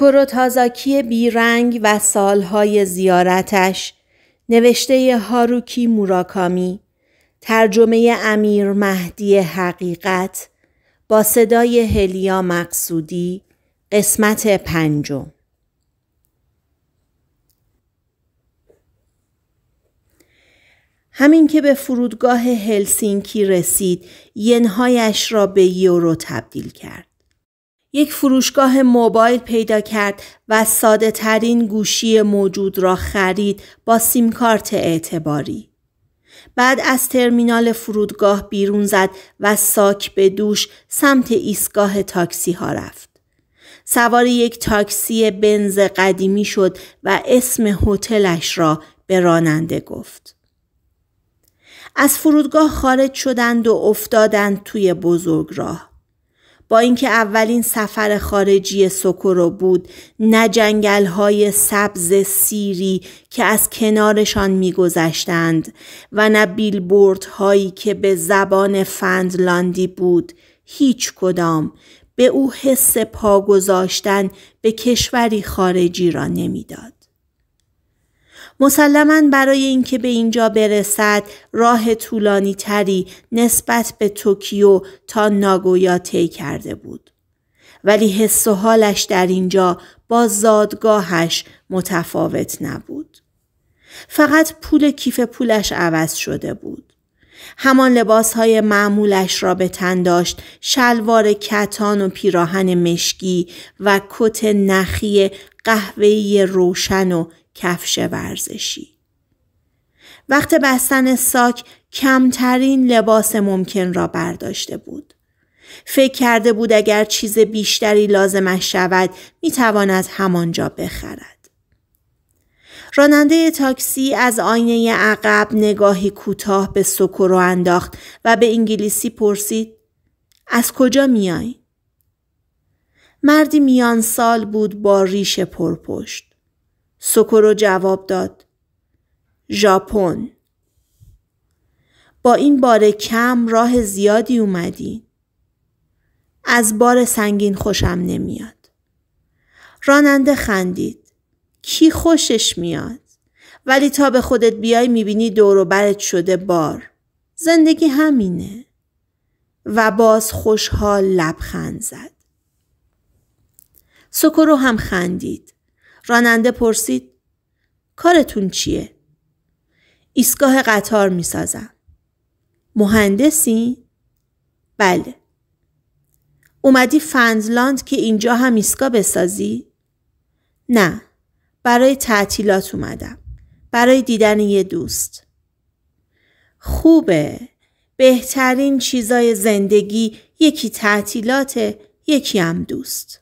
و تازاکی بیرنگ و سالهای زیارتش نوشته هاروکی موراکامی ترجمه امیر مهدی حقیقت با صدای هلیا مقصودی قسمت پنجم همین که به فرودگاه هلسینکی رسید ینهایش را به یورو تبدیل کرد یک فروشگاه موبایل پیدا کرد و ساده ترین گوشی موجود را خرید با سیمکارت اعتباری. بعد از ترمینال فرودگاه بیرون زد و ساک به دوش سمت ایستگاه تاکسی ها رفت. سوار یک تاکسی بنز قدیمی شد و اسم هتلش را به راننده گفت. از فرودگاه خارج شدند و افتادند توی بزرگراه. با اینکه اولین سفر خارجی سوکورو بود نه جنگل های سبز سیری که از کنارشان میگذشتند و نه بیلبورد هایی که به زبان فندلاندی بود هیچ کدام به او حس پا گذاشتن به کشوری خارجی را نمیداد. مسلما برای اینکه به اینجا برسد راه طولانی تری نسبت به توکیو تا ناگویا طی کرده بود. ولی حس و حالش در اینجا با زادگاهش متفاوت نبود. فقط پول کیف پولش عوض شده بود. همان لباس های معمولش را به تن داشت شلوار کتان و پیراهن مشکی و کت نخی قهوه‌ای روشن و کفش ورزشی. وقت بستن ساک کمترین لباس ممکن را برداشته بود. فکر کرده بود اگر چیز بیشتری لازمش شود می تواند همانجا بخرد. راننده تاکسی از آینه عقب نگاهی کوتاه به رو انداخت و به انگلیسی پرسید از کجا میای؟ مردی میان سال بود با ریش پرپشت. سکورو جواب داد. ژاپن با این بار کم راه زیادی اومدی. از بار سنگین خوشم نمیاد. راننده خندید. کی خوشش میاد؟ ولی تا به خودت بیای میبینی برت شده بار. زندگی همینه. و باز خوشحال لبخند زد. سکرو هم خندید. راننده پرسید کارتون چیه؟ ایستگاه قطار می سازم. مهندسی؟ بله. اومدی فندلاند که اینجا هم ایستگاه بسازی؟ نه. برای تعطیلات اومدم. برای دیدن یه دوست. خوبه. بهترین چیزای زندگی یکی تعطیلات یکی هم دوست.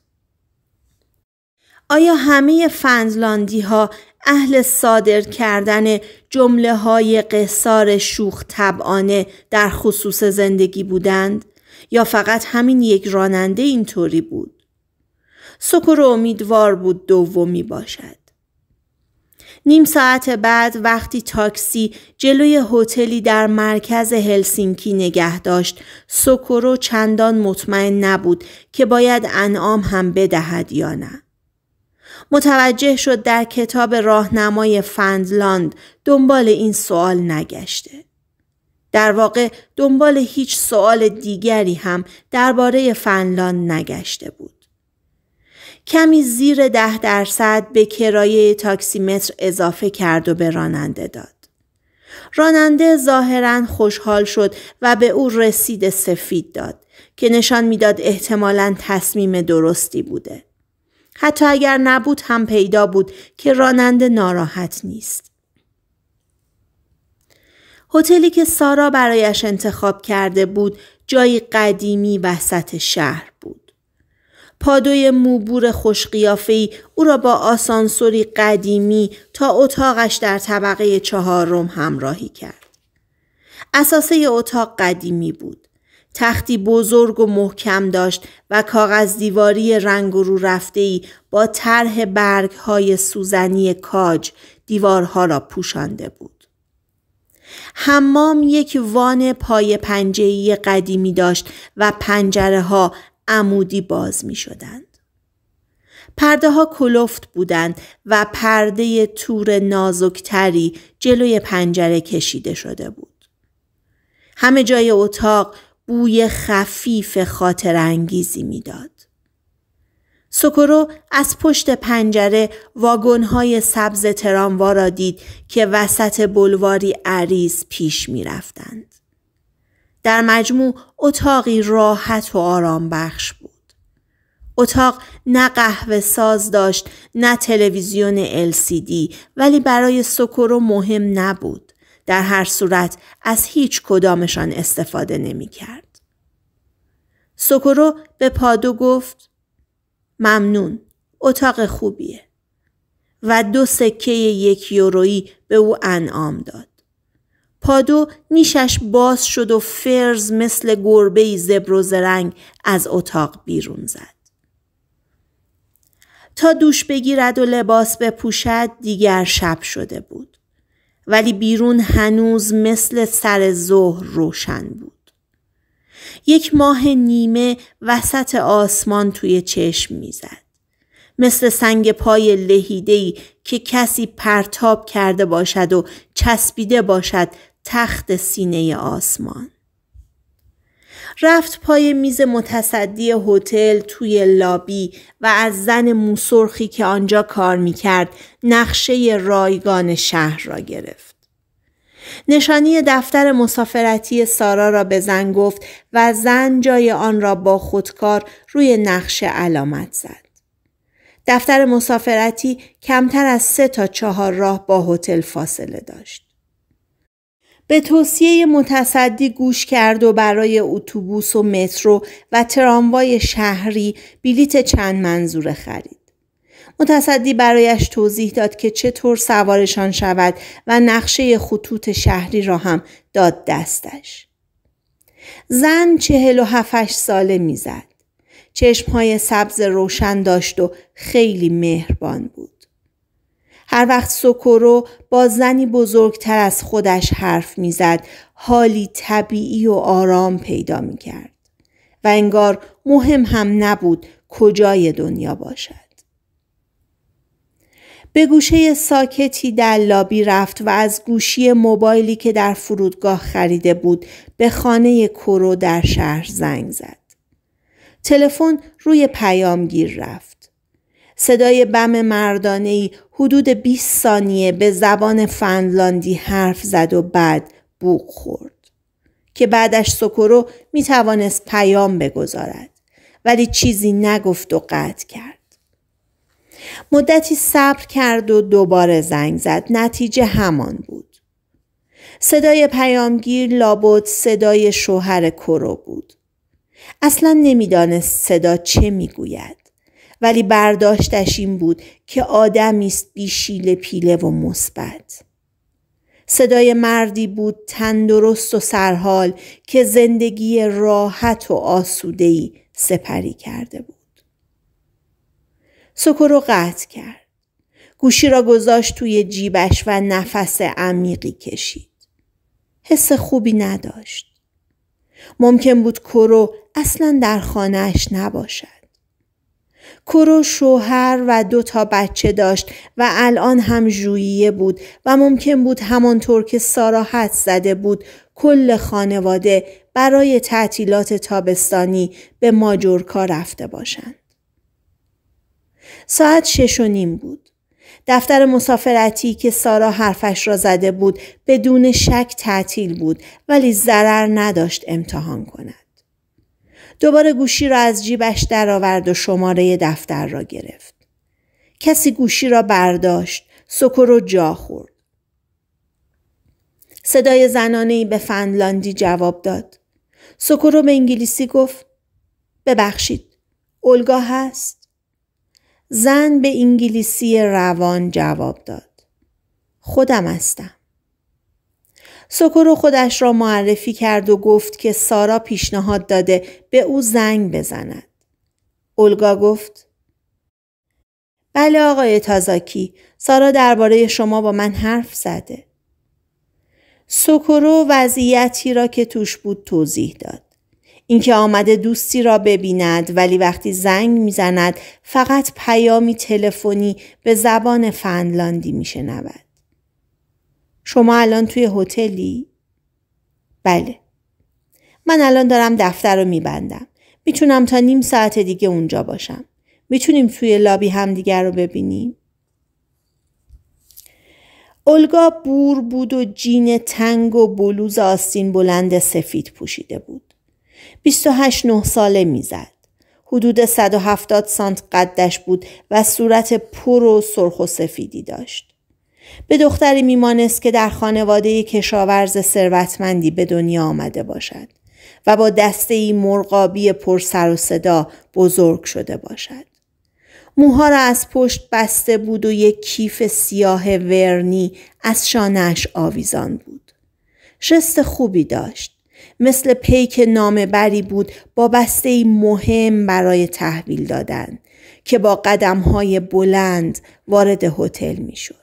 آیا همه فنزلاندی ها اهل صادر کردن جمله های قصار شوخ طبعانه در خصوص زندگی بودند؟ یا فقط همین یک راننده اینطوری بود؟ سکر امیدوار بود دومی باشد. نیم ساعت بعد وقتی تاکسی جلوی هتلی در مرکز هلسینکی نگه داشت سوکورو چندان مطمئن نبود که باید انعام هم بدهد یا نه متوجه شد در کتاب راهنمای فندلاند دنبال این سوال نگشته. در واقع دنبال هیچ سوال دیگری هم درباره فنلاند نگشته بود. کمی زیر ده درصد به کرایه تاکسیمتر اضافه کرد و به راننده داد. راننده ظاهرا خوشحال شد و به او رسید سفید داد که نشان میداد احتمالا تصمیم درستی بوده. حتی اگر نبود هم پیدا بود که راننده ناراحت نیست. هتلی که سارا برایش انتخاب کرده بود جایی قدیمی وسط شهر بود. پادوی موبور خوشقیافهی او را با آسانسوری قدیمی تا اتاقش در طبقه چهارم همراهی کرد. اساسه اتاق قدیمی بود. تختی بزرگ و محکم داشت و کاغذ دیواری رنگ رو رفته ای با طرح برگ های سوزنی کاج دیوارها را پوشانده بود. حمام یک وان پای پنجهی قدیمی داشت و پنجره ها عمودی باز می شدند. پرده ها کلفت بودند و پرده تور نازکتری جلوی پنجره کشیده شده بود. همه جای اتاق بوی خفیف خاطر انگیزی میداد. سکرو از پشت پنجره واگن‌های سبز تراموا را دید که وسط بلواری عریض پیش میرفتند. در مجموع اتاقی راحت و آرام بخش بود. اتاق نه قهوه ساز داشت نه تلویزیون LCD ولی برای سکرو مهم نبود. در هر صورت از هیچ کدامشان استفاده نمی کرد. سکرو به پادو گفت ممنون اتاق خوبیه و دو سکه یک یورویی به او انعام داد. پادو نیشش باز شد و فرز مثل گربه زبر و زرنگ از اتاق بیرون زد. تا دوش بگیرد و لباس بپوشد دیگر شب شده بود. ولی بیرون هنوز مثل سر ظهر روشن بود. یک ماه نیمه وسط آسمان توی چشم میزد. مثل سنگ پای لهیدهی که کسی پرتاب کرده باشد و چسبیده باشد تخت سینه آسمان. رفت پای میز متصدی هتل توی لابی و از زن موسرخی که آنجا کار میکرد نقشه رایگان شهر را گرفت. نشانی دفتر مسافرتی سارا را به زن گفت و زن جای آن را با خودکار روی نقشه علامت زد. دفتر مسافرتی کمتر از سه تا چهار راه با هتل فاصله داشت. به توصیه متصدی گوش کرد و برای اتوبوس و مترو و تراموای شهری بلیت چند منظوره خرید. متصدی برایش توضیح داد که چطور سوارشان شود و نقشه خطوط شهری را هم داد دستش. زن چهل و هفتش ساله میزد. چشمهای سبز روشن داشت و خیلی مهربان بود. هر وقت سوکورو با زنی بزرگتر از خودش حرف میزد حالی طبیعی و آرام پیدا می کرد. و انگار مهم هم نبود کجای دنیا باشد. به گوشه ساکتی در لابی رفت و از گوشی موبایلی که در فرودگاه خریده بود به خانه کرو در شهر زنگ زد. تلفن روی پیامگیر رفت. صدای بم ای حدود 20 ثانیه به زبان فنلاندی حرف زد و بعد بوق خورد. که بعدش سکرو می توانست پیام بگذارد. ولی چیزی نگفت و قطع کرد. مدتی صبر کرد و دوباره زنگ زد. نتیجه همان بود. صدای پیامگیر لابد صدای شوهر کرو بود. اصلا نمیدانست صدا چه میگوید. ولی برداشتش این بود که آدمی است بیشیل پیله و مثبت صدای مردی بود تندرست و سرحال که زندگی راحت و آسودهای سپری کرده بود سکو رو قطع کرد گوشی را گذاشت توی جیبش و نفس عمیقی کشید حس خوبی نداشت ممکن بود کرو اصلا در خانهش نباشد کرو شوهر و دو تا بچه داشت و الان هم ژوئیه بود و ممکن بود همانطور که سارا حد زده بود کل خانواده برای تعطیلات تابستانی به ماجورکا رفته باشند. ساعت شش و نیم بود. دفتر مسافرتی که سارا حرفش را زده بود بدون شک تعطیل بود ولی ضرر نداشت امتحان کند. دوباره گوشی را از جیبش درآورد و شماره دفتر را گرفت. کسی گوشی را برداشت. و جا خورد. صدای زنانه ای به فنلاندی جواب داد. سکورو به انگلیسی گفت ببخشید. اولگا هست؟ زن به انگلیسی روان جواب داد. خودم هستم. سوکورو خودش را معرفی کرد و گفت که سارا پیشنهاد داده به او زنگ بزند. اولگا گفت بله آقای تازاکی سارا درباره شما با من حرف زده. سوکورو وضعیتی را که توش بود توضیح داد. اینکه آمده دوستی را ببیند ولی وقتی زنگ میزند فقط پیامی تلفنی به زبان فنلاندی میشنود. شما الان توی هتلی؟ بله. من الان دارم دفتر رو میبندم. میتونم تا نیم ساعت دیگه اونجا باشم. میتونیم توی لابی همدیگر رو ببینیم؟ اولگا بور بود و جین تنگ و بلوز آستین بلند سفید پوشیده بود. 28 نه ساله میزد. حدود 170 سانت قدش بود و صورت پر و سرخ و سفیدی داشت. به دختری میمانست که در خانواده کشاورز ثروتمندی به دنیا آمده باشد و با دسته ای مرغابی پر سر و صدا بزرگ شده باشد. موها را از پشت بسته بود و یک کیف سیاه ورنی از شانش آویزان بود. شست خوبی داشت. مثل پیک نام بری بود با بسته مهم برای تحویل دادن که با قدم های بلند وارد هتل میشد.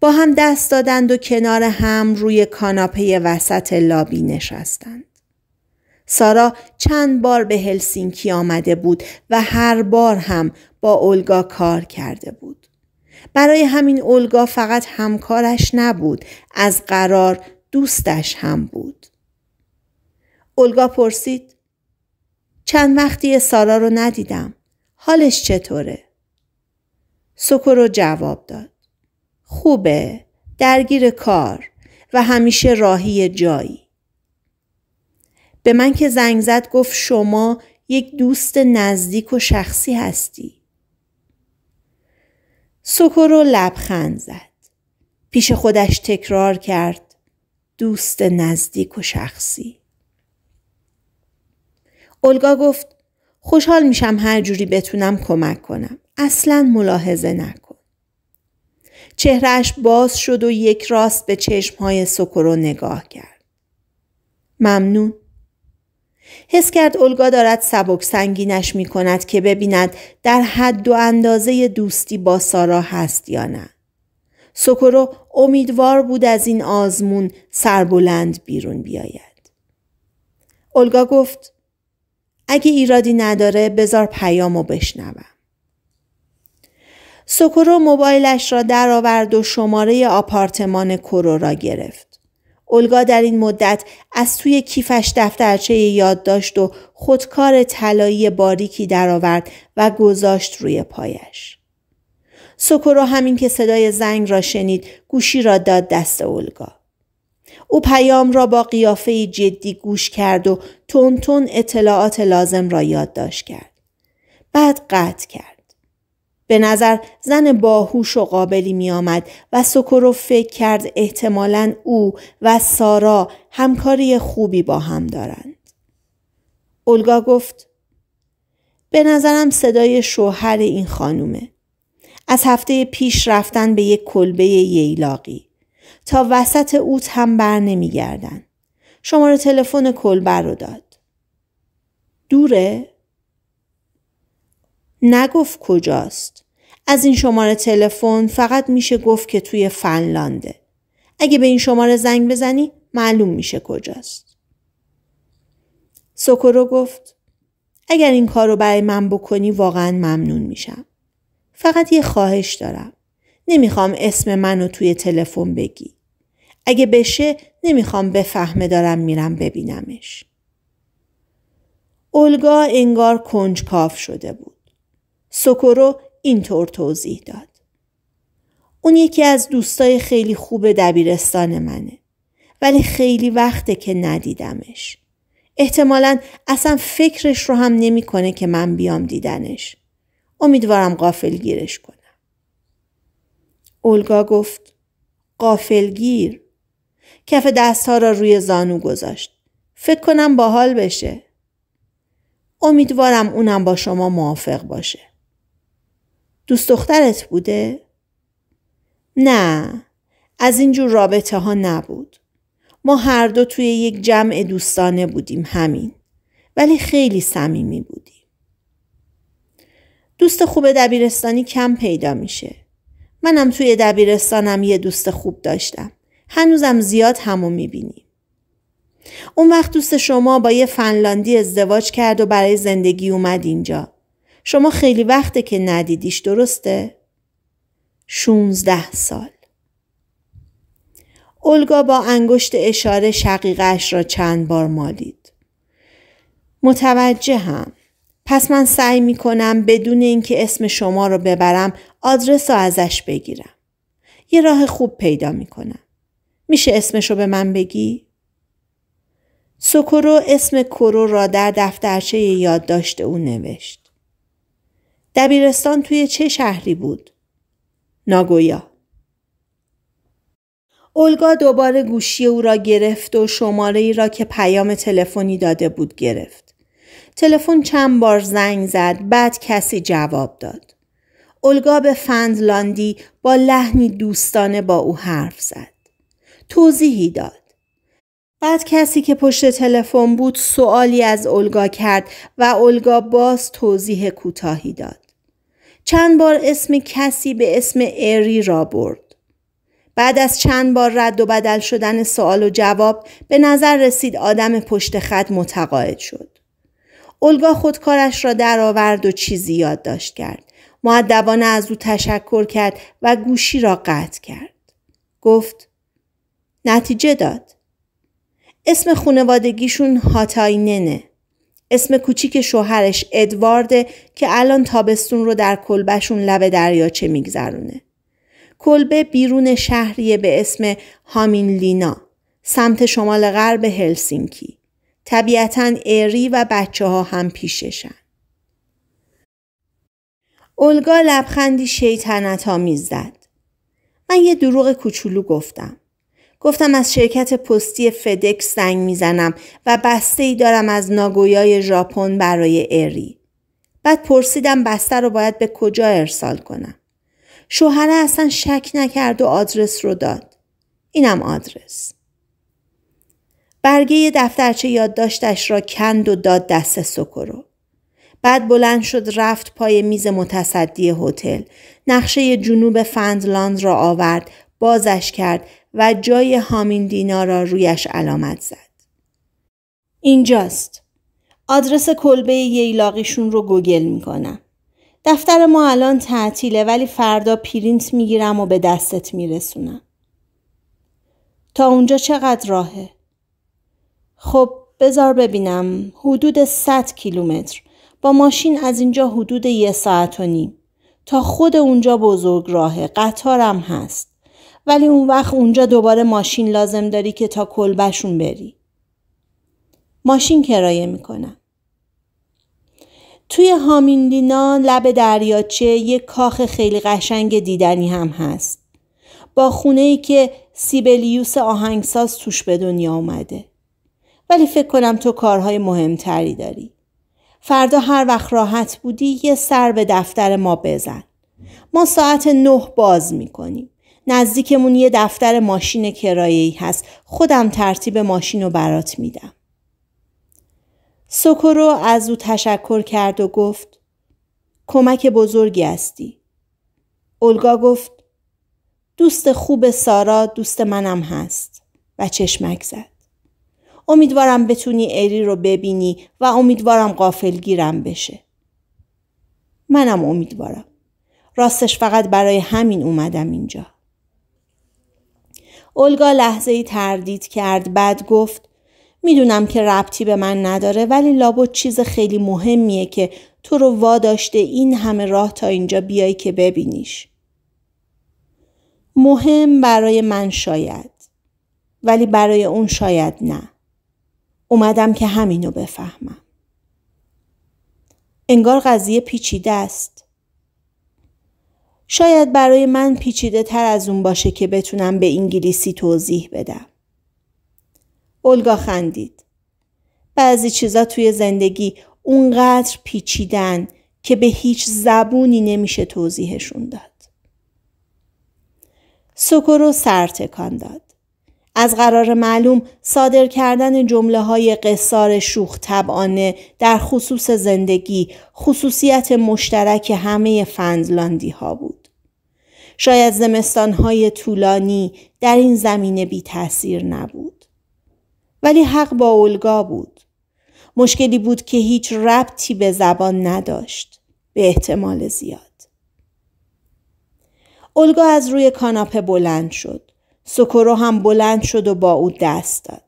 با هم دست دادند و کنار هم روی کاناپه وسط لابی نشستند. سارا چند بار به هلسینکی آمده بود و هر بار هم با اولگا کار کرده بود. برای همین اولگا فقط همکارش نبود، از قرار دوستش هم بود. اولگا پرسید چند وقتی سارا رو ندیدم. حالش چطوره؟ رو جواب داد. خوبه، درگیر کار و همیشه راهی جایی. به من که زنگ زد گفت شما یک دوست نزدیک و شخصی هستی. سکرو لبخند زد. پیش خودش تکرار کرد دوست نزدیک و شخصی. اولگا گفت خوشحال میشم هر جوری بتونم کمک کنم. اصلا ملاحظه نکن. چهرش باز شد و یک راست به های سکرو نگاه کرد. ممنون. حس کرد اولگا دارد سبک سنگینش می کند که ببیند در حد و اندازه دوستی با سارا هست یا نه. سکرو امیدوار بود از این آزمون سربلند بیرون بیاید. اولگا گفت اگه ایرادی نداره بذار پیامو بشنوم. سوکورو موبایلش را درآورد و شماره آپارتمان کورو را گرفت. اولگا در این مدت از توی کیفش دفترچه یادداشت و خودکار طلایی باریکی درآورد و گذاشت روی پایش. سوکورو همین که صدای زنگ را شنید گوشی را داد دست اولگا. او پیام را با قیافه جدی گوش کرد و تون تون اطلاعات لازم را یادداشت کرد. بعد قطع کرد. به نظر زن باهوش و قابلی می آمد و سکروف فکر کرد احتمالا او و سارا همکاری خوبی با هم دارند. اولگا گفت به نظرم صدای شوهر این خانومه. از هفته پیش رفتن به یک کلبه ییلاقی تا وسط اوت هم بر گردن. شماره تلفن کلبه رو داد. دوره؟ نگفت کجاست از این شماره تلفن فقط میشه گفت که توی فنلانده اگه به این شماره زنگ بزنی معلوم میشه کجاست سوکورو گفت اگر این کار رو برای من بکنی واقعا ممنون میشم فقط یه خواهش دارم نمیخوام اسم منو توی تلفن بگی اگه بشه نمیخوام بفهمه دارم میرم ببینمش اولگا انگار کنجکاف شده بود سوکورو اینطور توضیح داد. اون یکی از دوستای خیلی خوب دبیرستان منه. ولی خیلی وقته که ندیدمش. احتمالا اصلا فکرش رو هم نمیکنه که من بیام دیدنش. امیدوارم قافل گیرش کنم. اولگا گفت قافل کف دستها را روی زانو گذاشت. فکر کنم باحال بشه. امیدوارم اونم با شما موافق باشه. دوست دخترت بوده؟ نه از اینجور رابطه ها نبود ما هر دو توی یک جمع دوستانه بودیم همین ولی خیلی صمیمی بودیم دوست خوب دبیرستانی کم پیدا میشه منم توی دبیرستانم یه دوست خوب داشتم هنوزم زیاد همو میبینیم اون وقت دوست شما با یه فنلاندی ازدواج کرد و برای زندگی اومد اینجا شما خیلی وقته که ندیدیش درسته؟ 16 سال اولگا با انگشت اشاره شقیقش را چند بار مالید. متوجه هم. پس من سعی می کنم بدون اینکه اسم شما را ببرم آدرس رو ازش بگیرم. یه راه خوب پیدا می کنم. میشه اسمش رو به من بگی؟ سوکورو اسم کرو را در دفترچه یادداشت او نوشت. دبیرستان توی چه شهری بود؟ ناگویا اولگا دوباره گوشی او را گرفت و شماره ای را که پیام تلفنی داده بود گرفت. تلفن چند بار زنگ زد بعد کسی جواب داد. اولگا به فندلاندی با لحنی دوستانه با او حرف زد. توضیحی داد. بعد کسی که پشت تلفن بود سوالی از اولگا کرد و اولگا باز توضیح کوتاهی داد. چند بار اسم کسی به اسم اری را برد. بعد از چند بار رد و بدل شدن سوال و جواب به نظر رسید آدم پشت خط متقاعد شد. اولگا خودکارش را آورد و چیزی یادداشت کرد. معدبانه از او تشکر کرد و گوشی را قطع کرد. گفت نتیجه داد. اسم خونوادگیشون هاتایننه. اسم کوچیک شوهرش ادوارده که الان تابستون رو در کلبهشون لب دریاچه میگذرونه. کلبه بیرون شهریه به اسم هامین لینا، سمت شمال غرب هلسینکی. طبیعتا ایری و بچه ها هم پیششن. اولگا لبخندی شیطنت ها میزد. من یه دروغ کوچولو گفتم. گفتم از شرکت پستی فدکس زنگ میزنم و بسته ای دارم از ناگویای ژاپن برای اری. بعد پرسیدم بسته رو باید به کجا ارسال کنم. شوهره اصلا شک نکرد و آدرس رو داد. اینم آدرس. برگه دفترچه یادداشتش را کند و داد دست سکرو. بعد بلند شد رفت پای میز متصدی هتل نقشه جنوب فندلاند را آورد بازش کرد و جای دینا را رویش علامت زد. اینجاست. آدرس کلبه ییلاقیشون رو گوگل میکنم. دفتر ما الان تعطیله ولی فردا پرینت میگیرم و به دستت میرسونم. تا اونجا چقدر راهه؟ خب بذار ببینم حدود 100 کیلومتر با ماشین از اینجا حدود یه ساعت و نیم تا خود اونجا بزرگ راهه قطارم هست ولی اون وقت اونجا دوباره ماشین لازم داری که تا کلبشون بری. ماشین کرایه میکنم. توی هامیندینا لب دریاچه یک کاخ خیلی قشنگ دیدنی هم هست. با خونه ای که سیبلیوس آهنگساز توش به دنیا اومده. ولی فکر کنم تو کارهای مهمتری داری. فردا هر وقت راحت بودی یه سر به دفتر ما بزن. ما ساعت نه باز میکنیم. نزدیکمون یه دفتر ماشین کرایه‌ای هست خودم ترتیب ماشین رو برات میدم سوکورو از او تشکر کرد و گفت کمک بزرگی هستی اولگا گفت دوست خوب سارا دوست منم هست و چشمک زد امیدوارم بتونی ایری رو ببینی و امیدوارم قافلگیرم بشه منم امیدوارم راستش فقط برای همین اومدم اینجا اولگا لحظه ای تردید کرد بعد گفت میدونم که ربطی به من نداره ولی لابد چیز خیلی مهمیه که تو رو واداشته این همه راه تا اینجا بیای که ببینیش. مهم برای من شاید ولی برای اون شاید نه. اومدم که همینو بفهمم. انگار قضیه پیچیده است. شاید برای من پیچیده تر از اون باشه که بتونم به انگلیسی توضیح بدم. اولگا خندید. بعضی چیزا توی زندگی اونقدر پیچیدن که به هیچ زبونی نمیشه توضیحشون داد. سکر سر تکان داد. از قرار معلوم صادر کردن جمله های قصار شوخ طبعانه در خصوص زندگی خصوصیت مشترک همه فنزلاندی ها بود. شاید زمستان های طولانی در این زمینه بی تأثیر نبود. ولی حق با اولگا بود. مشکلی بود که هیچ ربطی به زبان نداشت. به احتمال زیاد. اولگا از روی کاناپه بلند شد. سکرو هم بلند شد و با او دست داد.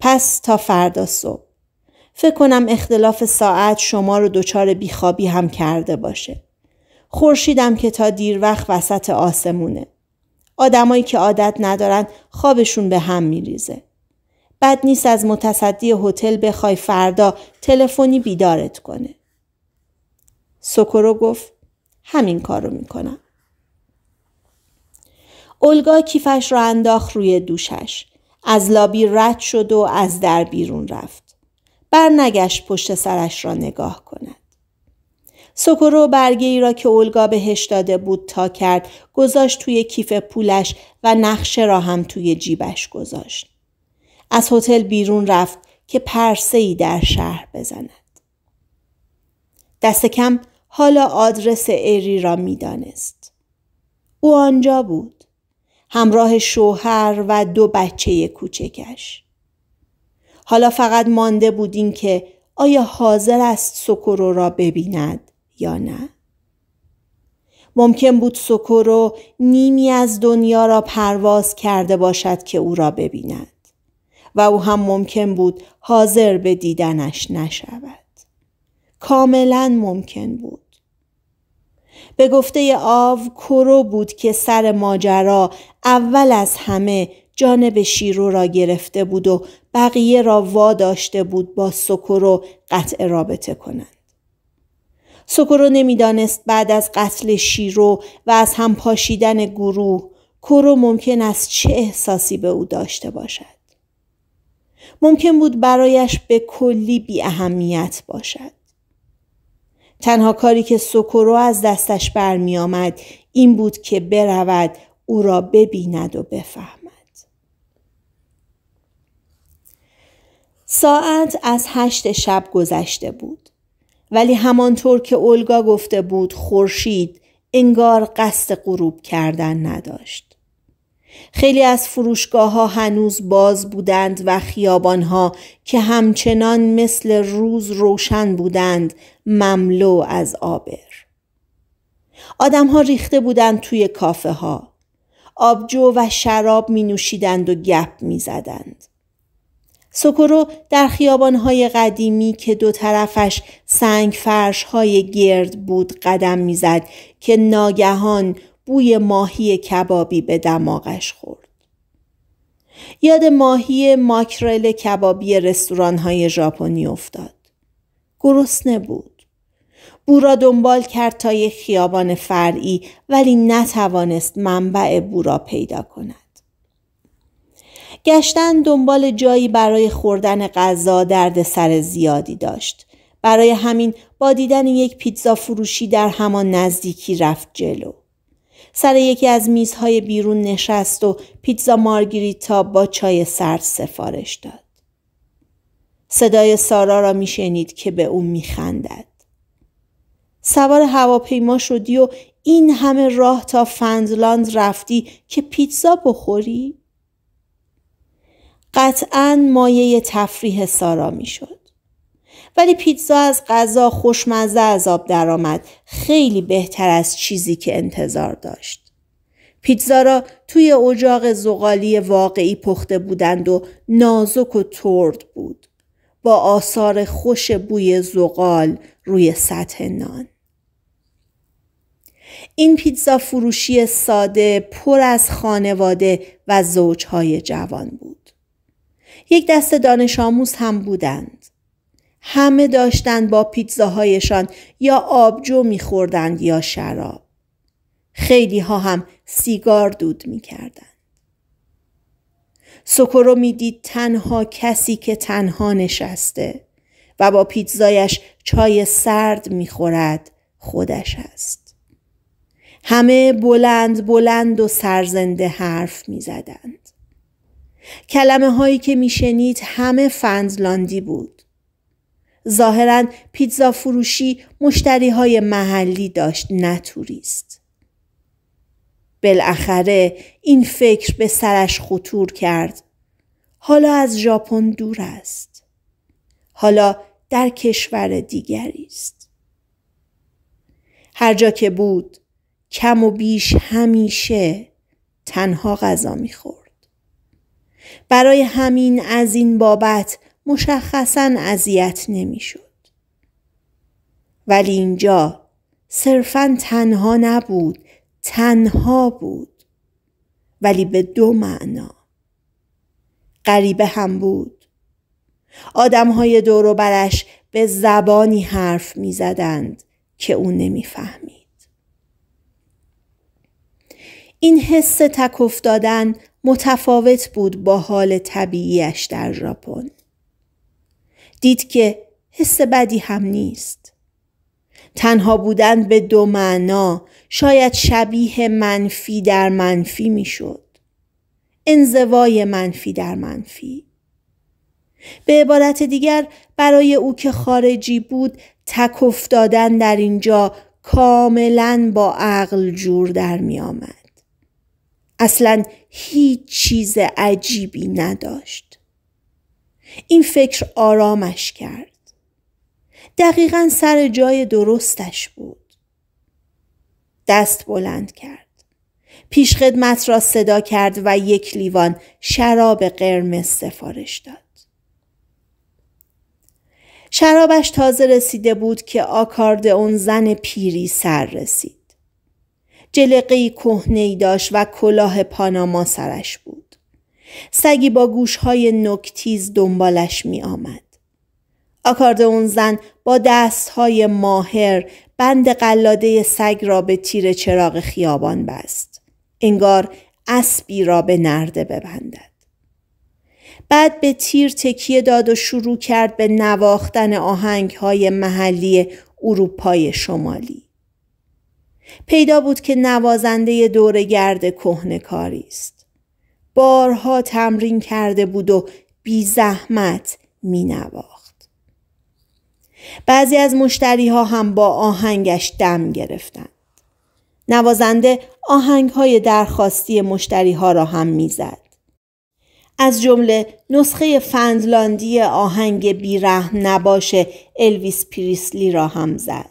پس تا فردا صبح. فکر کنم اختلاف ساعت شما رو دچار بیخوابی هم کرده باشه. خورشیدم که تا دیر وقت وسط آسمونه. آدمایی که عادت ندارن خوابشون به هم میریزه. بد نیست از متصدی هتل بخوای فردا تلفنی بیدارت کنه. سکرو گفت همین کار کارو میکنم. اولگا کیفش را انداخت روی دوشش. از لابی رد شد و از در بیرون رفت. برنگشت پشت سرش را نگاه کند. سکرو برگی ای را که اولگا بهش داده بود تا کرد گذاشت توی کیف پولش و نقشه را هم توی جیبش گذاشت. از هتل بیرون رفت که پرسه ای در شهر بزند. دست کم حالا آدرس ایری را میدانست. او آنجا بود. همراه شوهر و دو بچه کوچکش. حالا فقط مانده این که آیا حاضر است سکورو را ببیند یا نه؟ ممکن بود سکورو نیمی از دنیا را پرواز کرده باشد که او را ببیند و او هم ممکن بود حاضر به دیدنش نشود. کاملا ممکن بود. به گفته آو کرو بود که سر ماجرا اول از همه جانب شیرو را گرفته بود و بقیه را وا داشته بود با سکرو قطع رابطه کنند. سکرو نمیدانست بعد از قتل شیرو و از هم پاشیدن گروه کرو ممکن است چه احساسی به او داشته باشد. ممکن بود برایش به کلی بی اهمیت باشد. تنها کاری که سوکورو از دستش برمی آمد این بود که برود او را ببیند و بفهمد. ساعت از هشت شب گذشته بود. ولی همانطور که اولگا گفته بود خورشید انگار قصد غروب کردن نداشت. خیلی از فروشگاه ها هنوز باز بودند و خیابان ها که همچنان مثل روز روشن بودند مملو از آبر. آدم ها ریخته بودند توی کافه ها. آبجو و شراب می نوشیدند و گپ می زدند. سکرو در های قدیمی که دو طرفش سنگ فرش های گرد بود قدم میزد که ناگهان بوی ماهی کبابی به دماغش خورد. یاد ماهی ماکرل کبابی های ژاپنی افتاد. گرسنه بود. بو را دنبال کرد تا یک خیابان فرعی ولی نتوانست منبع بو را پیدا کند. گشتن دنبال جایی برای خوردن غذا درد سر زیادی داشت. برای همین با دیدن یک پیتزا فروشی در همان نزدیکی رفت جلو. سر یکی از میزهای بیرون نشست و پیتزا مارگریتا با چای سرد سفارش داد. صدای سارا را میشنید که به او میخندد. سوار هواپیما شدی و این همه راه تا فندلاند رفتی که پیتزا بخوری؟ قطعا مایه تفریح سارا میشد. ولی پیتزا از غذا خوشمزه از آب درآمد خیلی بهتر از چیزی که انتظار داشت پیتزا را توی اجاق زغالی واقعی پخته بودند و نازک و ترد بود با آثار خوش بوی زغال روی سطح نان این پیتزا فروشی ساده پر از خانواده و زوجهای جوان بود یک دست دانش آموز هم بودند همه داشتند با پیتزاهایشان یا آبجو میخوردند یا شراب. خیلی ها هم سیگار دود میکردند. سکرو میدید تنها کسی که تنها نشسته و با پیتزایش چای سرد میخورد خودش است. همه بلند بلند و سرزنده حرف میزدند. کلمه هایی که میشنید همه فنزلاندی بود. ظاهرا پیتزا فروشی مشتری های محلی داشت نه توریست. بالاخره این فکر به سرش خطور کرد. حالا از ژاپن دور است. حالا در کشور دیگری است. هر جا که بود کم و بیش همیشه تنها غذا میخورد. برای همین از این بابت مشخصا اذیت نمیشد ولی اینجا صرفا تنها نبود تنها بود ولی به دو معنا غریبه هم بود آدمهای دور و برش به زبانی حرف میزدند که او نمیفهمید این حس تک افتادن متفاوت بود با حال طبیعیش در ژاپن دید که حس بدی هم نیست تنها بودن به دو معنا شاید شبیه منفی در منفی میشد انزوای منفی در منفی به عبارت دیگر برای او که خارجی بود تکف دادن در اینجا کاملا با عقل جور در می آمد. اصلا هیچ چیز عجیبی نداشت. این فکر آرامش کرد. دقیقا سر جای درستش بود. دست بلند کرد. پیش خدمت را صدا کرد و یک لیوان شراب قرمز سفارش داد. شرابش تازه رسیده بود که اون زن پیری سر رسید. جلقه کهنه داشت و کلاه پاناما سرش بود. سگی با گوشهای نکتیز دنبالش می آمد. آکاردئون زن با دستهای ماهر بند قلاده سگ را به تیر چراغ خیابان بست. انگار اسبی را به نرده ببندد. بعد به تیر تکیه داد و شروع کرد به نواختن آهنگ های محلی اروپای شمالی. پیدا بود که نوازنده کهنه کاری است. بارها تمرین کرده بود و بی زحمت می نواخت. بعضی از مشتری ها هم با آهنگش دم گرفتند. نوازنده آهنگ های درخواستی مشتری ها را هم زد. از جمله نسخه فندلاندی آهنگ بیرحم نباشه الویس پریسلی را هم زد.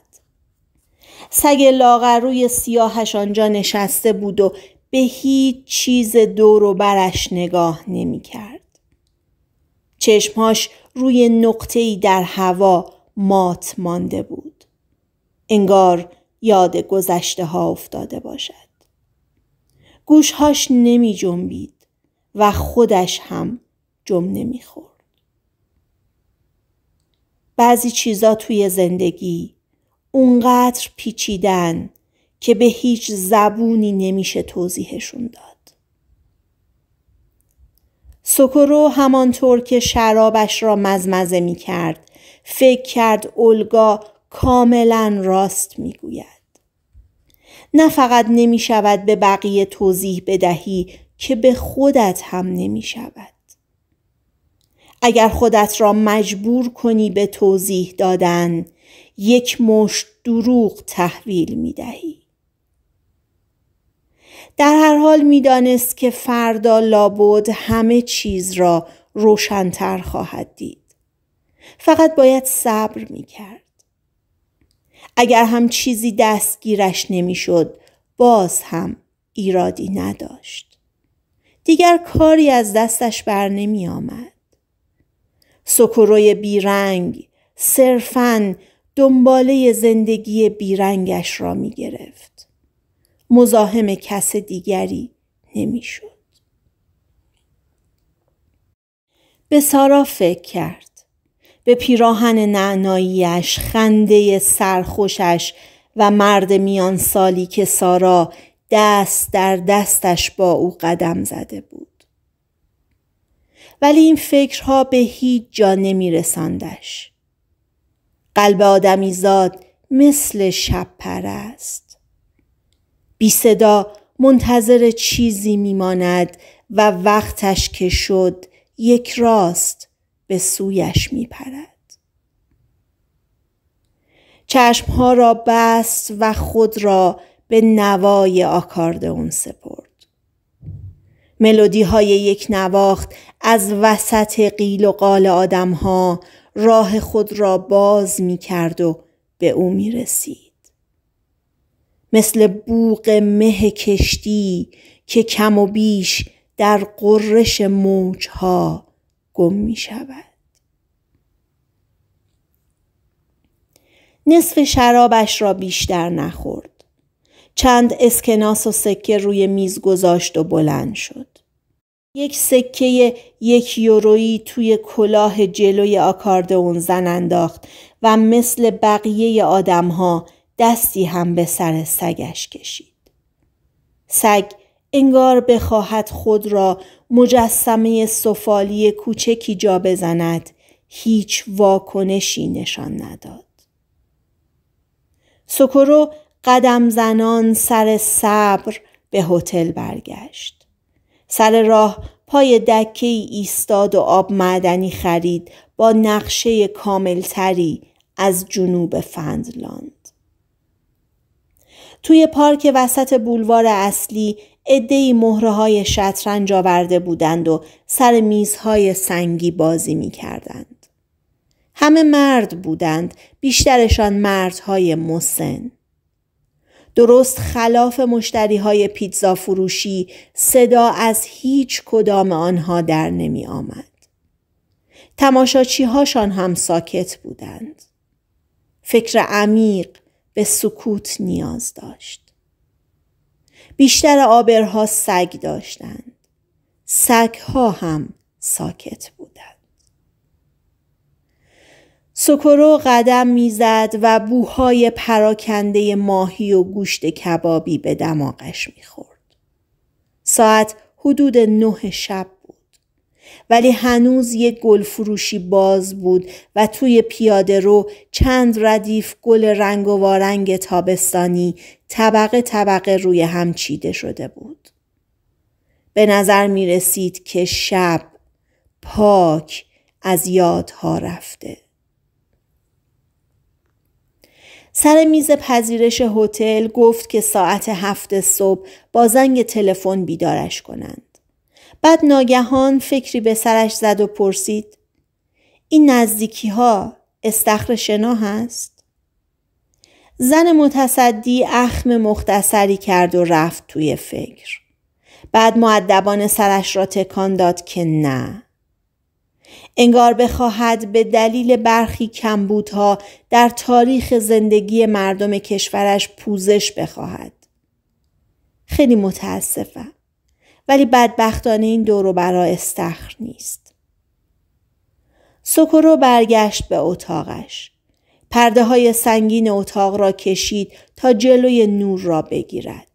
سگ لاغر روی سیاهش آنجا نشسته بود و به هیچ چیز دور و برش نگاه نمی کرد. چشمهاش روی ای در هوا مات مانده بود. انگار یاد گذشته ها افتاده باشد. گوشهاش نمی جنبید و خودش هم جم نمی خورد. بعضی چیزا توی زندگی اونقدر پیچیدن که به هیچ زبونی نمیشه توضیحشون داد. سکرو همانطور که شرابش را مزمزه می کرد فکر کرد اولگا کاملا راست می گوید. نه فقط نمی شود به بقیه توضیح بدهی که به خودت هم نمی شود. اگر خودت را مجبور کنی به توضیح دادن یک مشت دروغ تحویل می دهی. در هر حال میدانست که فردا لابد همه چیز را روشنتر خواهد دید. فقط باید صبر کرد. اگر هم چیزی دستگیرش نمیشد باز هم ایرادی نداشت. دیگر کاری از دستش بر نمی آمد. سکروی بیرنگ صرفاً دنباله زندگی بیرنگش را می گرفت. مزاحم کس دیگری نمیشد. به سارا فکر کرد. به پیراهن نعناییش، خنده سرخوشش و مرد میان سالی که سارا دست در دستش با او قدم زده بود. ولی این فکرها به هیچ جا نمی رسندش. قلب آدمی زاد مثل شب است. بی صدا منتظر چیزی میماند و وقتش که شد یک راست به سویش میپرد چشمها را بست و خود را به نوای آکاردئون سپرد ملودی های یک نواخت از وسط قیل و قال آدم ها راه خود را باز می کرد و به او می رسید. مثل بوق مه کشتی که کم و بیش در قررش موجها گم می شود. نصف شرابش را بیشتر نخورد. چند اسکناس و سکه روی میز گذاشت و بلند شد. یک سکه یک یورویی توی کلاه جلوی آکاردون زن انداخت و مثل بقیه آدمها دستی هم به سر سگش کشید. سگ انگار بخواهد خود را مجسمه سفالی کوچکی جا بزند هیچ واکنشی نشان نداد. سکرو قدم زنان سر صبر به هتل برگشت. سر راه پای دکه ای ایستاد و آب معدنی خرید با نقشه کاملتری از جنوب فندلاند. توی پارک وسط بولوار اصلی ادهی مهره های شطرنج آورده بودند و سر میزهای سنگی بازی می کردند. همه مرد بودند، بیشترشان مردهای مسن. درست خلاف مشتری های پیتزا فروشی صدا از هیچ کدام آنها در نمی آمد. تماشاچی هاشان هم ساکت بودند. فکر عمیق به سکوت نیاز داشت. بیشتر آبرها سگ داشتند. سگها هم ساکت بودند. سکرو قدم میزد و بوهای پراکنده ماهی و گوشت کبابی به دماغش میخورد. ساعت حدود نه شب ولی هنوز یک گل فروشی باز بود و توی پیاده رو چند ردیف گل رنگ و وارنگ تابستانی طبقه طبقه روی هم چیده شده بود. به نظر می رسید که شب پاک از یادها رفته. سر میز پذیرش هتل گفت که ساعت هفت صبح با زنگ تلفن بیدارش کنند. بعد ناگهان فکری به سرش زد و پرسید این نزدیکی ها استخر شنا هست؟ زن متصدی اخم مختصری کرد و رفت توی فکر. بعد معدبان سرش را تکان داد که نه. انگار بخواهد به دلیل برخی کمبودها در تاریخ زندگی مردم کشورش پوزش بخواهد. خیلی متاسفم. ولی بدبختانه این دورو برا استخر نیست. سکرو برگشت به اتاقش. پرده های سنگین اتاق را کشید تا جلوی نور را بگیرد.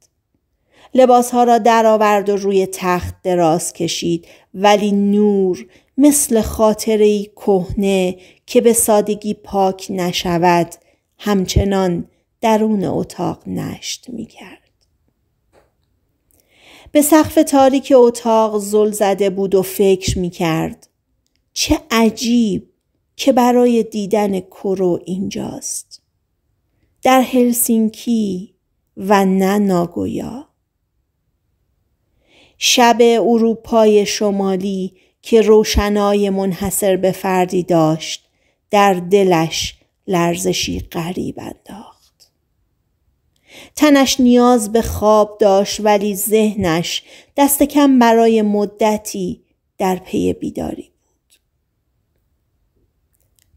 لباسها را درآورد و روی تخت دراز کشید ولی نور مثل خاطرهای کهنه که به سادگی پاک نشود همچنان درون اتاق نشت میکرد. به سقف تاریک اتاق زل زده بود و فکر می کرد. چه عجیب که برای دیدن کرو اینجاست. در هلسینکی و نه ناگویا. شب اروپای شمالی که روشنای منحصر به فردی داشت در دلش لرزشی غریب انداخت. تنش نیاز به خواب داشت ولی ذهنش دست کم برای مدتی در پی بیداری بود.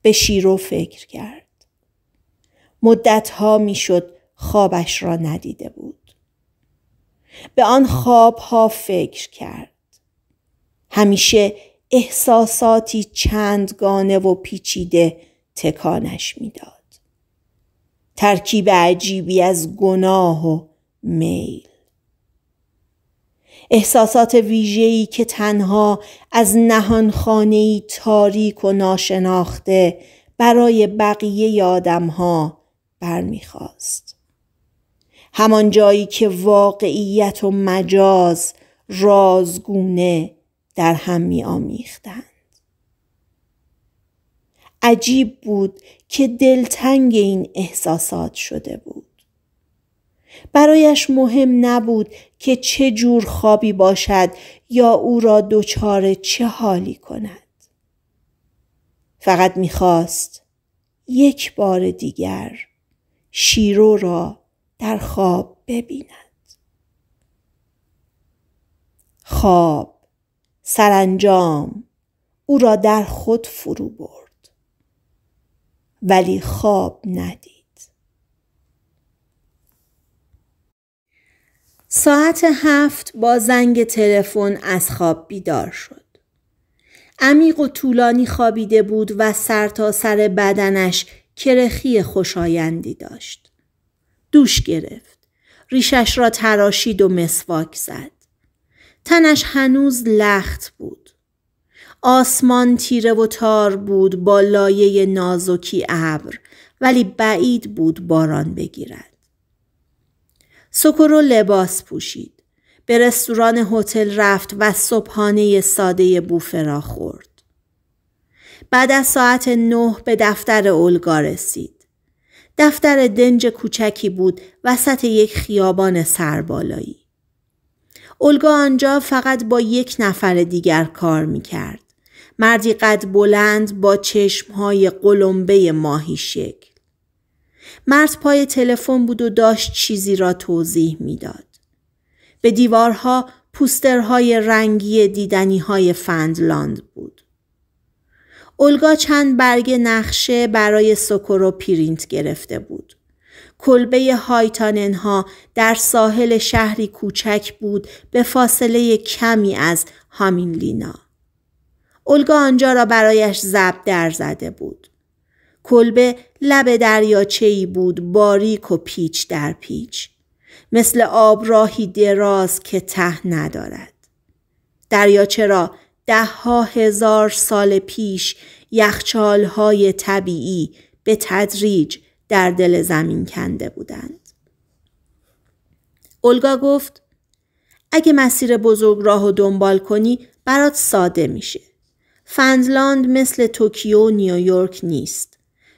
به شیرو فکر کرد. مدتها میشد خوابش را ندیده بود. به آن خوابها فکر کرد. همیشه احساساتی چندگانه و پیچیده تکانش میداد. ترکیب عجیبی از گناه و میل احساسات ویژه‌ای که تنها از نهانخانه‌ای تاریک و ناشناخته برای بقیه آدمها برمیخواست همان جایی که واقعیت و مجاز رازگونه در هم می آمیختند عجیب بود که دلتنگ این احساسات شده بود. برایش مهم نبود که چه جور خوابی باشد یا او را دچار چه حالی کند. فقط میخواست یک بار دیگر شیرو را در خواب ببیند. خواب سرانجام او را در خود فرو برد. ولی خواب ندید ساعت هفت با زنگ تلفن از خواب بیدار شد. عمیق و طولانی خوابیده بود و سر تا سر بدنش کرخی خوشایندی داشت. دوش گرفت. ریشش را تراشید و مسواک زد. تنش هنوز لخت بود. آسمان تیره و تار بود با لایه نازکی ابر ولی بعید بود باران بگیرد. و لباس پوشید. به رستوران هتل رفت و صبحانه ساده بوفه را خورد. بعد از ساعت نه به دفتر اولگا رسید. دفتر دنج کوچکی بود وسط یک خیابان سربالایی. اولگا آنجا فقط با یک نفر دیگر کار می کرد. مردی قد بلند با چشمهای قلمبه ماهی شکل. مرد پای تلفن بود و داشت چیزی را توضیح میداد. به دیوارها پوسترهای رنگی دیدنی های فندلاند بود. اولگا چند برگ نقشه برای سکورو پرینت گرفته بود. کلبه هایتاننها در ساحل شهری کوچک بود به فاصله کمی از لینا. اولگا آنجا را برایش زب در زده بود. کلبه لب دریاچه ای بود باریک و پیچ در پیچ. مثل آب راهی دراز که ته ندارد. دریاچه را ده ها هزار سال پیش یخچال های طبیعی به تدریج در دل زمین کنده بودند. اولگا گفت اگه مسیر بزرگ راه و دنبال کنی برات ساده میشه. فنزلاند مثل توکیو نیویورک نیست.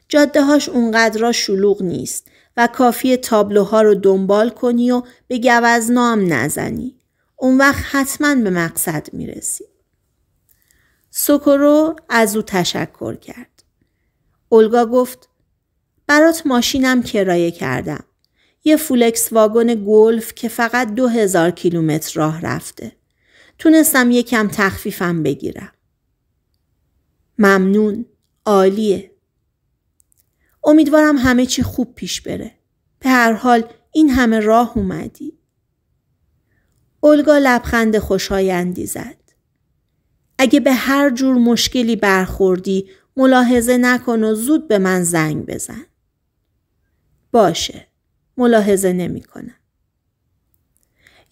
جاده هاش اونقدر شلوغ نیست و کافی تابلوها رو دنبال کنی و به گوزنام نزنی. اون وقت حتما به مقصد میرسی. سوکورو از او تشکر کرد. اولگا گفت برات ماشینم کرایه کردم. یه فولکس واگن گلف که فقط دو هزار کیلومتر راه رفته. تونستم یکم تخفیفم بگیرم. ممنون. عالیه. امیدوارم همه چی خوب پیش بره. به هر حال این همه راه اومدی. اولگا لبخند خوشایندی زد. اگه به هر جور مشکلی برخوردی ملاحظه نکن و زود به من زنگ بزن. باشه. ملاحظه نمیکنم.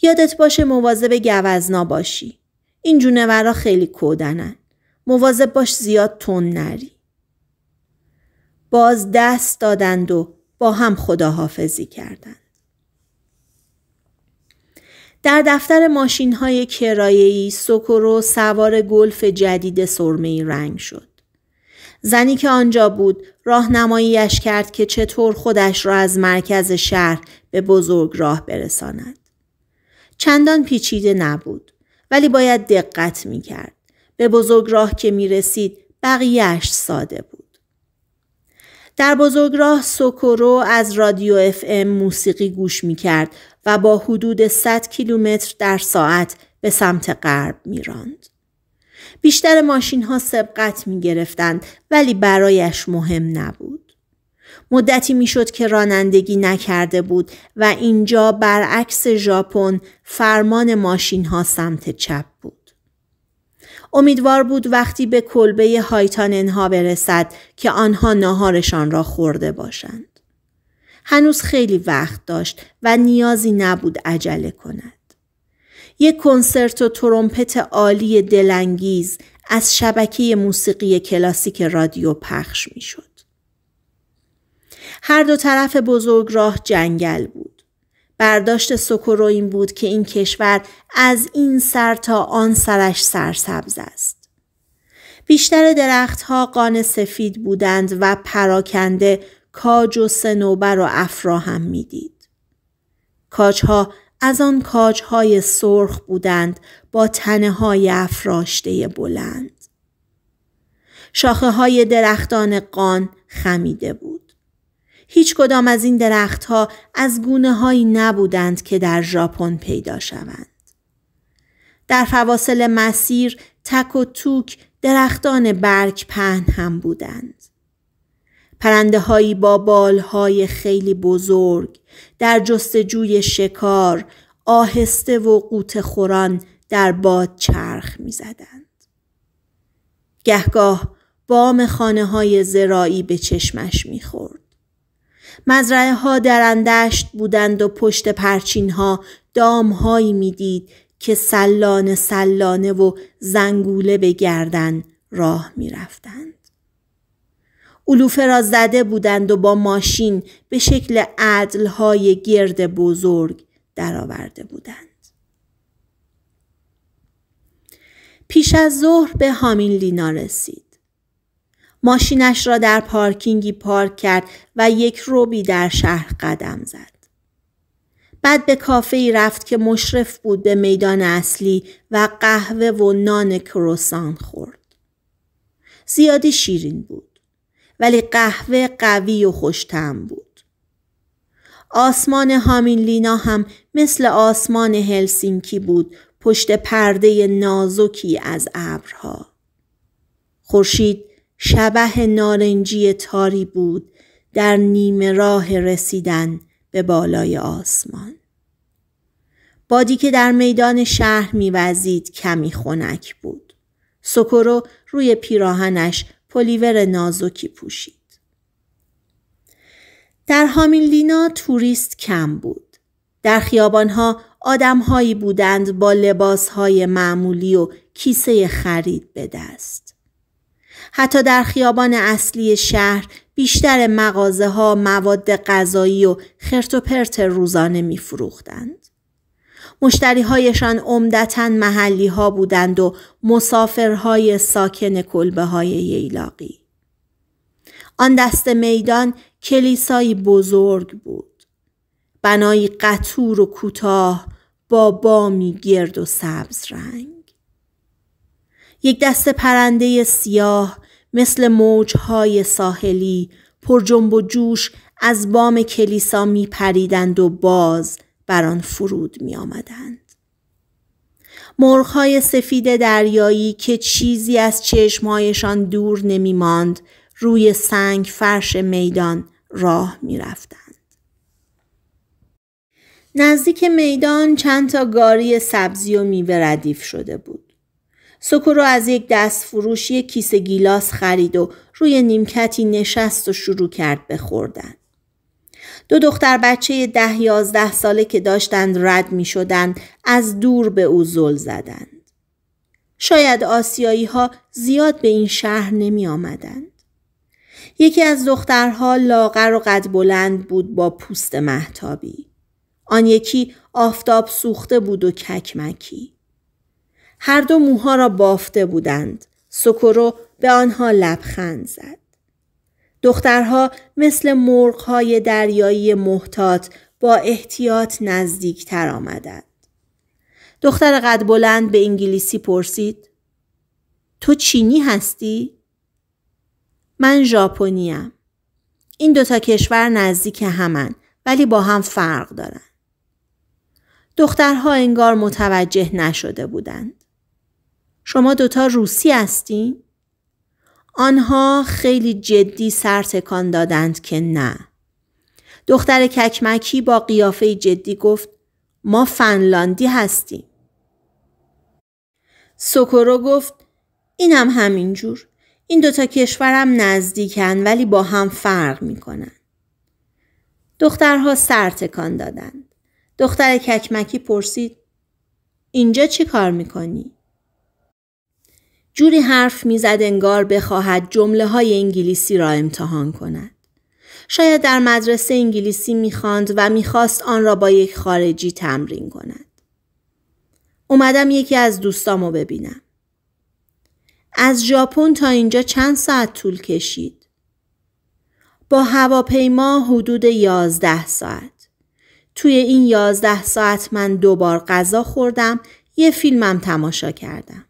یادت باشه مواظب گوزنا باشی. این جونورا خیلی کودنن. مواظب باش زیاد تون نری. باز دست دادند و با هم خداحافظی کردند. در دفتر ماشین های کرایهی و سوار گلف جدید سرمه رنگ شد. زنی که آنجا بود راهنماییش کرد که چطور خودش را از مرکز شهر به بزرگ راه برساند. چندان پیچیده نبود ولی باید دقت می کرد. به راه که می رسید بقیهش ساده بود. در بزرگراه سوکورو از رادیو اف ام موسیقی گوش می کرد و با حدود 100 کیلومتر در ساعت به سمت غرب می راند. بیشتر ماشین ها سبقت می گرفتند ولی برایش مهم نبود. مدتی میشد که رانندگی نکرده بود و اینجا برعکس ژاپن فرمان ماشین ها سمت چپ امیدوار بود وقتی به کلبه ها برسد که آنها ناهارشان را خورده باشند. هنوز خیلی وقت داشت و نیازی نبود عجله کند. یک کنسرت و ترومپت عالی دلانگیز از شبکه موسیقی کلاسیک رادیو پخش می شد. هر دو طرف بزرگ راه جنگل بود. برداشت سوکورو این بود که این کشور از این سر تا آن سرش سرسبز است. بیشتر درختها قان سفید بودند و پراکنده کاج و سنوبر و افرا هم میدید. کاجها از آن کاجهای سرخ بودند با تنه های افراشته بلند. شاخه های درختان قان خمیده بود. هیچ کدام از این درختها از گونه هایی نبودند که در ژاپن پیدا شوند. در فواصل مسیر تک و توک درختان برگ پهن هم بودند. پرنده هایی با های خیلی بزرگ در جستجوی شکار آهسته و قوت خوران در باد چرخ می زدند. گهگاه بام خانه های زرایی به چشمش می خورد. مزرعه ها در اندشت بودند و پشت پرچین ها دام هایی میدید که سلانه سلانه و زنگوله به گردن راه رفتند. علوفه را زده بودند و با ماشین به شکل های گرد بزرگ درآورده بودند. پیش از ظهر به هامین لینا رسید. ماشینش را در پارکینگی پارک کرد و یک روبی در شهر قدم زد. بعد به کافه ای رفت که مشرف بود به میدان اصلی و قهوه و نان کروسان خورد. زیادی شیرین بود ولی قهوه قوی و خوشتم بود. آسمان هامینلینا هم مثل آسمان هلسینکی بود پشت پرده نازکی از ابرها. خورشید شبه نارنجی تاری بود در نیمه راه رسیدن به بالای آسمان. بادی که در میدان شهر میوزید کمی خنک بود. سکرو روی پیراهنش پلیور نازکی پوشید. در هامیلینا توریست کم بود. در خیابانها آدمهایی بودند با لباسهای معمولی و کیسه خرید به دست. حتی در خیابان اصلی شهر بیشتر مغازه ها مواد غذایی و خرت و پرت روزانه می فروختند. مشتری هایشان عمدتا محلی ها بودند و مسافرهای ساکن کلبه های ییلاقی. آن دست میدان کلیسایی بزرگ بود. بنایی قطور و کوتاه با بامی گرد و سبز رنگ. یک دست پرنده سیاه مثل موجهای ساحلی پر جنب و جوش از بام کلیسا می پریدند و باز بر آن فرود می آمدند. مرغهای سفید دریایی که چیزی از چشمهایشان دور نمی ماند روی سنگ فرش میدان راه می رفتند. نزدیک میدان چند تا گاری سبزی و میوه ردیف شده بود. رو از یک دست فروش کیسه گیلاس خرید و روی نیمکتی نشست و شروع کرد به دو دختر بچه ده یازده ساله که داشتند رد می شدند از دور به او زل زدند. شاید آسیایی ها زیاد به این شهر نمی آمدند. یکی از دخترها لاغر و قد بلند بود با پوست محتابی. آن یکی آفتاب سوخته بود و ککمکی. هر دو موها را بافته بودند. سکرو به آنها لبخند زد. دخترها مثل مرغهای دریایی محتاط با احتیاط نزدیکتر آمدند. دختر قد بلند به انگلیسی پرسید تو چینی هستی؟ من ژاپنیم. این دوتا کشور نزدیک همن ولی با هم فرق دارن. دخترها انگار متوجه نشده بودند. شما دوتا روسی هستین؟ آنها خیلی جدی سرتکان دادند که نه. دختر ککمکی با قیافه جدی گفت ما فنلاندی هستیم. سوکورو گفت اینم همینجور. این دوتا کشورم نزدیکن ولی با هم فرق میکنن. دخترها سر تکان دادند. دختر ککمکی پرسید اینجا چی کار میکنی؟ جوری حرف میزد انگار بخواهد جمله های انگلیسی را امتحان کند. شاید در مدرسه انگلیسی میخواند و میخواست آن را با یک خارجی تمرین کند. اومدم یکی از دوستامو ببینم. از ژاپن تا اینجا چند ساعت طول کشید. با هواپیما حدود یازده ساعت. توی این یازده ساعت من دوبار غذا خوردم یه فیلمم تماشا کردم.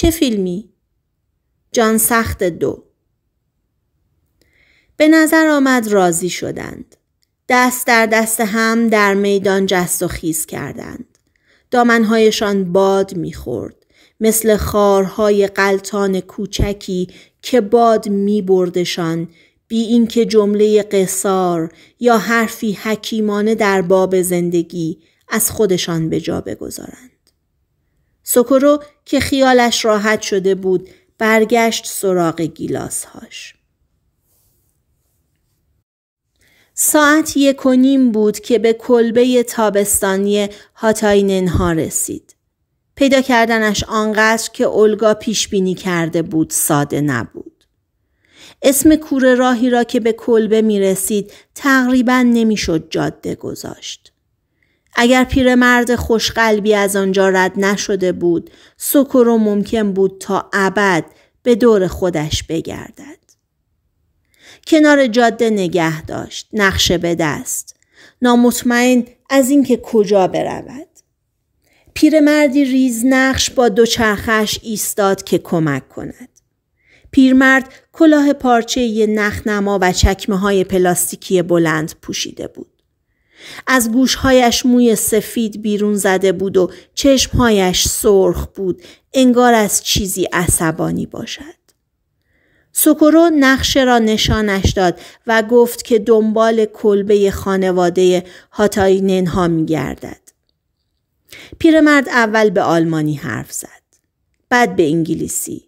چه فیلمی؟ جان سخت دو به نظر آمد راضی شدند. دست در دست هم در میدان جست و خیز کردند. دامنهایشان باد میخورد. مثل خارهای قلطان کوچکی که باد میبردشان بی اینکه جمله قصار یا حرفی حکیمانه در باب زندگی از خودشان به جا بگذارند. سوکورو که خیالش راحت شده بود برگشت سراغ هاش. ساعت یک و نیم بود که به کلبه تابستانی هاتاینن ها رسید. پیدا کردنش آنقدر که اولگا پیش بینی کرده بود ساده نبود. اسم کوره راهی را که به کلبه می رسید تقریبا نمیشد جاده گذاشت. اگر پیرمرد خوشقلبی از آنجا رد نشده بود و ممکن بود تا ابد به دور خودش بگردد کنار جاده نگه داشت نقشه به دست نامطمئن از اینکه کجا برود پیرمردی ریز نقش با دوچرخش ایستاد که کمک کند پیرمرد کلاه پارچه نخنما و چکمه های پلاستیکی بلند پوشیده بود از گوشهایش موی سفید بیرون زده بود و چشمهایش سرخ بود انگار از چیزی عصبانی باشد. سکرو نقشه را نشانش داد و گفت که دنبال کلبه خانواده هاتای ننها می گردد. پیرمرد اول به آلمانی حرف زد. بعد به انگلیسی.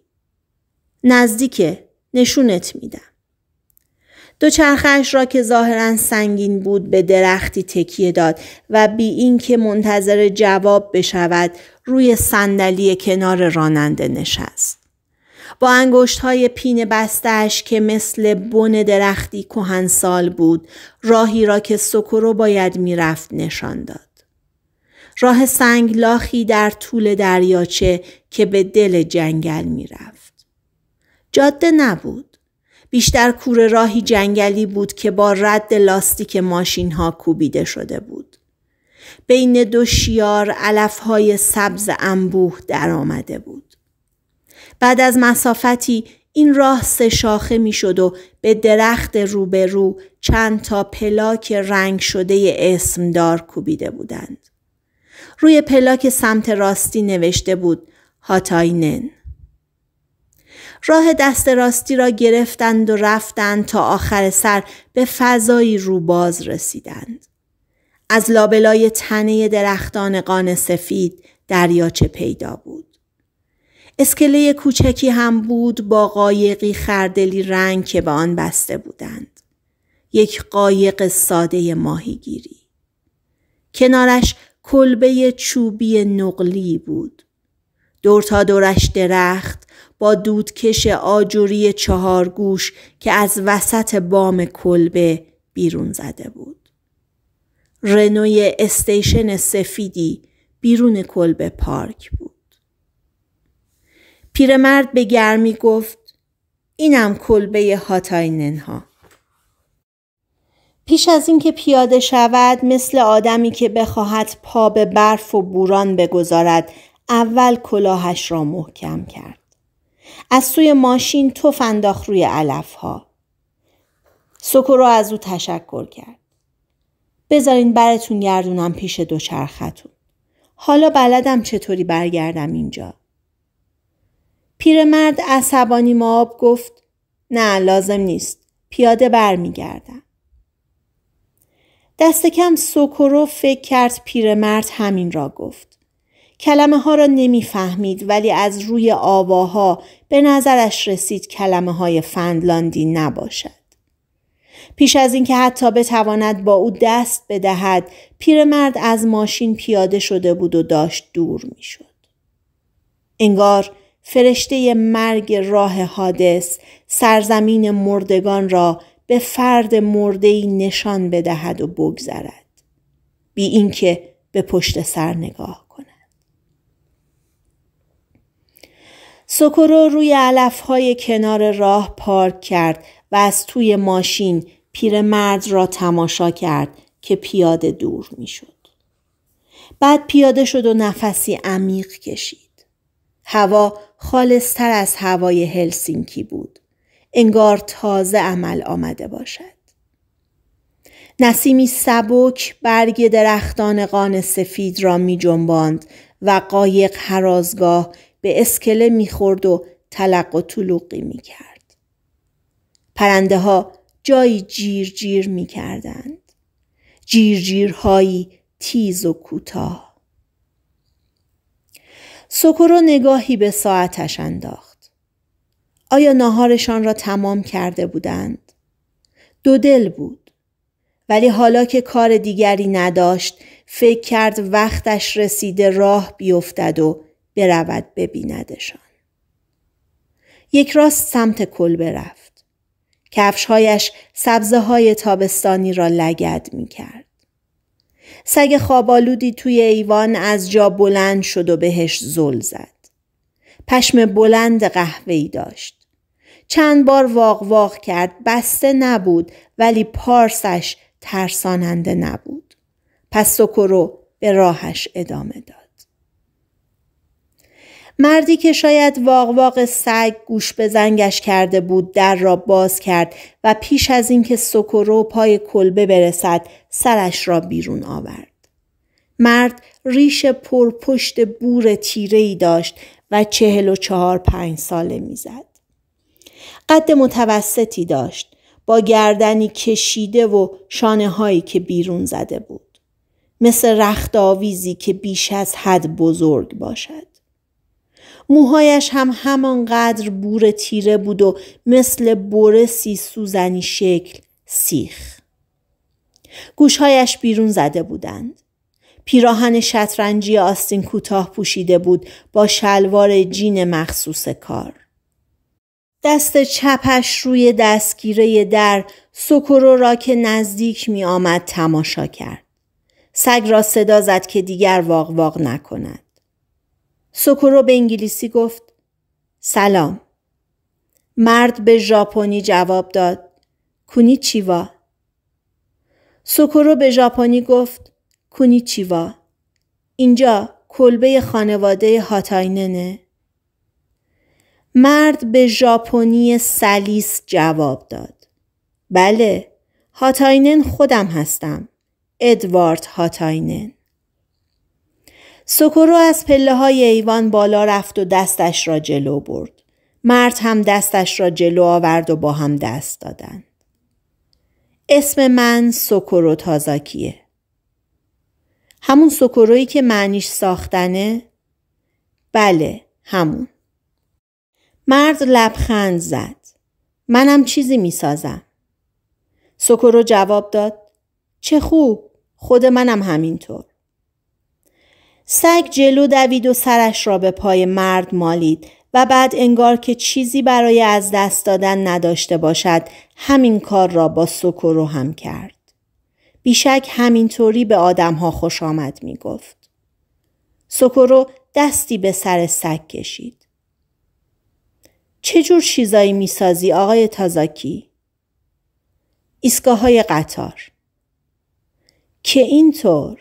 نزدیکه نشونت میدم. دوچرخش را که ظاهرا سنگین بود به درختی تکیه داد و بی اینکه منتظر جواب بشود روی صندلی کنار راننده نشست. با انگشت های پین بستش که مثل بن درختی کهنسال بود راهی را که سکرو باید میرفت نشان داد. راه سنگ لاخی در طول دریاچه که به دل جنگل میرفت. جاده نبود. بیشتر کوره راهی جنگلی بود که با رد لاستیک ماشین ها کوبیده شده بود. بین دو شیار علف های سبز انبوه در آمده بود. بعد از مسافتی این راه سه شاخه می شد و به درخت روبرو چند تا پلاک رنگ شده اسمدار کوبیده بودند. روی پلاک سمت راستی نوشته بود هاتاینن. راه دست راستی را گرفتند و رفتند تا آخر سر به فضایی رو باز رسیدند. از لابلای تنه درختان قان سفید دریاچه پیدا بود. اسکله کوچکی هم بود با قایقی خردلی رنگ که به آن بسته بودند. یک قایق ساده ماهیگیری. کنارش کلبه چوبی نقلی بود. دور تا دورش درخت، با دودکش آجوری چهارگوش که از وسط بام کلبه بیرون زده بود. رنوی استیشن سفیدی بیرون کلبه پارک بود. پیرمرد به گرمی گفت اینم کلبه ها پیش از اینکه پیاده شود مثل آدمی که بخواهد پا به برف و بوران بگذارد اول کلاهش را محکم کرد. از سوی ماشین توف انداخت روی علف ها. سکرو از او تشکر کرد. بذارین براتون گردونم پیش دوچرختون. حالا بلدم چطوری برگردم اینجا. پیرمرد عصبانی معاب گفت نه لازم نیست. پیاده برمیگردم. دست کم سوکورو فکر کرد پیرمرد همین را گفت. کلمه ها را فهمید ولی از روی آواها به نظرش رسید کلمه های فندلاندی نباشد. پیش از اینکه حتی بتواند با او دست بدهد پیرمرد از ماشین پیاده شده بود و داشت دور میشد. انگار فرشته مرگ راه حادث سرزمین مردگان را به فرد مردهی نشان بدهد و بگذرد بی اینکه به پشت سر نگاه سکرو روی علفهای کنار راه پارک کرد و از توی ماشین مرد را تماشا کرد که پیاده دور میشد. بعد پیاده شد و نفسی عمیق کشید. هوا خالصتر از هوای هلسینکی بود. انگار تازه عمل آمده باشد. نسیمی سبک برگ درختان قان سفید را می جنباند و قایق هرازگاه به اسکله میخورد و تلق و طلوقی میکرد. پرنده ها جایی جیر جیر میکردند. جیر تیز و کوتاه. و نگاهی به ساعتش انداخت. آیا ناهارشان را تمام کرده بودند؟ دو دل بود. ولی حالا که کار دیگری نداشت فکر کرد وقتش رسیده راه بیفتد و برود ببیندشان. یک راست سمت کل برفت. کفشهایش سبزه های تابستانی را لگد می کرد. سگ خوابالودی توی ایوان از جا بلند شد و بهش زل زد. پشم بلند قهوه‌ای داشت. چند بار واق واق کرد بسته نبود ولی پارسش ترساننده نبود. پس سکرو به راهش ادامه داد. مردی که شاید واقواق سگ گوش به زنگش کرده بود در را باز کرد و پیش از اینکه سکورو پای کلبه برسد سرش را بیرون آورد. مرد ریش پرپشت بور تیره ای داشت و چهل و چهار پنج ساله میزد. قد متوسطی داشت با گردنی کشیده و شانه هایی که بیرون زده بود. مثل رخت آویزی که بیش از حد بزرگ باشد. موهایش هم همانقدر بور تیره بود و مثل برسی سوزنی شکل سیخ. گوشهایش بیرون زده بودند. پیراهن شطرنجی آستین کوتاه پوشیده بود با شلوار جین مخصوص کار. دست چپش روی دستگیره در سکرو را که نزدیک می آمد تماشا کرد. سگ را صدا زد که دیگر واق واق نکند. سوکورو به انگلیسی گفت سلام. مرد به ژاپنی جواب داد. کونی چیوا. سوکورو به ژاپنی گفت کونی چیوا. اینجا کلبه خانواده هاتایننه. مرد به ژاپنی سلیس جواب داد. بله، هاتاینن خودم هستم. ادوارد هاتاینن. سکورو از پله های ایوان بالا رفت و دستش را جلو برد. مرد هم دستش را جلو آورد و با هم دست دادند. اسم من سکورو تازاکیه. همون سکورویی که معنیش ساختنه؟ بله، همون. مرد لبخند زد. منم چیزی می سازم. سکرو جواب داد. چه خوب. خود منم همینطور. سگ جلو دوید و سرش را به پای مرد مالید و بعد انگار که چیزی برای از دست دادن نداشته باشد همین کار را با سکرو هم کرد. بیشک همینطوری به آدمها خوش آمد می گفت. سکرو دستی به سر سگ کشید. چجور جور چیزایی میسازی آقای تازاکی؟ ایستگاه های قطار که اینطور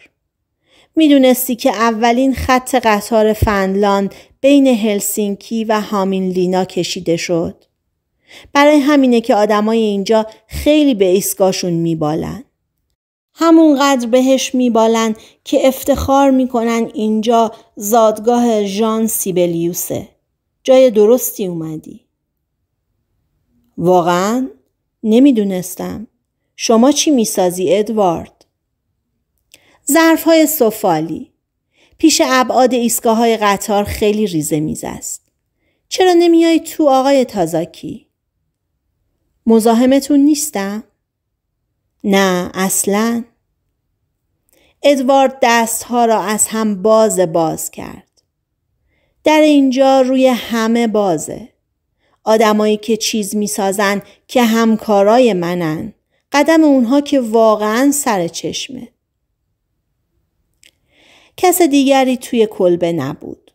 میدونستی که اولین خط قطار فنلاند بین هلسینکی و هامینلینا کشیده شد برای همینه که آدمای اینجا خیلی به ایستگاهشون میبالن همونقدر بهش میبالن که افتخار میکنن اینجا زادگاه ژان سیبلیوسه جای درستی اومدی واقعا نمیدونستم شما چی میسازی ادوارد ظرف های سفالی پیش ابعاد ایستگاه های قطار خیلی ریزه میز است چرا نمیای تو آقای تازاکی مزاحمتون نیستم نه اصلا ادوارد دستها را از هم باز باز کرد در اینجا روی همه بازه آدمایی که چیز میسازن که همکارای منن قدم اونها که واقعا سر چشمه کس دیگری توی کلبه نبود.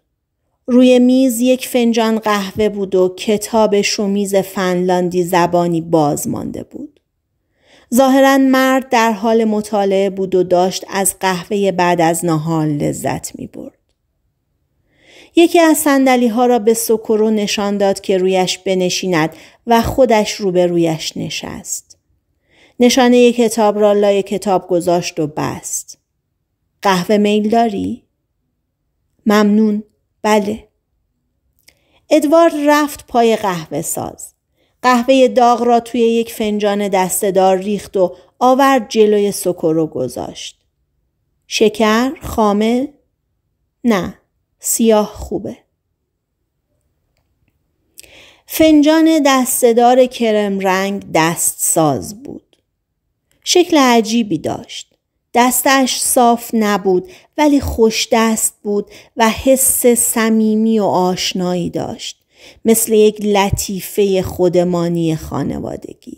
روی میز یک فنجان قهوه بود و کتاب شومیز فنلاندی زبانی باز مانده بود. ظاهرا مرد در حال مطالعه بود و داشت از قهوه بعد از نهار لذت می برد. یکی از سندلی ها را به سکرو نشان داد که رویش بنشیند و خودش رویش نشست. نشانه کتاب را لای کتاب گذاشت و بست. قهوه میل داری؟ ممنون بله ادوارد رفت پای قهوه ساز قهوه داغ را توی یک فنجان دستدار ریخت و آورد جلوی سکرو گذاشت شکر خامه نه سیاه خوبه فنجان دستدار کرم رنگ دست ساز بود شکل عجیبی داشت دستش صاف نبود ولی خوش دست بود و حس صمیمی و آشنایی داشت مثل یک لطیفه خودمانی خانوادگی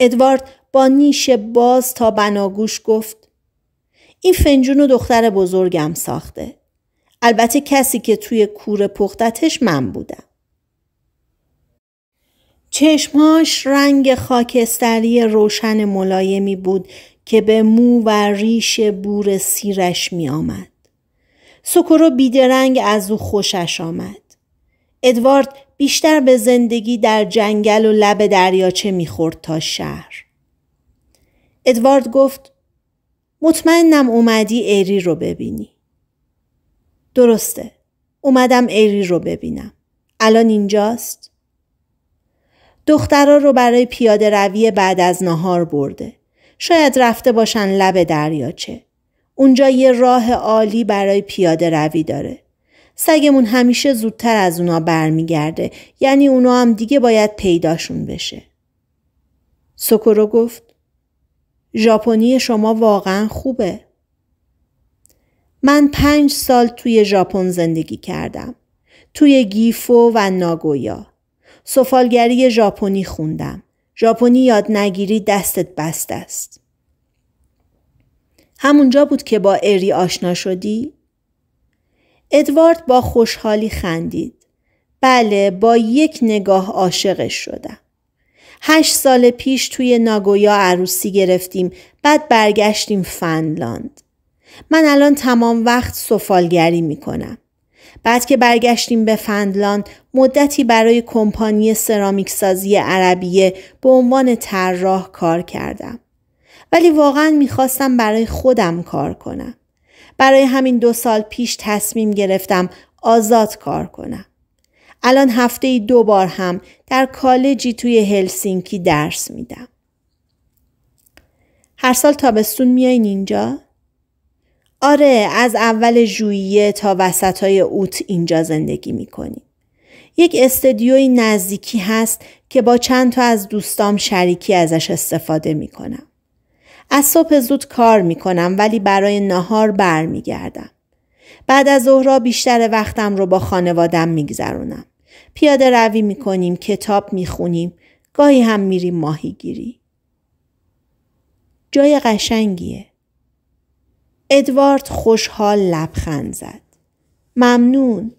ادوارد با نیش باز تا بناگوش گفت این فنجون و دختر بزرگم ساخته البته کسی که توی کور پختتش من بودم چشمهاش رنگ خاکستری روشن ملایمی بود که به مو و ریش بور سیرش می آمد. سکرو بیدرنگ از او خوشش آمد. ادوارد بیشتر به زندگی در جنگل و لب دریاچه خورد تا شهر. ادوارد گفت مطمئنم اومدی ایری رو ببینی. درسته. اومدم ایری رو ببینم. الان اینجاست؟ دخترا رو برای پیاده روی بعد از نهار برده. شاید رفته باشن لب دریاچه. اونجا یه راه عالی برای پیاده روی داره. سگمون همیشه زودتر از اونا برمیگرده یعنی اونا هم دیگه باید پیداشون بشه. سکرو گفت ژاپنی شما واقعا خوبه. من پنج سال توی ژاپن زندگی کردم. توی گیفو و ناگویا. سفالگری ژاپنی خوندم. ژاپنی یاد نگیری دستت بست است. همونجا بود که با اری آشنا شدی؟ ادوارد با خوشحالی خندید. بله با یک نگاه عاشقش شدم. هشت سال پیش توی ناگویا عروسی گرفتیم بعد برگشتیم فنلاند. من الان تمام وقت سفالگری می بعد که برگشتیم به فندلان مدتی برای کمپانی سرامیک سازی عربیه به عنوان طراح کار کردم. ولی واقعا میخواستم برای خودم کار کنم. برای همین دو سال پیش تصمیم گرفتم آزاد کار کنم. الان هفته ای دو بار هم در کالجی توی هلسینکی درس میدم. هر سال تابستون میایین اینجا؟ آره از اول ژوئیه تا وسط های اوت اینجا زندگی میکنیم. یک استدیوی نزدیکی هست که با چند تا از دوستام شریکی ازش استفاده کنم. از صبح زود کار کنم ولی برای ناهار گردم. بعد از ظهرا بیشتر وقتم رو با خانوادم گذرونم. پیاده روی کنیم کتاب میخونیم، گاهی هم میریم ماهیگیری. جای قشنگیه. ادوارد خوشحال لبخند زد. ممنون.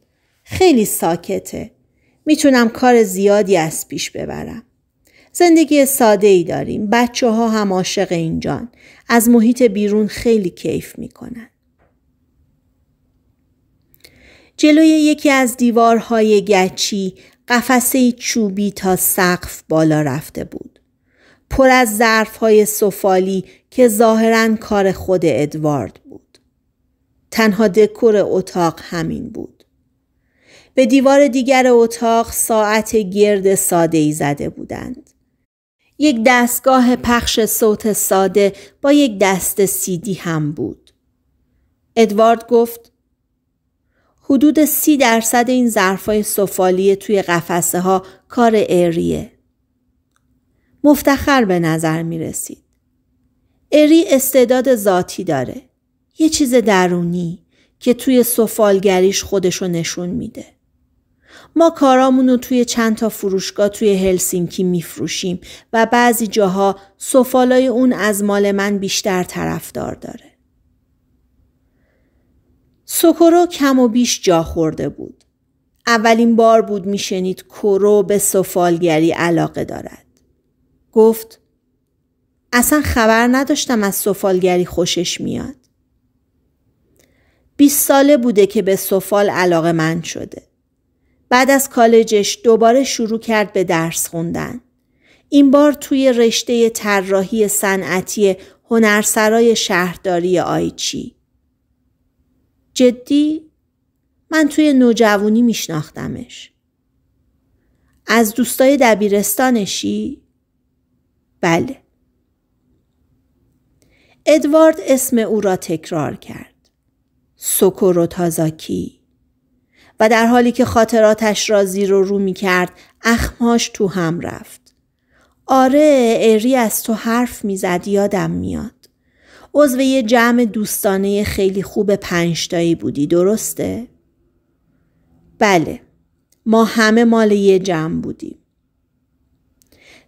خیلی ساکته. میتونم کار زیادی از پیش ببرم. زندگی ساده ای داریم. بچه ها هم عاشق اینجان. از محیط بیرون خیلی کیف میکنن. جلوی یکی از دیوارهای گچی قفسه چوبی تا سقف بالا رفته بود. پر از های سفالی که ظاهرا کار خود ادوارد بود. تنها دکور اتاق همین بود. به دیوار دیگر اتاق ساعت گرد ساده ای زده بودند. یک دستگاه پخش صوت ساده با یک دست سیدی هم بود. ادوارد گفت حدود سی درصد این ظرفای سفالی توی قفسه ها کار ایریه. مفتخر به نظر می رسید. اری استعداد ذاتی داره. یه چیز درونی که توی سفالگریش خودشو نشون میده. ما کارامون رو توی چند تا فروشگاه توی هلسینکی میفروشیم و بعضی جاها سفالای اون از مال من بیشتر طرفدار داره. سوکورو کم و بیش جا خورده بود. اولین بار بود میشنید کرو به سفالگری علاقه دارد. گفت اصلا خبر نداشتم از سفالگری خوشش میاد. 20 ساله بوده که به سفال علاقه من شده. بعد از کالجش دوباره شروع کرد به درس خوندن. این بار توی رشته طراحی صنعتی هنرسرای شهرداری آیچی. جدی؟ من توی نوجوانی میشناختمش. از دوستای دبیرستانشی؟ بله. ادوارد اسم او را تکرار کرد. و تازاکی و در حالی که خاطراتش را زیر و رو می کرد اخماش تو هم رفت. آره اری از تو حرف میزد یادم میاد. عضو یه جمع دوستانه خیلی خوب پنجتایی بودی درسته؟ بله ما همه مال یه جمع بودیم.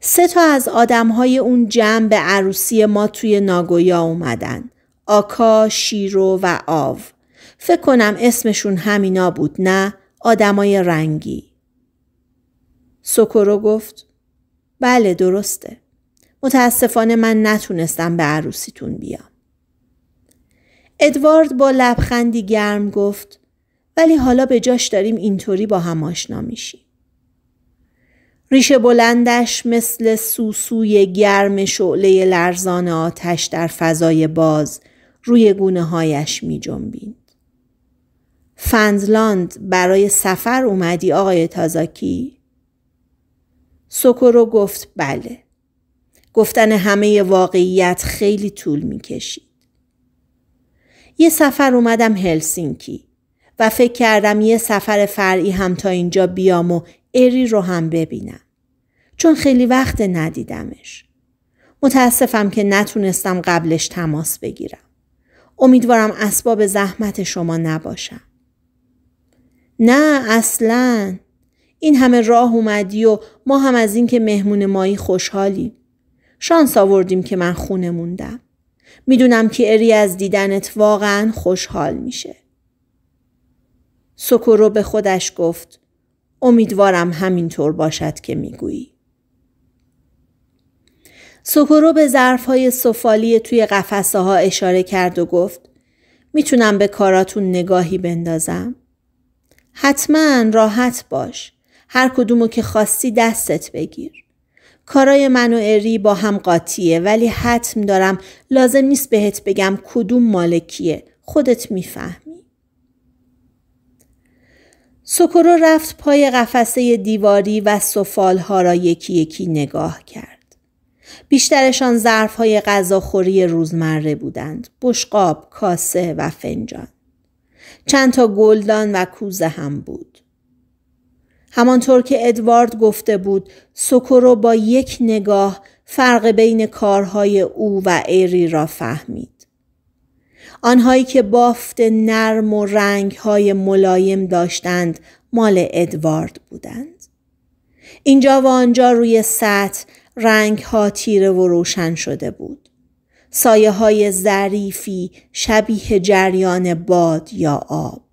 سه تا از های اون جمع به عروسی ما توی ناگویا اومدن. آکا، شیرو و آو. فکر کنم اسمشون همینا بود نه آدمای رنگی. سوکورو گفت بله درسته. متاسفانه من نتونستم به عروسیتون بیام. ادوارد با لبخندی گرم گفت ولی حالا به جاش داریم اینطوری با هم آشنا میشیم. ریشه بلندش مثل سوسوی گرم شعله لرزان آتش در فضای باز روی گونه هایش می جنبید. فنزلاند برای سفر اومدی آقای تازاکی؟ سکرو گفت بله. گفتن همه واقعیت خیلی طول می کشید. یه سفر اومدم هلسینکی و فکر کردم یه سفر فرعی هم تا اینجا بیام و اری رو هم ببینم. چون خیلی وقت ندیدمش. متاسفم که نتونستم قبلش تماس بگیرم. امیدوارم اسباب زحمت شما نباشم. نه اصلا این همه راه اومدی و ما هم از اینکه مهمون مایی خوشحالیم. شانس آوردیم که من خونه موندم. میدونم که اری از دیدنت واقعا خوشحال میشه. سکرو به خودش گفت امیدوارم همینطور باشد که میگویی. سوکورو به های سفالی توی قفسه ها اشاره کرد و گفت میتونم به کاراتون نگاهی بندازم؟ حتما راحت باش. هر کدومو که خواستی دستت بگیر. کارای من و اری با هم قاطیه ولی حتم دارم لازم نیست بهت بگم کدوم مالکیه. خودت میفهمی. سوکورو رفت پای قفسه دیواری و سفالها را یکی یکی نگاه کرد. بیشترشان ظرفهای غذاخوری روزمره بودند. بشقاب، کاسه و فنجان. چندتا گلدان و کوزه هم بود. همانطور که ادوارد گفته بود سکرو با یک نگاه فرق بین کارهای او و ایری را فهمید. آنهایی که بافت نرم و رنگهای ملایم داشتند مال ادوارد بودند. اینجا و آنجا روی سطح رنگ ها تیره و روشن شده بود. سایه های ظریفی شبیه جریان باد یا آب.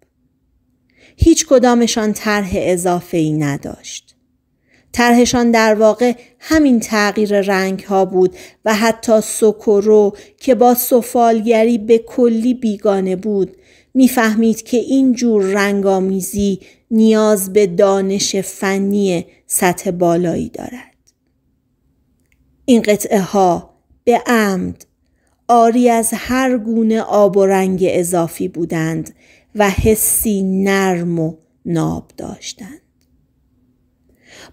هیچ کدامشان طرح اضافه ای نداشت. طرحشان در واقع همین تغییر رنگ ها بود و حتی سکرو که با سفالگری به کلی بیگانه بود میفهمید که این جور رنگامیزی نیاز به دانش فنی سطح بالایی دارد. این قطعه ها به عمد آری از هر گونه آب و رنگ اضافی بودند و حسی نرم و ناب داشتند.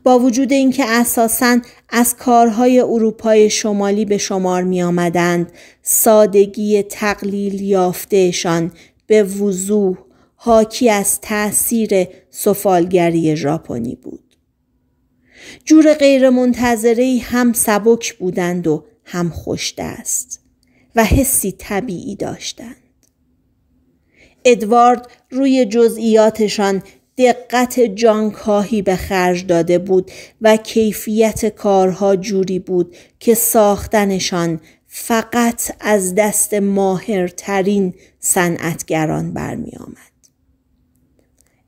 با وجود اینکه اساساً از کارهای اروپای شمالی به شمار می آمدند، سادگی تقلیل یافتهشان به وضوح حاکی از تأثیر سفالگری ژاپنی بود. جور منتظری هم سبک بودند و هم خوش است و حسی طبیعی داشتند. ادوارد روی جزئیاتشان دقت جانکاهی به خرج داده بود و کیفیت کارها جوری بود که ساختنشان فقط از دست ماهرترین صنعتگران برمی آمد.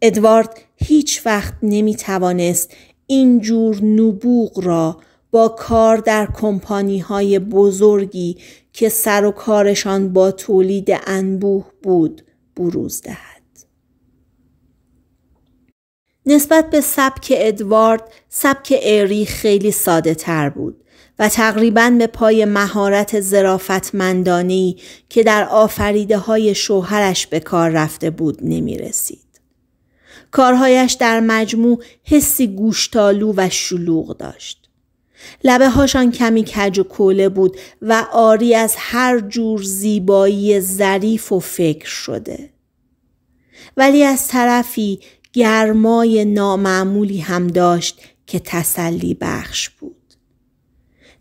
ادوارد هیچ وقت نمی توانست جور نبوغ را با کار در کمپانی های بزرگی که سر و کارشان با تولید انبوه بود بروز دهد. نسبت به سبک ادوارد سبک ایری خیلی ساده تر بود و تقریبا به پای مهارت زرافتمندانی که در آفریده های شوهرش به کار رفته بود نمی رسید. کارهایش در مجموع حسی گوشتالو و شلوغ داشت. لبه هاشان کمی کج و کوله بود و آری از هر جور زیبایی ظریف و فکر شده. ولی از طرفی گرمای نامعمولی هم داشت که تسلی بخش بود.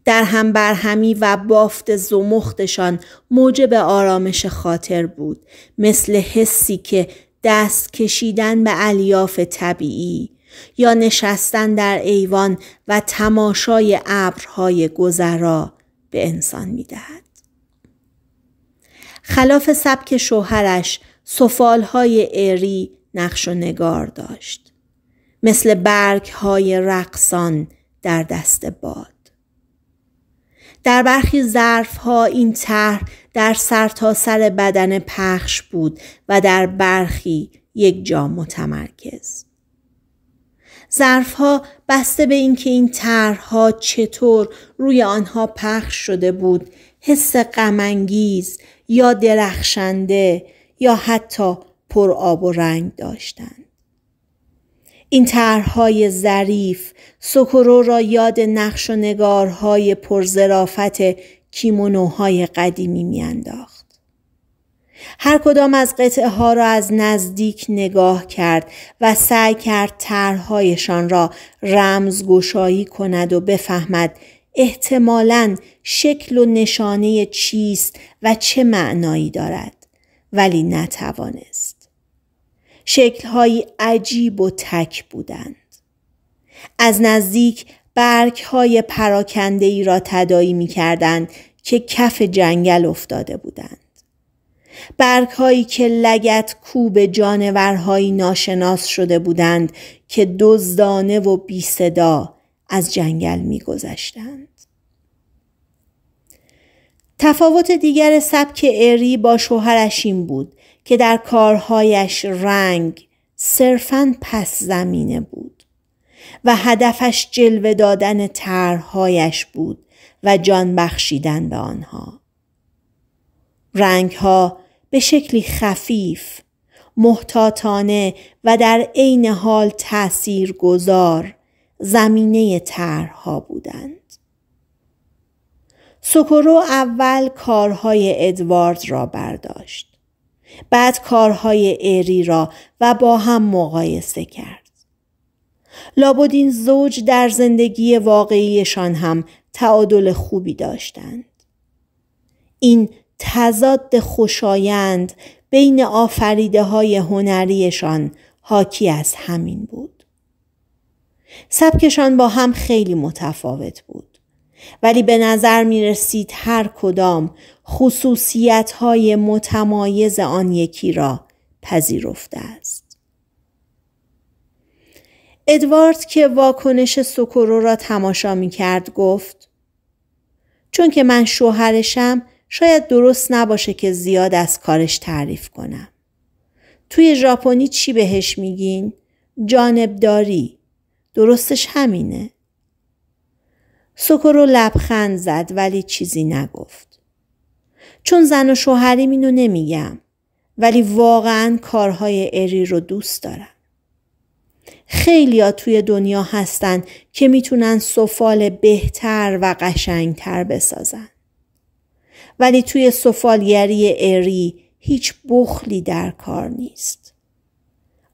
در هم برهمی و بافت زمختشان موجب آرامش خاطر بود مثل حسی که دست کشیدن به الیاف طبیعی یا نشستن در ایوان و تماشای ابرهای گذرا به انسان میدهد. خلاف سبک شوهرش سفالهای اری نقش و نگار داشت. مثل برگ رقصان در دست باد. در برخی ظرف ها این طرح در سرتاسر سر بدن پخش بود و در برخی یک جا متمرکز. ظرفها بسته به اینکه این طرحها این چطور روی آنها پخش شده بود حس غمانگیز یا درخشنده یا حتی پر آب و رنگ داشتند این طرحهای ظریف سکرو را یاد نقش و نگارهای پرزرافت کیمونوهای قدیمی میانداخت. هر کدام از قطعه ها را از نزدیک نگاه کرد و سعی کرد طرحهایشان را رمزگشایی کند و بفهمد احتمالا شکل و نشانه چیست و چه معنایی دارد ولی نتوانست. شکلهایی عجیب و تک بودند. از نزدیک برک های پراکنده ای را تدایی می کردند که کف جنگل افتاده بودند. برک هایی که لگت کوب جانورهایی ناشناس شده بودند که دزدانه و بی صدا از جنگل می گذشتند. تفاوت دیگر سبک اری با شوهرش این بود که در کارهایش رنگ صرفا پس زمینه بود. و هدفش جلوه دادن طرحهایش بود و جان بخشیدن به آنها. رنگها به شکلی خفیف، محتاطانه و در عین حال تأثیر گذار زمینه طرحها بودند. سوکورو اول کارهای ادوارد را برداشت. بعد کارهای اری را و با هم مقایسه کرد. لابدین زوج در زندگی واقعیشان هم تعادل خوبی داشتند. این تضاد خوشایند بین آفریده های هنریشان حاکی از همین بود. سبکشان با هم خیلی متفاوت بود. ولی به نظر می رسید هر کدام خصوصیت های متمایز آن یکی را پذیرفته است. ادوارد که واکنش سوکورو را تماشا می کرد گفت چون که من شوهرشم شاید درست نباشه که زیاد از کارش تعریف کنم. توی ژاپنی چی بهش میگین؟ جانبداری. درستش همینه. سوکورو لبخند زد ولی چیزی نگفت. چون زن و شوهریم اینو نمیگم ولی واقعا کارهای اری رو دوست دارم. ها توی دنیا هستن که میتونن سفال بهتر و قشنگتر بسازن. ولی توی سفالگری اری هیچ بخلی در کار نیست.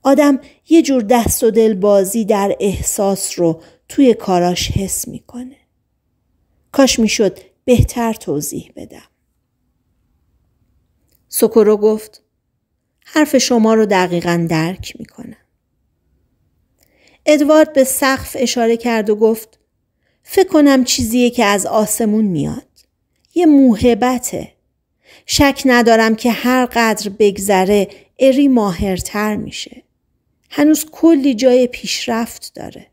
آدم یه جور دست و دل بازی در احساس رو توی کاراش حس میکنه. کاش میشد بهتر توضیح بدم. سکرو گفت حرف شما رو دقیقا درک میکنم. ادوارد به سقف اشاره کرد و گفت فکر کنم چیزیه که از آسمون میاد. یه موهبته. شک ندارم که هر قدر بگذره اری ماهرتر میشه. هنوز کلی جای پیشرفت داره.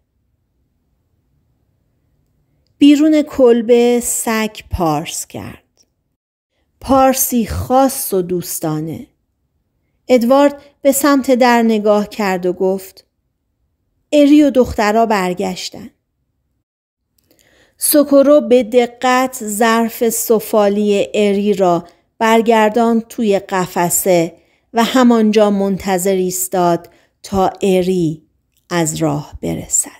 بیرون کلبه سگ پارس کرد. پارسی خاص و دوستانه. ادوارد به سمت در نگاه کرد و گفت اری و دخترا برگشتن. سکرو به دقت ظرف سفالی اری را برگردان توی قفسه و همانجا منتظر ایستاد تا اری از راه برسد.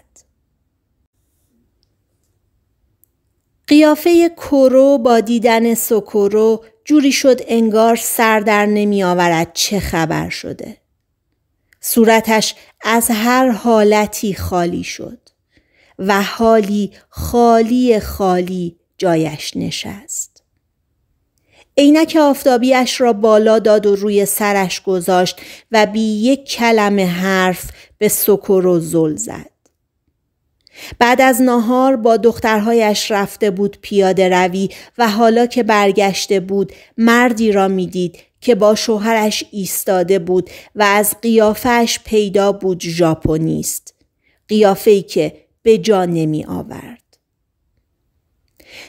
قیافه کرو با دیدن سکورو جوری شد انگار سر در نمی آورد چه خبر شده. صورتش از هر حالتی خالی شد و حالی خالی خالی جایش نشست. عینک آفتابیش را بالا داد و روی سرش گذاشت و بی یک کلم حرف به سکر و زل زد. بعد از ناهار با دخترهایش رفته بود پیاده روی و حالا که برگشته بود مردی را میدید که با شوهرش ایستاده بود و از قیافش پیدا بود ژاپنی است که به جا نمی آورد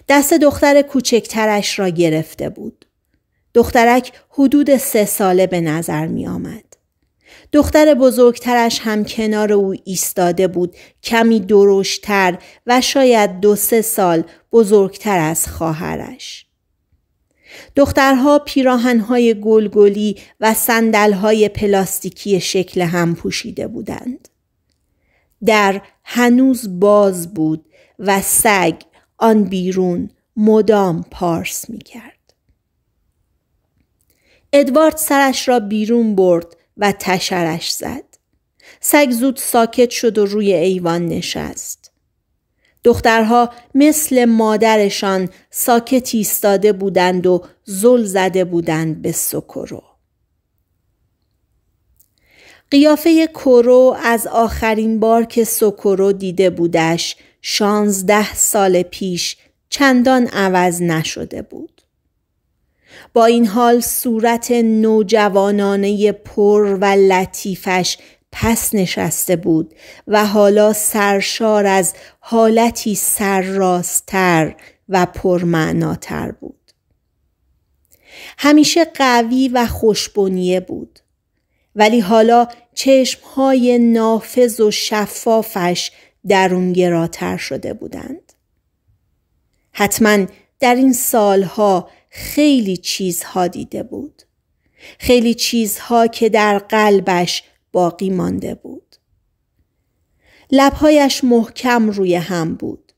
دست دختر کوچکترش را گرفته بود دخترک حدود سه ساله به نظر می آمد. دختر بزرگترش هم کنار او ایستاده بود کمی درشتتر و شاید دو سه سال بزرگتر از خواهرش. دخترها پیراهنهای گلگلی و سندلهای پلاستیکی شکل هم پوشیده بودند. در هنوز باز بود و سگ آن بیرون مدام پارس می کرد. ادوارد سرش را بیرون برد و تشرش زد. سگ زود ساکت شد و روی ایوان نشست. دخترها مثل مادرشان ساکت ایستاده بودند و زل زده بودند به سکرو. قیافه کرو از آخرین بار که سکرو دیده بودش شانزده سال پیش چندان عوض نشده بود. با این حال صورت نوجوانانه پر و لطیفش پس نشسته بود و حالا سرشار از حالتی سرراستتر و پرمعناتر بود. همیشه قوی و خوشبنیه بود. ولی حالا چشمهای نافذ و شفافش درونگراتر شده بودند. حتما در این سالها خیلی چیزها دیده بود. خیلی چیزها که در قلبش باقی مانده بود. لبهایش محکم روی هم بود.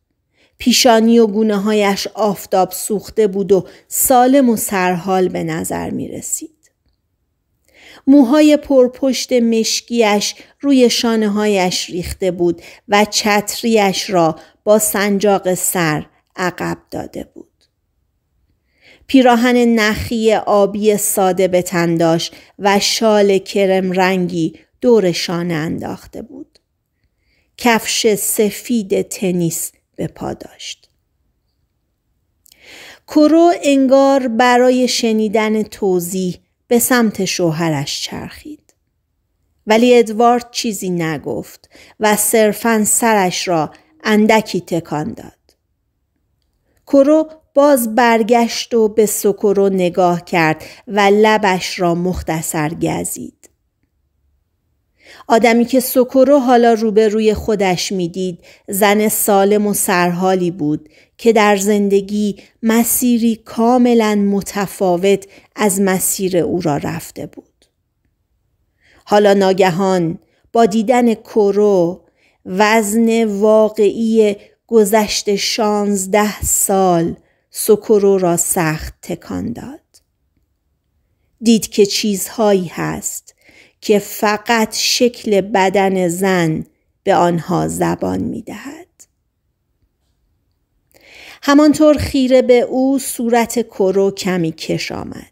پیشانی و گونه هایش آفتاب سوخته بود و سالم و سرحال به نظر می رسید. موهای پرپشت مشکیش روی شانه هایش ریخته بود و چتریش را با سنجاق سر عقب داده بود. پیراهن نخی آبی ساده به تنداش و شال کرم رنگی دور شانه انداخته بود. کفش سفید تنیس به پا داشت. کرو انگار برای شنیدن توضیح به سمت شوهرش چرخید. ولی ادوارد چیزی نگفت و صرفا سرش را اندکی تکان داد. کرو باز برگشت و به سکرو نگاه کرد و لبش را مختصر گزید. آدمی که سکرو حالا روی خودش میدید زن سالم و سرحالی بود که در زندگی مسیری کاملا متفاوت از مسیر او را رفته بود حالا ناگهان با دیدن کرو وزن واقعی گذشت شانزده سال سکرو را سخت تکان داد دید که چیزهایی هست که فقط شکل بدن زن به آنها زبان می دهد. همانطور خیره به او صورت کرو کمی کش آمد.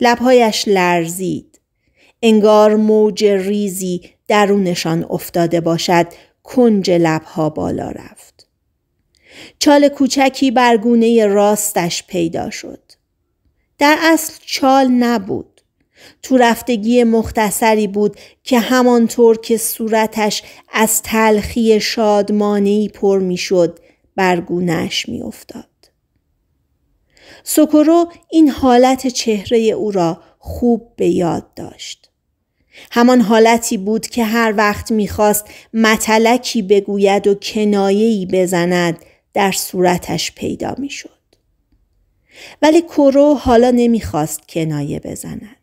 لبهایش لرزید. انگار موج ریزی درونشان افتاده باشد کنج لبها بالا رفت. چال کوچکی برگونه راستش پیدا شد. در اصل چال نبود. تو رفتگی مختصری بود که همانطور که صورتش از تلخی شادمانی پر میشد برگونش می میافتاد سوکورو این حالت چهره او را خوب به یاد داشت همان حالتی بود که هر وقت میخواست متلکی بگوید و کنایهی بزند در صورتش پیدا میشد ولی کرو حالا نمیخواست کنایه بزند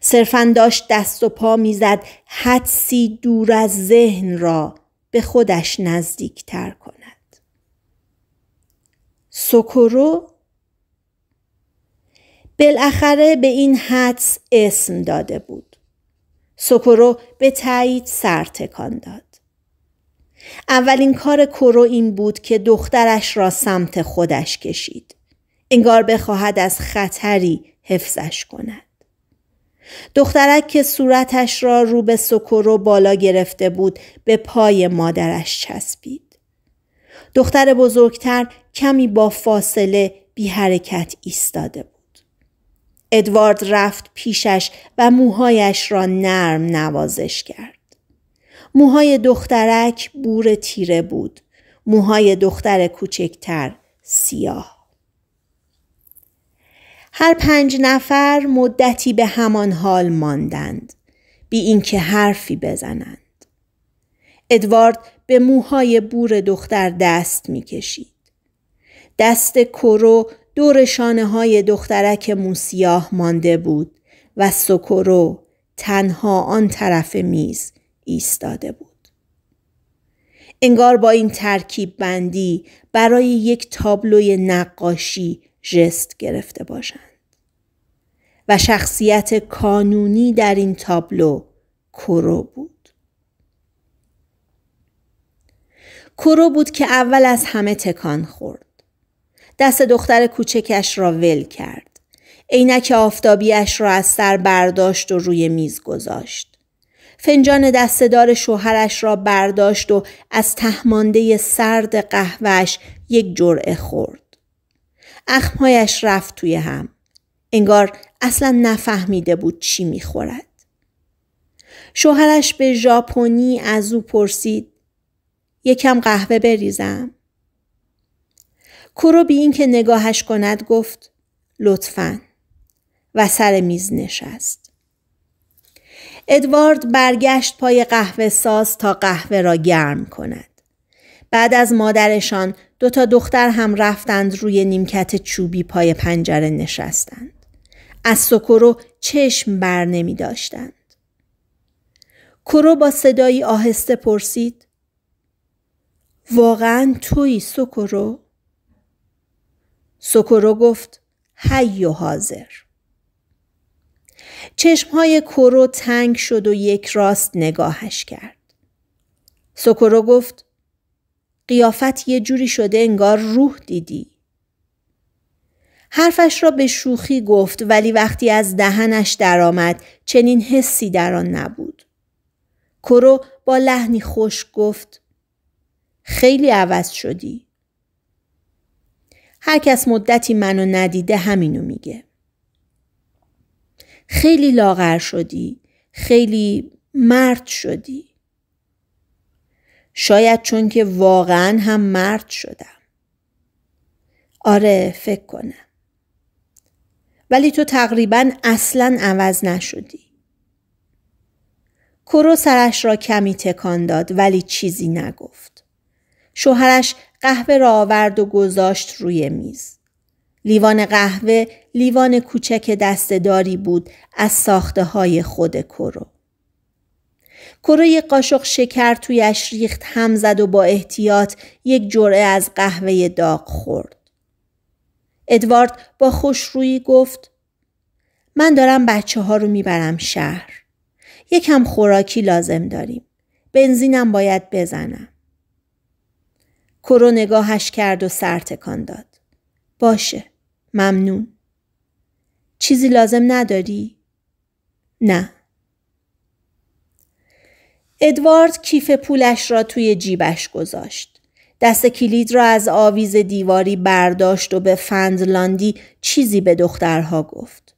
صرفا داشت دست و پا میزد حدسی دور از ذهن را به خودش نزدیک تر کند سکرو بالاخره به این حدس اسم داده بود سکرو به تایید سر تکان داد اولین کار کرو این بود که دخترش را سمت خودش کشید انگار بخواهد از خطری حفظش کند دخترک که صورتش را رو به سکرو بالا گرفته بود به پای مادرش چسبید. دختر بزرگتر کمی با فاصله بی حرکت ایستاده بود. ادوارد رفت پیشش و موهایش را نرم نوازش کرد. موهای دخترک بور تیره بود. موهای دختر کوچکتر سیاه. هر پنج نفر مدتی به همان حال ماندند بی اینکه حرفی بزنند ادوارد به موهای بور دختر دست میکشید دست کرو دور شانه های دخترک موسیاه مانده بود و سکرو تنها آن طرف میز ایستاده بود انگار با این ترکیب بندی برای یک تابلوی نقاشی ژست گرفته باشند و شخصیت کانونی در این تابلو کرو بود کرو بود که اول از همه تکان خورد دست دختر کوچکش را ول کرد عینک آفتابیش را از سر برداشت و روی میز گذاشت فنجان دستدار شوهرش را برداشت و از تهمانده سرد قهوهش یک جرعه خورد اخمهایش رفت توی هم. انگار اصلا نفهمیده بود چی میخورد. شوهرش به ژاپنی از او پرسید یکم قهوه بریزم. کرو بی این که نگاهش کند گفت لطفا و سر میز نشست. ادوارد برگشت پای قهوه ساز تا قهوه را گرم کند. بعد از مادرشان دو تا دختر هم رفتند روی نیمکت چوبی پای پنجره نشستند. از سکرو چشم بر نمی داشتند. کرو با صدایی آهسته پرسید واقعا توی سکرو؟ سکرو گفت هی و حاضر. چشمهای کرو تنگ شد و یک راست نگاهش کرد. سکرو گفت قیافت یه جوری شده انگار روح دیدی. حرفش را به شوخی گفت ولی وقتی از دهنش درآمد چنین حسی در آن نبود. کرو با لحنی خوش گفت خیلی عوض شدی. هر کس مدتی منو ندیده همینو میگه. خیلی لاغر شدی. خیلی مرد شدی. شاید چون که واقعا هم مرد شدم. آره فکر کنم. ولی تو تقریبا اصلا عوض نشدی. کرو سرش را کمی تکان داد ولی چیزی نگفت. شوهرش قهوه را آورد و گذاشت روی میز. لیوان قهوه لیوان کوچک دستداری بود از ساخته های خود کرو. کره قاشق شکر تویش ریخت هم زد و با احتیاط یک جرعه از قهوه داغ خورد. ادوارد با خوشرویی گفت من دارم بچه ها رو میبرم شهر. یکم خوراکی لازم داریم. بنزینم باید بزنم. کرو نگاهش کرد و سر تکان داد. باشه. ممنون. چیزی لازم نداری؟ نه. ادوارد کیف پولش را توی جیبش گذاشت. دست کلید را از آویز دیواری برداشت و به فندلاندی چیزی به دخترها گفت.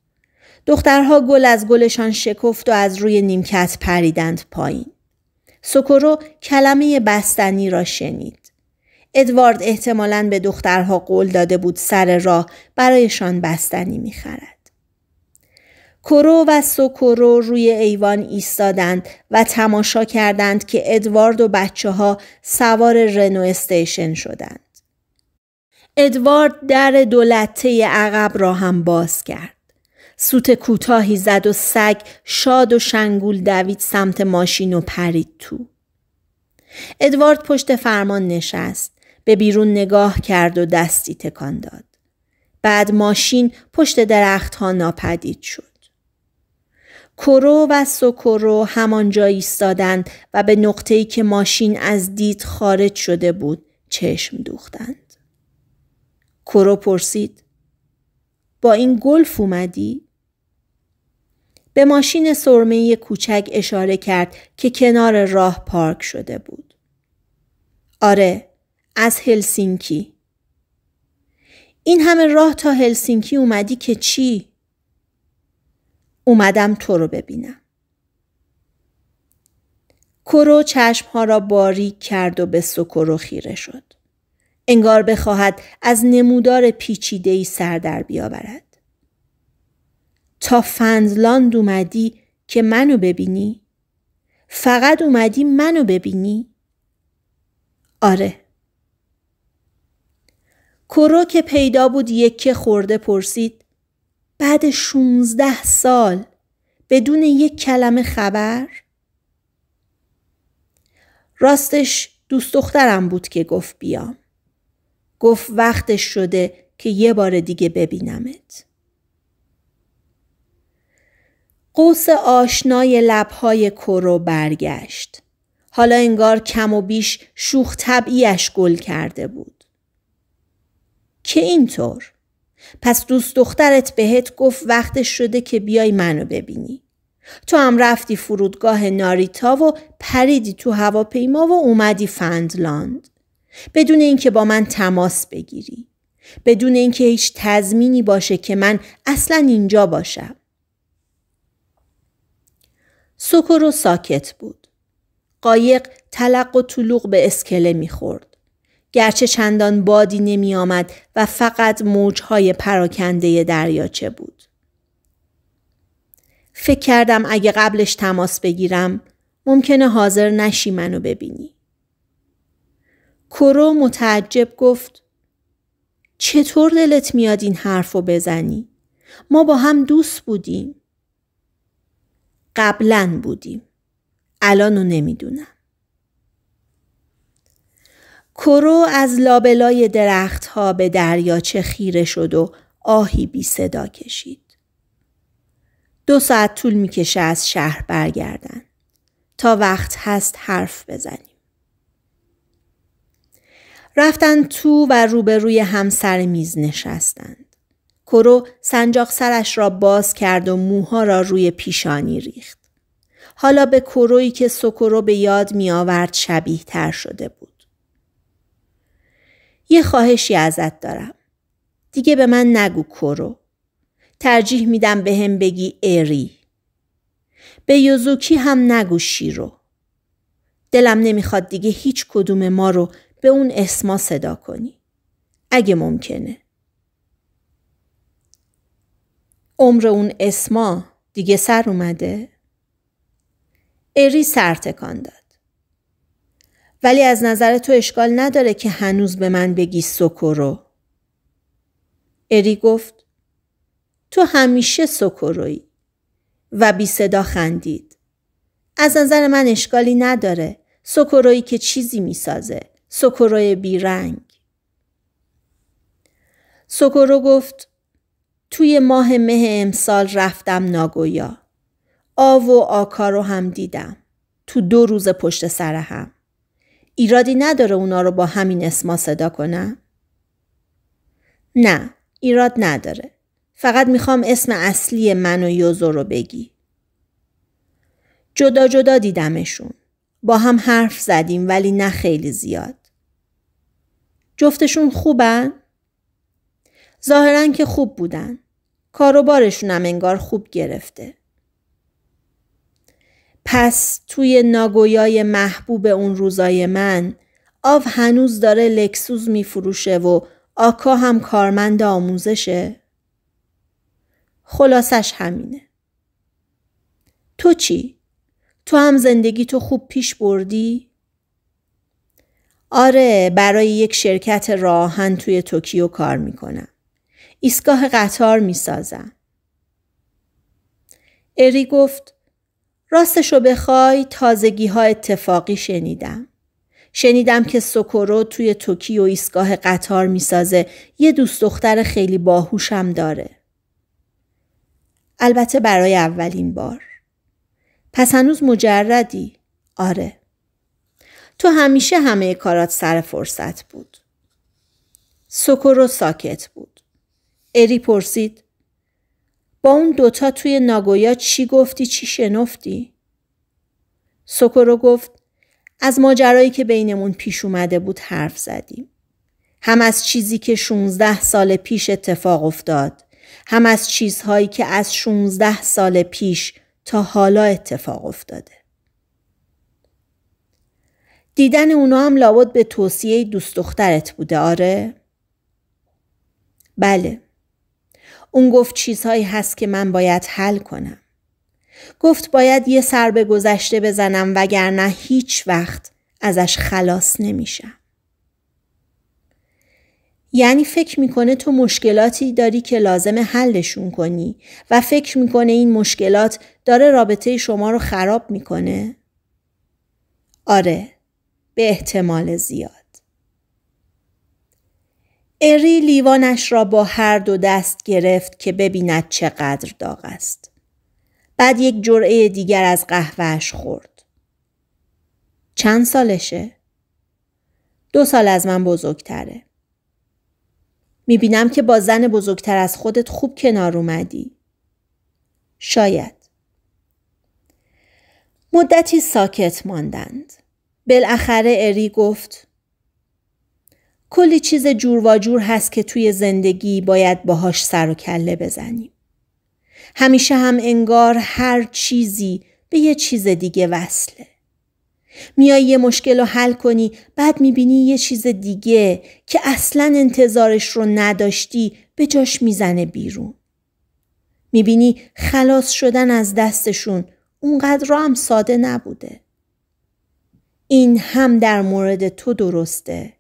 دخترها گل از گلشان شکفت و از روی نیمکت پریدند پایین. سکرو کلمه بستنی را شنید. ادوارد احتمالاً به دخترها قول داده بود سر راه برایشان بستنی میخرد. کرو و سوکرو روی ایوان ایستادند و تماشا کردند که ادوارد و بچه ها سوار رنو استیشن شدند. ادوارد در دولته عقب را هم باز کرد. سوت کوتاهی زد و سگ شاد و شنگول دوید سمت ماشین و پرید تو. ادوارد پشت فرمان نشست. به بیرون نگاه کرد و دستی تکان داد. بعد ماشین پشت درخت ها ناپدید شد. کرو و سوکرو همانجا ایستادند و به نقطه‌ای که ماشین از دید خارج شده بود چشم دوختند. کرو پرسید با این گلف اومدی؟ به ماشین سرمه کوچک اشاره کرد که کنار راه پارک شده بود. آره، از هلسینکی. این همه راه تا هلسینکی اومدی که چی؟ اومدم تو رو ببینم. کرو چشمها را باریک کرد و به سکرو خیره شد. انگار بخواهد از نمودار ای سر در بیاورد. تا فنزلاند اومدی که منو ببینی؟ فقط اومدی منو ببینی؟ آره. کرو که پیدا بود یک که خورده پرسید بعد 16 سال بدون یک کلمه خبر راستش دوست دخترم بود که گفت بیام گفت وقتش شده که یه بار دیگه ببینمت قوس آشنای لبهای کرو برگشت حالا انگار کم و بیش شوخ طبعیش گل کرده بود که اینطور پس دوست دخترت بهت گفت وقتش شده که بیای منو ببینی. تو هم رفتی فرودگاه ناریتا و پریدی تو هواپیما و اومدی فندلاند. بدون اینکه با من تماس بگیری. بدون اینکه هیچ تضمینی باشه که من اصلا اینجا باشم. و ساکت بود. قایق تلق و طلوق به اسکله میخورد. گرچه چندان بادی نمی آمد و فقط موجهای پراکنده دریاچه بود. فکر کردم اگه قبلش تماس بگیرم ممکنه حاضر نشی منو ببینی. کرو متعجب گفت چطور دلت میاد این حرفو بزنی؟ ما با هم دوست بودیم. قبلا بودیم. الانو نمیدونم. کرو از لابلای ها به دریاچه خیره شد و آهی بی صدا کشید. دو ساعت طول میکشه از شهر برگردن. تا وقت هست حرف بزنیم. رفتن تو و روبروی همسر میز نشستند. کرو سنجاق سرش را باز کرد و موها را روی پیشانی ریخت. حالا به کروی که سکرو به یاد می آورد شبیه تر شده بود. یه خواهشی ازت دارم. دیگه به من نگو کرو. ترجیح میدم به هم بگی اری. به یوزوکی هم نگو شیرو. دلم نمیخواد دیگه هیچ کدوم ما رو به اون اسما صدا کنی. اگه ممکنه. عمر اون اسما دیگه سر اومده؟ اری سرتکان داد. ولی از نظر تو اشکال نداره که هنوز به من بگی سوکورو. اری گفت تو همیشه سوکورویی و بی صدا خندید. از نظر من اشکالی نداره. سوکورویی که چیزی میسازه. سوکوروی رنگ. سوکورو گفت توی ماه مه امسال رفتم ناگویا. آو و آکارو هم دیدم. تو دو روز پشت سر هم. ایرادی نداره اونا رو با همین اسما صدا کنم؟ نه ایراد نداره. فقط میخوام اسم اصلی من و یوزو رو بگی. جدا جدا دیدمشون. با هم حرف زدیم ولی نه خیلی زیاد. جفتشون خوبن؟ ظاهرا که خوب بودن. کاروبارشون هم انگار خوب گرفته. پس توی ناگویای محبوب اون روزای من آو هنوز داره لکسوز میفروشه و آکا هم کارمند آموزشه خلاصش همینه تو چی؟ تو هم زندگی تو خوب پیش بردی؟ آره برای یک شرکت راهن توی توکیو کار میکنم. ایستگاه قطار میسازم. اری گفت رو بخوای تازگی ها اتفاقی شنیدم. شنیدم که سوکورو توی توکیو ایستگاه قطار میسازه یه دوست دختر خیلی باهوشم داره. البته برای اولین بار. پس هنوز مجردی؟ آره. تو همیشه همه کارات سر فرصت بود. سوکورو ساکت بود. اری پرسید با اون دوتا توی ناگویا چی گفتی چی شنفتی؟ سوکورو گفت از ماجرایی که بینمون پیش اومده بود حرف زدیم. هم از چیزی که 16 سال پیش اتفاق افتاد. هم از چیزهایی که از 16 سال پیش تا حالا اتفاق افتاده. دیدن اونا هم لابد به توصیه دوست دخترت بوده آره؟ بله. اون گفت چیزهایی هست که من باید حل کنم. گفت باید یه سر به گذشته بزنم وگرنه هیچ وقت ازش خلاص نمیشم. یعنی فکر میکنه تو مشکلاتی داری که لازم حلشون کنی و فکر میکنه این مشکلات داره رابطه شما رو خراب میکنه؟ آره به احتمال زیاد. اری لیوانش را با هر دو دست گرفت که ببیند چقدر داغ است. بعد یک جرعه دیگر از قهوهش خورد. چند سالشه؟ دو سال از من بزرگتره. میبینم که با زن بزرگتر از خودت خوب کنار اومدی. شاید. مدتی ساکت ماندند. بالاخره اری گفت کلی چیز جور و جور هست که توی زندگی باید باهاش سر و کله بزنیم. همیشه هم انگار هر چیزی به یه چیز دیگه وصله. میای یه مشکل رو حل کنی بعد میبینی یه چیز دیگه که اصلا انتظارش رو نداشتی به جاش میزنه بیرون. میبینی خلاص شدن از دستشون اونقدر هم ساده نبوده. این هم در مورد تو درسته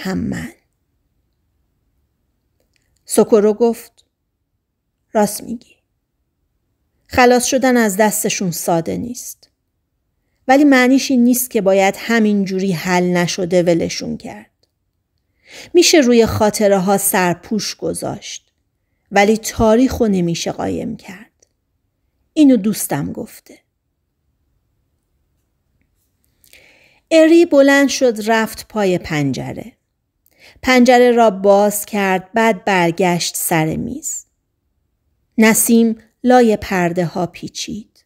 هم من. سوکورو گفت راست میگی. خلاص شدن از دستشون ساده نیست. ولی معنیش این نیست که باید همینجوری حل نشده ولشون کرد. میشه روی خاطره ها سرپوش گذاشت ولی تاریخ رو نمیشه قایم کرد. اینو دوستم گفته. اری بلند شد رفت پای پنجره. پنجره را باز کرد بعد برگشت سر میز. نسیم لای پرده ها پیچید.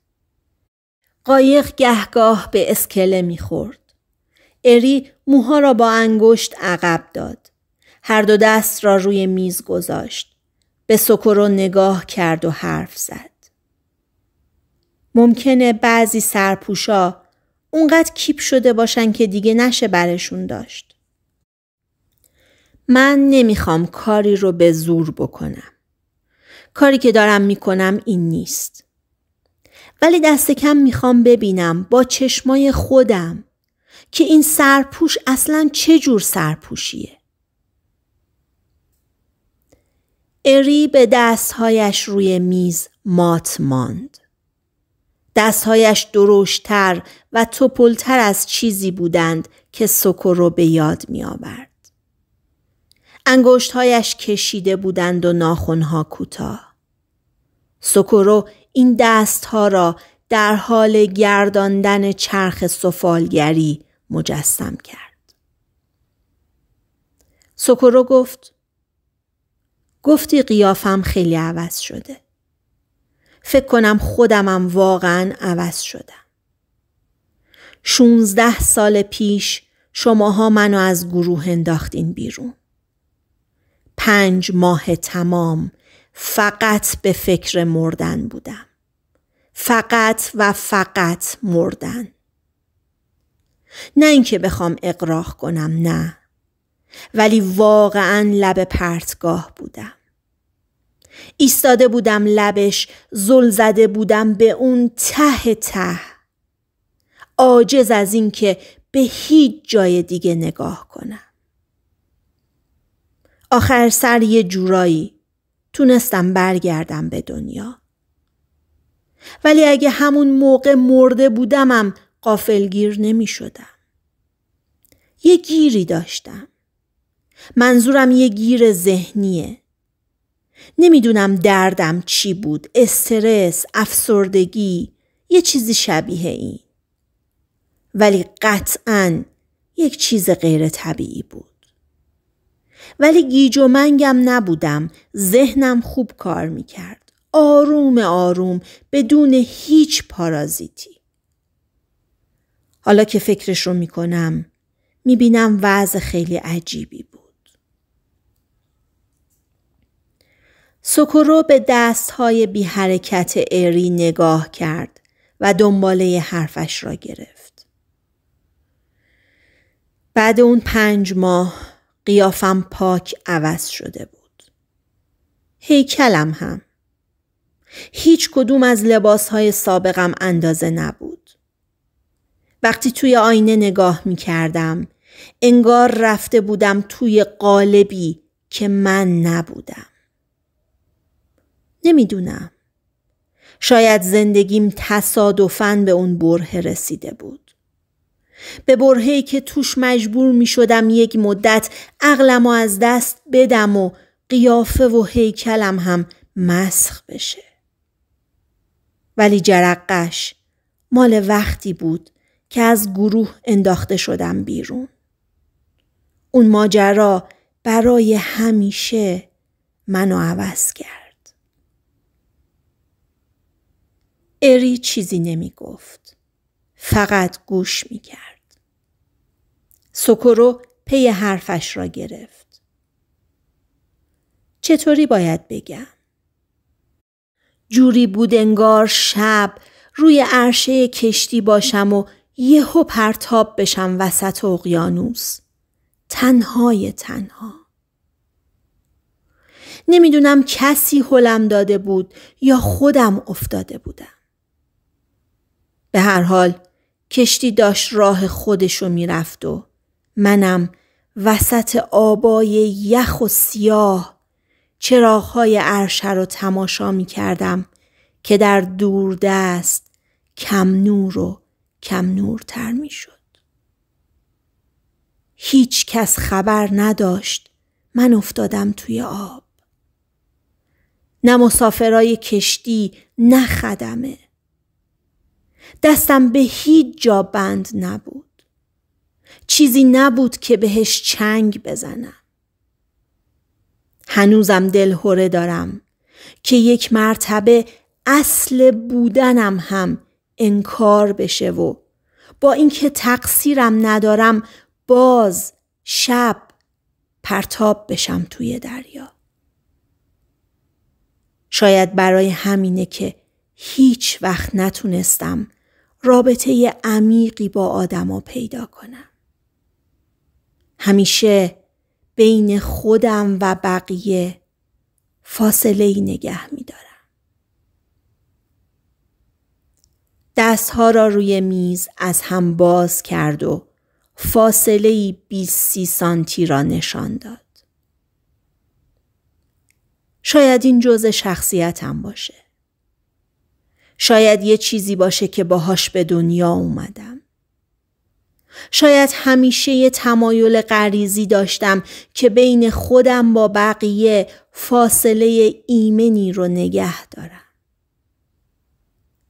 قایق گهگاه به اسکله میخورد. اری موها را با انگشت عقب داد. هر دو دست را روی میز گذاشت. به سکرو نگاه کرد و حرف زد. ممکنه بعضی سرپوشا اونقدر کیپ شده باشن که دیگه نشه برشون داشت. من نمیخوام کاری رو به زور بکنم. کاری که دارم میکنم این نیست. ولی دست کم میخوام ببینم با چشمای خودم که این سرپوش اصلا چه جور سرپوشیه. اری به دستهایش روی میز مات ماند. دستهایش درشتتر و توپلتر از چیزی بودند که سکو رو به یاد میآورد انگشتهایش کشیده بودند و ناخونها کوتاه. سکورو این دستها را در حال گرداندن چرخ سفالگری مجسم کرد. سکورو گفت گفتی قیافم خیلی عوض شده. فکر کنم خودمم واقعا عوض شدم. شونزده سال پیش شماها منو از گروه انداختین بیرون. پنج ماه تمام فقط به فکر مردن بودم. فقط و فقط مردن. نه اینکه بخوام اقراق کنم نه. ولی واقعا لب پرتگاه بودم. ایستاده بودم لبش زل زده بودم به اون ته ته. عاجز از اینکه به هیچ جای دیگه نگاه کنم. آخر سر یه جورایی تونستم برگردم به دنیا. ولی اگه همون موقع مرده بودمم قافلگیر نمی شدم. یه گیری داشتم. منظورم یه گیر ذهنیه. نمیدونم دردم چی بود. استرس، افسردگی، یه چیزی شبیه این. ولی قطعا یک چیز غیر طبیعی بود. ولی گیج و منگم نبودم. ذهنم خوب کار میکرد. آروم آروم بدون هیچ پارازیتی. حالا که فکرش رو میکنم میبینم وضع خیلی عجیبی بود. سکرو به دستهای بی حرکت اری نگاه کرد و دنباله حرفش را گرفت. بعد اون پنج ماه قیافم پاک عوض شده بود. هیکلم هم. هیچ کدوم از لباسهای سابقم اندازه نبود. وقتی توی آینه نگاه می کردم، انگار رفته بودم توی قالبی که من نبودم. نمیدونم. شاید زندگیم تصادفاً به اون بره رسیده بود. به برهی که توش مجبور می شدم یک مدت عقلم از دست بدم و قیافه و هیکلم هم مسخ بشه. ولی جرقش مال وقتی بود که از گروه انداخته شدم بیرون. اون ماجرا برای همیشه منو عوض کرد. اری چیزی نمی گفت. فقط گوش می کرد. سکرو پی حرفش را گرفت. چطوری باید بگم؟ جوری بود انگار شب روی عرشه کشتی باشم و یهو پرتاب بشم وسط اقیانوس. تنهای تنها. نمیدونم کسی حلم داده بود یا خودم افتاده بودم. به هر حال کشتی داشت راه خودشو میرفت و منم وسط آبای یخ و سیاه چراغهای عرشه رو تماشا می که در دور دست کم نور و کم نورتر میشد. هیچ کس خبر نداشت من افتادم توی آب. نه مسافرای کشتی نه خدمه. دستم به هیچ جا بند نبود. چیزی نبود که بهش چنگ بزنم. هنوزم دلهوره دارم که یک مرتبه اصل بودنم هم انکار بشه و با اینکه تقصیرم ندارم باز شب پرتاب بشم توی دریا. شاید برای همینه که هیچ وقت نتونستم رابطه عمیقی با آدما پیدا کنم. همیشه بین خودم و بقیه فاصله ای نگه می دارم. دستها را روی میز از هم باز کرد و فاصله ای 20 سانتی را نشان داد. شاید این جزء شخصیتم باشه. شاید یه چیزی باشه که باهاش به دنیا اومدم. شاید همیشه یه تمایل غریزی داشتم که بین خودم با بقیه فاصله ایمنی رو نگه دارم.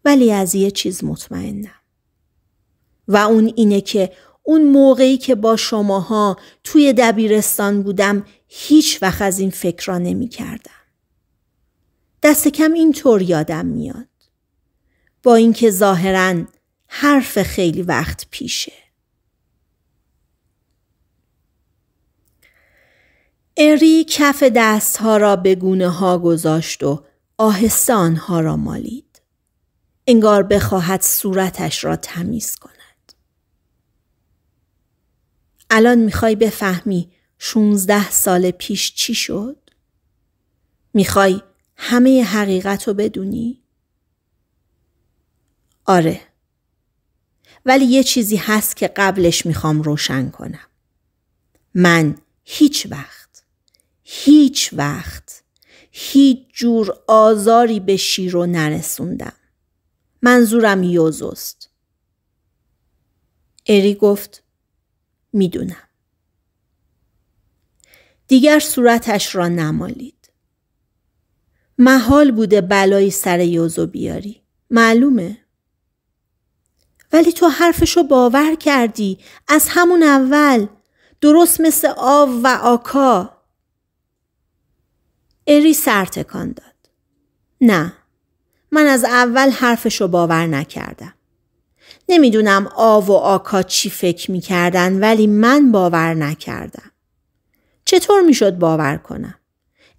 ولی از یه چیز مطمئنم. و اون اینه که اون موقعی که با شماها توی دبیرستان بودم هیچ وقت از این فکر را نمی کردم. دست کم اینطور یادم میاد. با اینکه ظاهرا حرف خیلی وقت پیشه اری کف ها را به گونه ها گذاشت و آهستان ها را مالید. انگار بخواهد صورتش را تمیز کند. الان میخوای بفهمی 16 سال پیش چی شد؟ میخوای همه حقیقت رو بدونی؟ آره ولی یه چیزی هست که قبلش میخوام روشن کنم من هیچ وقت هیچ وقت هیچ جور آزاری به شیرو نرسوندم منظورم یوزوست اری گفت میدونم دیگر صورتش را نمالید محال بوده بلایی سر یوزو بیاری معلومه ولی تو حرفشو باور کردی از همون اول درست مثل آو و آکا اری سرتکان داد نه من از اول حرفشو باور نکردم نمیدونم آو و آکا چی فکر میکردن ولی من باور نکردم چطور میشد باور کنم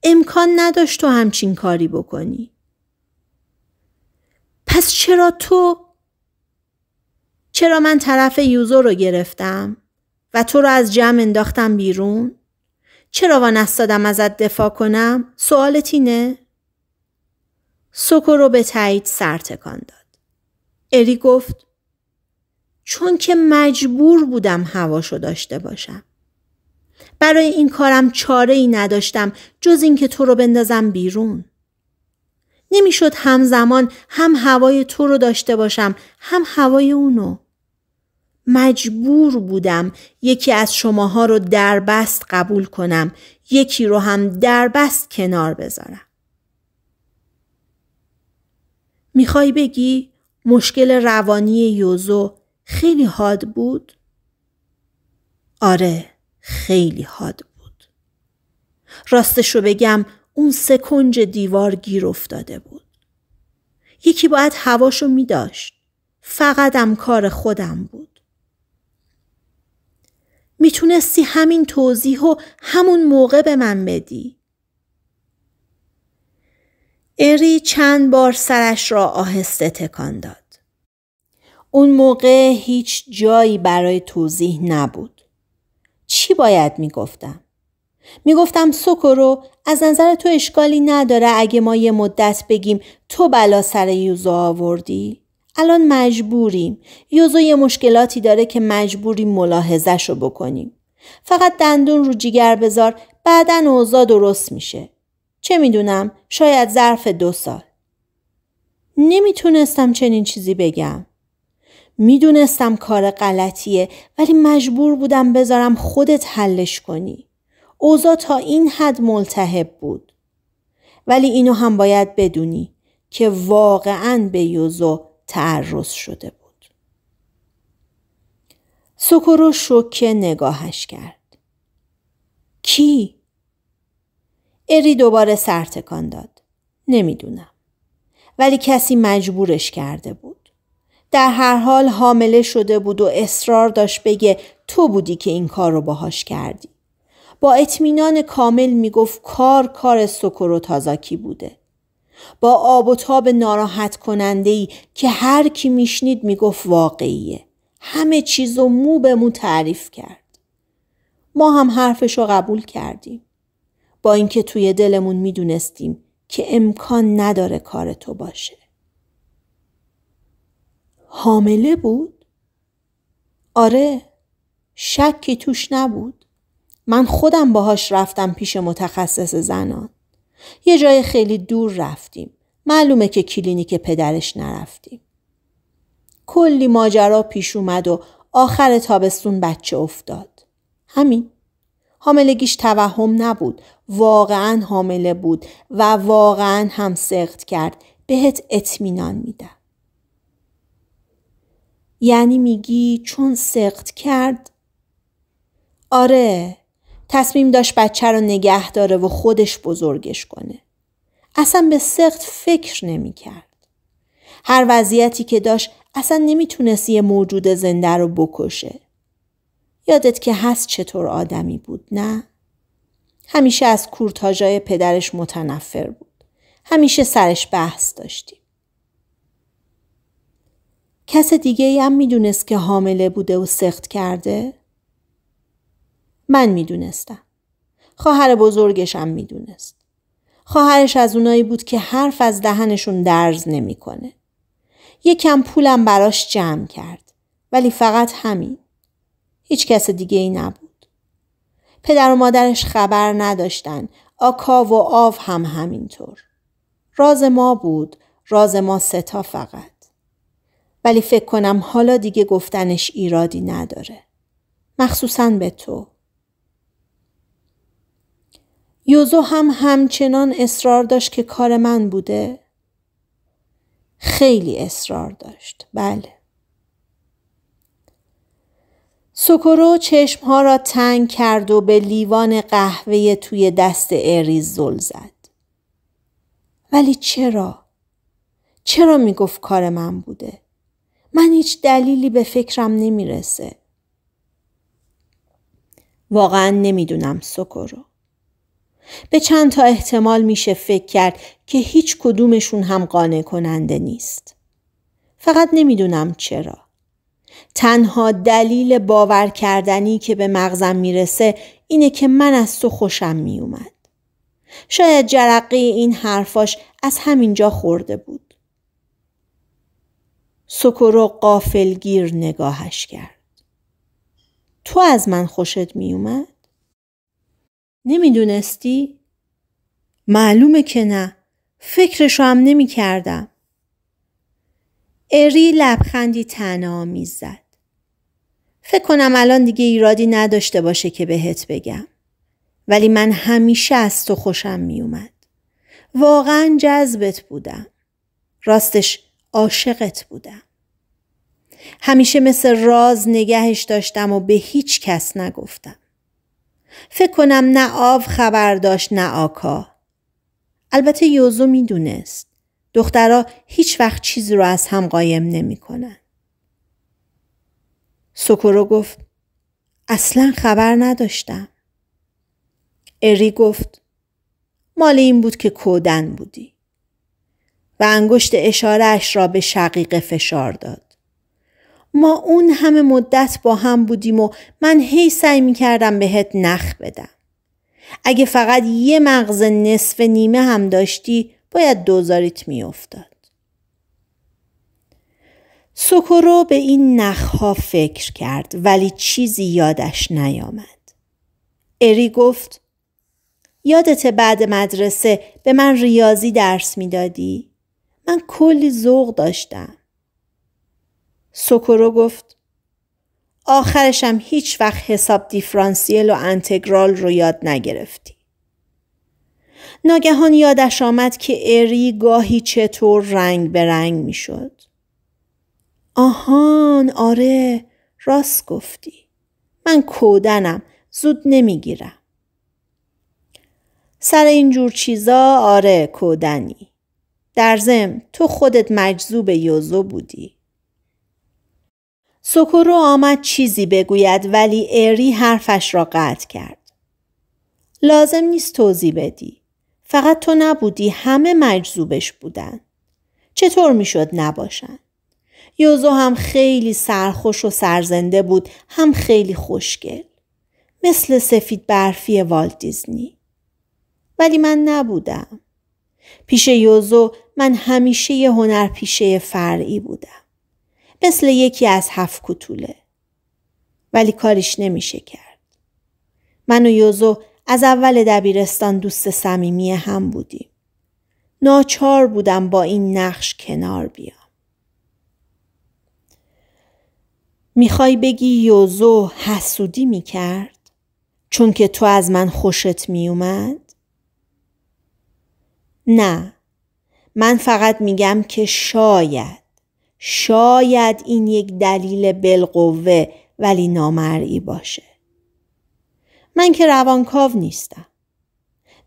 امکان نداشت تو همچین کاری بکنی پس چرا تو چرا من طرف یوزو رو گرفتم و تو رو از جمع انداختم بیرون؟ چرا نستادم ازت دفاع کنم؟ سوالت اینه؟ سوکو رو به تایید سر تکان داد. اری گفت چون که مجبور بودم هواشو داشته باشم. برای این کارم چاره ای نداشتم جز اینکه تو رو بندازم بیرون. نمیشد همزمان هم هوای تو رو داشته باشم هم هوای اونو. مجبور بودم یکی از شماها رو دربست قبول کنم یکی رو هم دربست کنار بذارم میخوای بگی مشکل روانی یوزو خیلی حاد بود؟ آره خیلی حاد بود راستشو بگم اون سکنج دیوار گیر افتاده بود یکی باید هواشو میداشت فقطم کار خودم بود میتونستی همین توضیح و همون موقع به من بدی. اری چند بار سرش را آهسته تکان داد. اون موقع هیچ جایی برای توضیح نبود. چی باید میگفتم؟ میگفتم سوکورو از نظر تو اشکالی نداره اگه ما یه مدت بگیم تو بلا سر یوزو آوردی؟ الان مجبوریم یوزو یه مشکلاتی داره که مجبوریم ملاحظهش رو بکنیم فقط دندون رو جیگر بذار بعدا اوزا درست میشه چه میدونم شاید ظرف دو سال نمیتونستم چنین چیزی بگم میدونستم کار غلطیه ولی مجبور بودم بذارم خودت حلش کنی اوزا تا این حد ملتهب بود ولی اینو هم باید بدونی که واقعا به یوزو تعرض شده بود. سکرو شوکه نگاهش کرد. کی؟ اری دوباره سرتکان داد. نمیدونم. ولی کسی مجبورش کرده بود. در هر حال حامله شده بود و اصرار داشت بگه تو بودی که این کار رو باهاش کردی. با اطمینان کامل میگفت کار کار و تازاکی بوده. با آب و تاب ناراحت کننده ای که هر کی میشنید میگفت واقعیه همه چیز و مو به مو تعریف کرد ما هم حرفش رو قبول کردیم با اینکه توی دلمون میدونستیم که امکان نداره کار تو باشه حامله بود آره شکی توش نبود من خودم باهاش رفتم پیش متخصص زنان یه جای خیلی دور رفتیم. معلومه که کلینیک پدرش نرفتیم. کلی ماجرا پیش اومد و آخر تابستون بچه افتاد. همین. حاملگیش توهم نبود. واقعا حامله بود و واقعا هم سخت کرد. بهت اطمینان میدم. یعنی میگی چون سخت کرد؟ آره تصمیم داشت بچه رو نگه داره و خودش بزرگش کنه. اصلا به سخت فکر نمی کرد. هر وضعیتی که داشت اصلا نمیتونست یه موجود زنده رو بکشه. یادت که هست چطور آدمی بود نه؟ همیشه از کورتاژای پدرش متنفر بود. همیشه سرش بحث داشتیم. کس دیگه هم میدونست که حامله بوده و سخت کرده؟ من میدونستم. خواهر بزرگشم میدونست. خواهرش از اونایی بود که حرف از دهنشون درز نمیکنه. یکم پولم براش جمع کرد ولی فقط همین. هیچ کس دیگه ای نبود. پدر و مادرش خبر نداشتن. آکا و آو هم همینطور. راز ما بود. راز ما ستا فقط. ولی فکر کنم حالا دیگه گفتنش ایرادی نداره. مخصوصا به تو. یوزو هم همچنان اصرار داشت که کار من بوده. خیلی اصرار داشت. بله. سوکورو چشمها را تنگ کرد و به لیوان قهوه توی دست اریز زل زد. ولی چرا؟ چرا میگفت کار من بوده؟ من هیچ دلیلی به فکرم نمیرسه. واقعا نمیدونم سوکورو. به چند تا احتمال میشه فکر کرد که هیچ کدومشون هم قانع کننده نیست. فقط نمیدونم چرا. تنها دلیل باور کردنی که به مغزم میرسه اینه که من از تو خوشم میومد. شاید جرقه این حرفاش از همینجا خورده بود. سکرو قافلگیر نگاهش کرد. تو از من خوشت میومد؟ نمیدونستی؟ معلومه که نه. فکرشو هم نمی کردم. اری لبخندی تنها می زد. فکر کنم الان دیگه ایرادی نداشته باشه که بهت بگم. ولی من همیشه از تو خوشم می اومد. واقعا جذبت بودم. راستش عاشقت بودم. همیشه مثل راز نگهش داشتم و به هیچ کس نگفتم. فکر کنم نه آو خبر داشت نه آکا. البته یوزو میدونست. دخترا هیچ وقت چیزی رو از هم قایم نمیکنن. سوکورو گفت اصلا خبر نداشتم. اری گفت مال این بود که کودن بودی و انگشت اشارهش را به شقیقه فشار داد. ما اون همه مدت با هم بودیم و من هی سعی می کردم بهت نخ بدم. اگه فقط یه مغز نصف نیمه هم داشتی باید دوزاریت می افتاد. سکرو به این نخها فکر کرد ولی چیزی یادش نیامد. اری گفت یادت بعد مدرسه به من ریاضی درس میدادی؟ من کلی ذوق داشتم. سوکورو گفت آخرشم هیچ وقت حساب دیفرانسیل و انتگرال رو یاد نگرفتی. ناگهان یادش آمد که اری گاهی چطور رنگ به رنگ می شد. آهان آره راست گفتی. من کودنم زود نمیگیرم. سر اینجور چیزا آره کودنی. در زم تو خودت مجذوب یوزو بودی. سوکورو آمد چیزی بگوید ولی اری حرفش را قطع کرد. لازم نیست توضیح بدی. فقط تو نبودی همه مجذوبش بودن. چطور میشد نباشن؟ یوزو هم خیلی سرخوش و سرزنده بود هم خیلی خوشگل. مثل سفید برفی والت دیزنی. ولی من نبودم. پیش یوزو من همیشه یه هنرپیشه فرعی بودم. مثل یکی از هفت کوتوله ولی کاریش نمیشه کرد. من و یوزو از اول دبیرستان دوست صمیمی هم بودیم. ناچار بودم با این نقش کنار بیام. میخوای بگی یوزو حسودی میکرد؟ چون که تو از من خوشت میومد؟ نه. من فقط میگم که شاید. شاید این یک دلیل بالقوه ولی نامرئی باشه. من که روانکاو نیستم.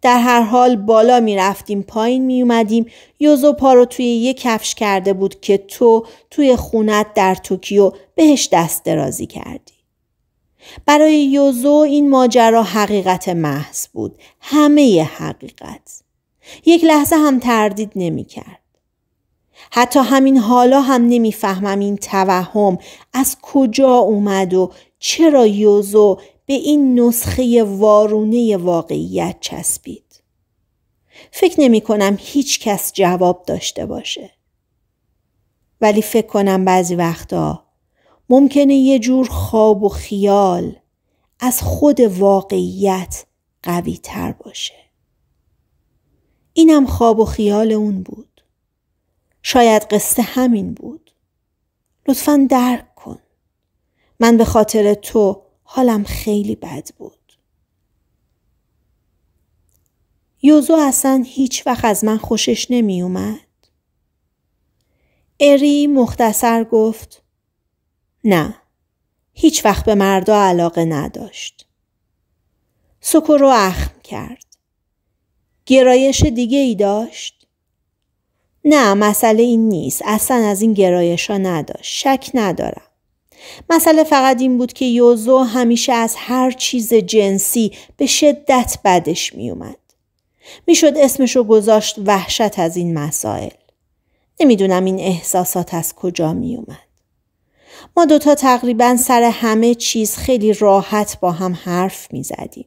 در هر حال بالا می رفتیم پایین می اومدیم یوزو پا رو توی یه کفش کرده بود که تو توی خونت در توکیو بهش دست درازی کردی. برای یوزو این ماجرا حقیقت محض بود. همه حقیقت. یک لحظه هم تردید نمی کرد. حتی همین حالا هم نمیفهمم این توهم از کجا اومد و چرا یوزو به این نسخه وارونه واقعیت چسبید. فکر نمی کنم هیچ کس جواب داشته باشه. ولی فکر کنم بعضی وقتا ممکنه یه جور خواب و خیال از خود واقعیت قوی تر باشه. اینم خواب و خیال اون بود. شاید قصه همین بود. لطفا درک کن. من به خاطر تو حالم خیلی بد بود. یوزو اصلا هیچ وقت از من خوشش نمی اومد. اری مختصر گفت نه هیچ وقت به مردا علاقه نداشت. سکو رو اخم کرد. گرایش دیگه ای داشت. نه مسئله این نیست اصلا از این گرایش ها نداشت شک ندارم مسئله فقط این بود که یوزو همیشه از هر چیز جنسی به شدت بدش میومد میشد اسمشو گذاشت وحشت از این مسائل نمیدونم این احساسات از کجا میومد ما دوتا تقریبا سر همه چیز خیلی راحت با هم حرف میزدیم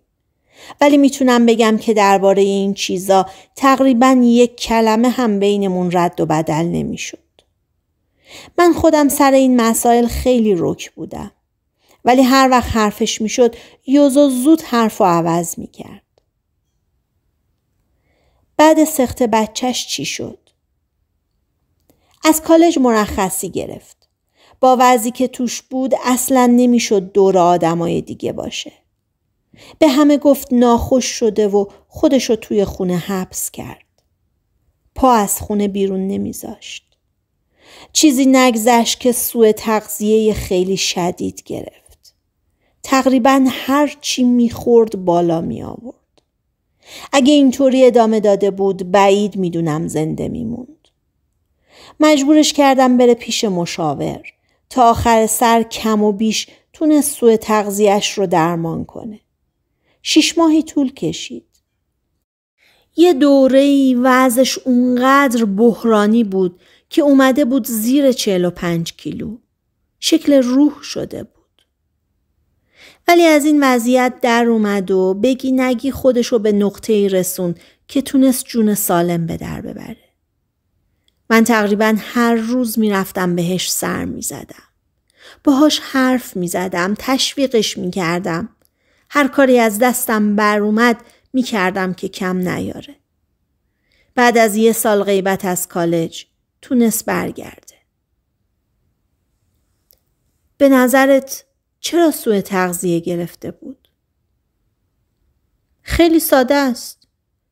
ولی میتونم بگم که درباره این چیزا تقریبا یک کلمه هم بینمون رد و بدل نمیشد. من خودم سر این مسائل خیلی رک بودم. ولی هر وقت حرفش میشد یوزو زود حرف و عوض میکرد. بعد سخت بچهش چی شد؟ از کالج مرخصی گرفت. با وضعی که توش بود اصلا نمیشد دور آدمای دیگه باشه. به همه گفت ناخوش شده و خودش رو توی خونه حبس کرد. پا از خونه بیرون نمیذاشت. چیزی نگذشت که سوء تغذیه خیلی شدید گرفت. تقریبا هر چی میخورد بالا می آورد. اگه اینطوری ادامه داده بود بعید میدونم زنده میموند. مجبورش کردم بره پیش مشاور تا آخر سر کم و بیش تونست سوء تغذیهش رو درمان کنه. شیش ماهی طول کشید. یه دوره وزش اونقدر بحرانی بود که اومده بود زیر پنج کیلو. شکل روح شده بود. ولی از این وضعیت در اومد و بگی نگی خودشو به نقطه رسون که تونست جون سالم به در ببره. من تقریبا هر روز میرفتم بهش سر میزدم. باهاش حرف میزدم، تشویقش میکردم. هر کاری از دستم بر اومد می کردم که کم نیاره. بعد از یه سال غیبت از کالج تونست برگرده. به نظرت چرا سوء تغذیه گرفته بود؟ خیلی ساده است.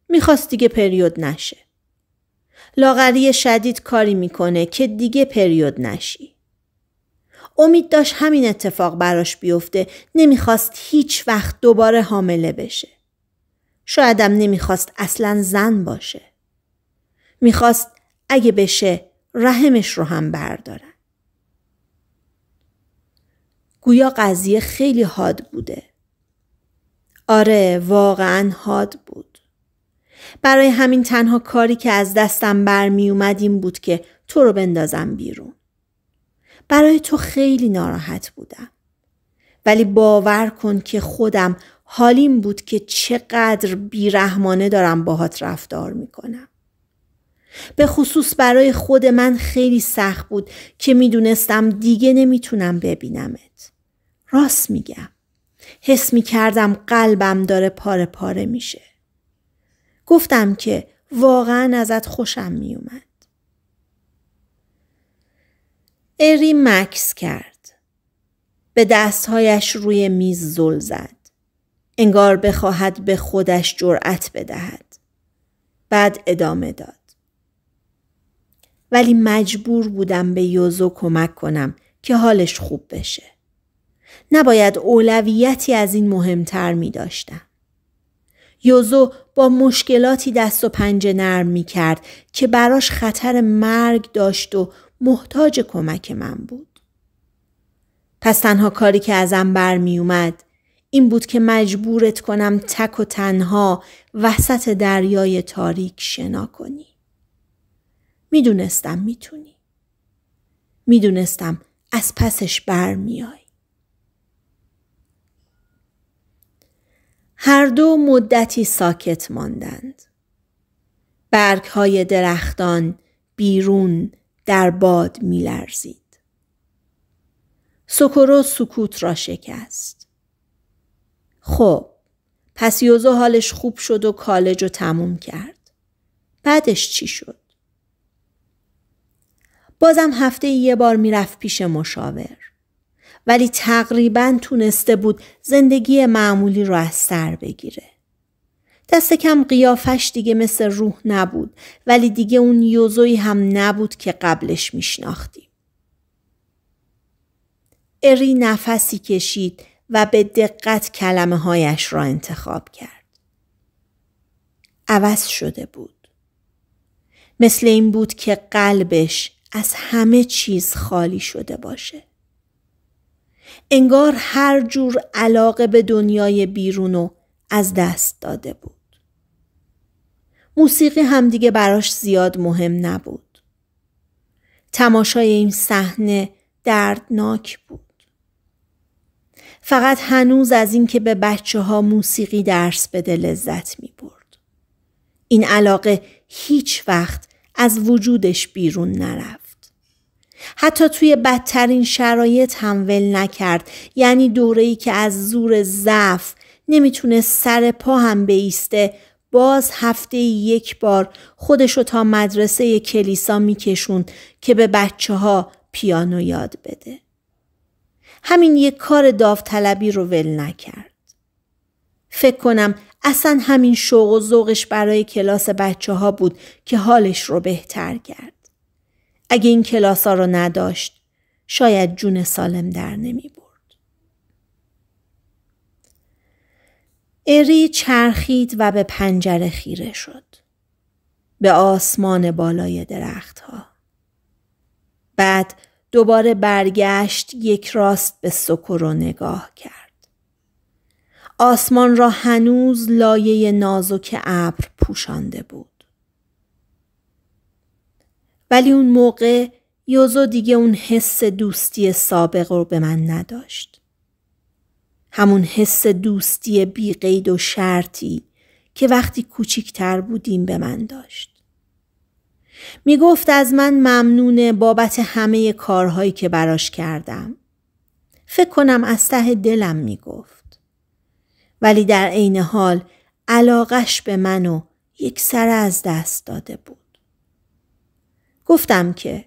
میخواست دیگه پریود نشه. لاغری شدید کاری میکنه که دیگه پریود نشی. امید داشت همین اتفاق براش بیفته نمیخواست هیچ وقت دوباره حامله بشه. شایدم نمیخواست اصلا زن باشه. میخواست اگه بشه رحمش رو هم بردارن. گویا قضیه خیلی حاد بوده. آره واقعا حاد بود. برای همین تنها کاری که از دستم برمیومد این بود که تو رو بندازم بیرون. برای تو خیلی ناراحت بودم. ولی باور کن که خودم حالیم بود که چقدر بیرحمانه دارم باهات رفتار میکنم. به خصوص برای خود من خیلی سخت بود که میدونستم دیگه نمیتونم ببینمت. راست میگم. حس میکردم قلبم داره پاره پاره میشه. گفتم که واقعا ازت خوشم میومد. اری مکس کرد. به دستهایش روی میز زل زد. انگار بخواهد به خودش جرأت بدهد. بعد ادامه داد. ولی مجبور بودم به یوزو کمک کنم که حالش خوب بشه. نباید اولویتی از این مهمتر می داشتم. یوزو با مشکلاتی دست و پنجه نرم می کرد که براش خطر مرگ داشت و محتاج کمک من بود. پس تنها کاری که ازم برمی اومد این بود که مجبورت کنم تک و تنها وسط دریای تاریک شنا کنی. میدونستم میتونی. میدونستم از پسش برمیای. هر دو مدتی ساکت ماندند. های درختان بیرون در باد میلرزید. سکرو سکوت را شکست. خب پس یوزو حالش خوب شد و کالج رو تموم کرد. بعدش چی شد؟ بازم هفته یه بار میرفت پیش مشاور. ولی تقریبا تونسته بود زندگی معمولی رو از سر بگیره. دست کم قیافش دیگه مثل روح نبود ولی دیگه اون یوزوی هم نبود که قبلش میشناختیم. اری نفسی کشید و به دقت کلمه هایش را انتخاب کرد. عوض شده بود. مثل این بود که قلبش از همه چیز خالی شده باشه. انگار هر جور علاقه به دنیای بیرون و از دست داده بود. موسیقی هم دیگه براش زیاد مهم نبود. تماشای این صحنه دردناک بود. فقط هنوز از اینکه به بچه ها موسیقی درس بده لذت می برد. این علاقه هیچ وقت از وجودش بیرون نرفت. حتی توی بدترین شرایط هم ول نکرد یعنی دوره‌ای که از زور ضعف نمیتونه سر پا هم بیسته باز هفته یک بار خودشو تا مدرسه کلیسا میکشوند که به بچه ها پیانو یاد بده. همین یک کار داوطلبی رو ول نکرد. فکر کنم اصلا همین شوق و ذوقش برای کلاس بچه ها بود که حالش رو بهتر کرد. اگه این کلاس ها رو نداشت شاید جون سالم در نمی بود. اری چرخید و به پنجره خیره شد. به آسمان بالای درختها. بعد دوباره برگشت یک راست به رو نگاه کرد. آسمان را هنوز لایه نازک ابر پوشانده بود. ولی اون موقع یوزو دیگه اون حس دوستی سابق رو به من نداشت. همون حس دوستی بی قید و شرطی که وقتی کوچیکتر بودیم به من داشت. می گفت از من ممنون بابت همه کارهایی که براش کردم. فکر کنم از ته دلم می گفت. ولی در عین حال علاقش به منو یک سر از دست داده بود. گفتم که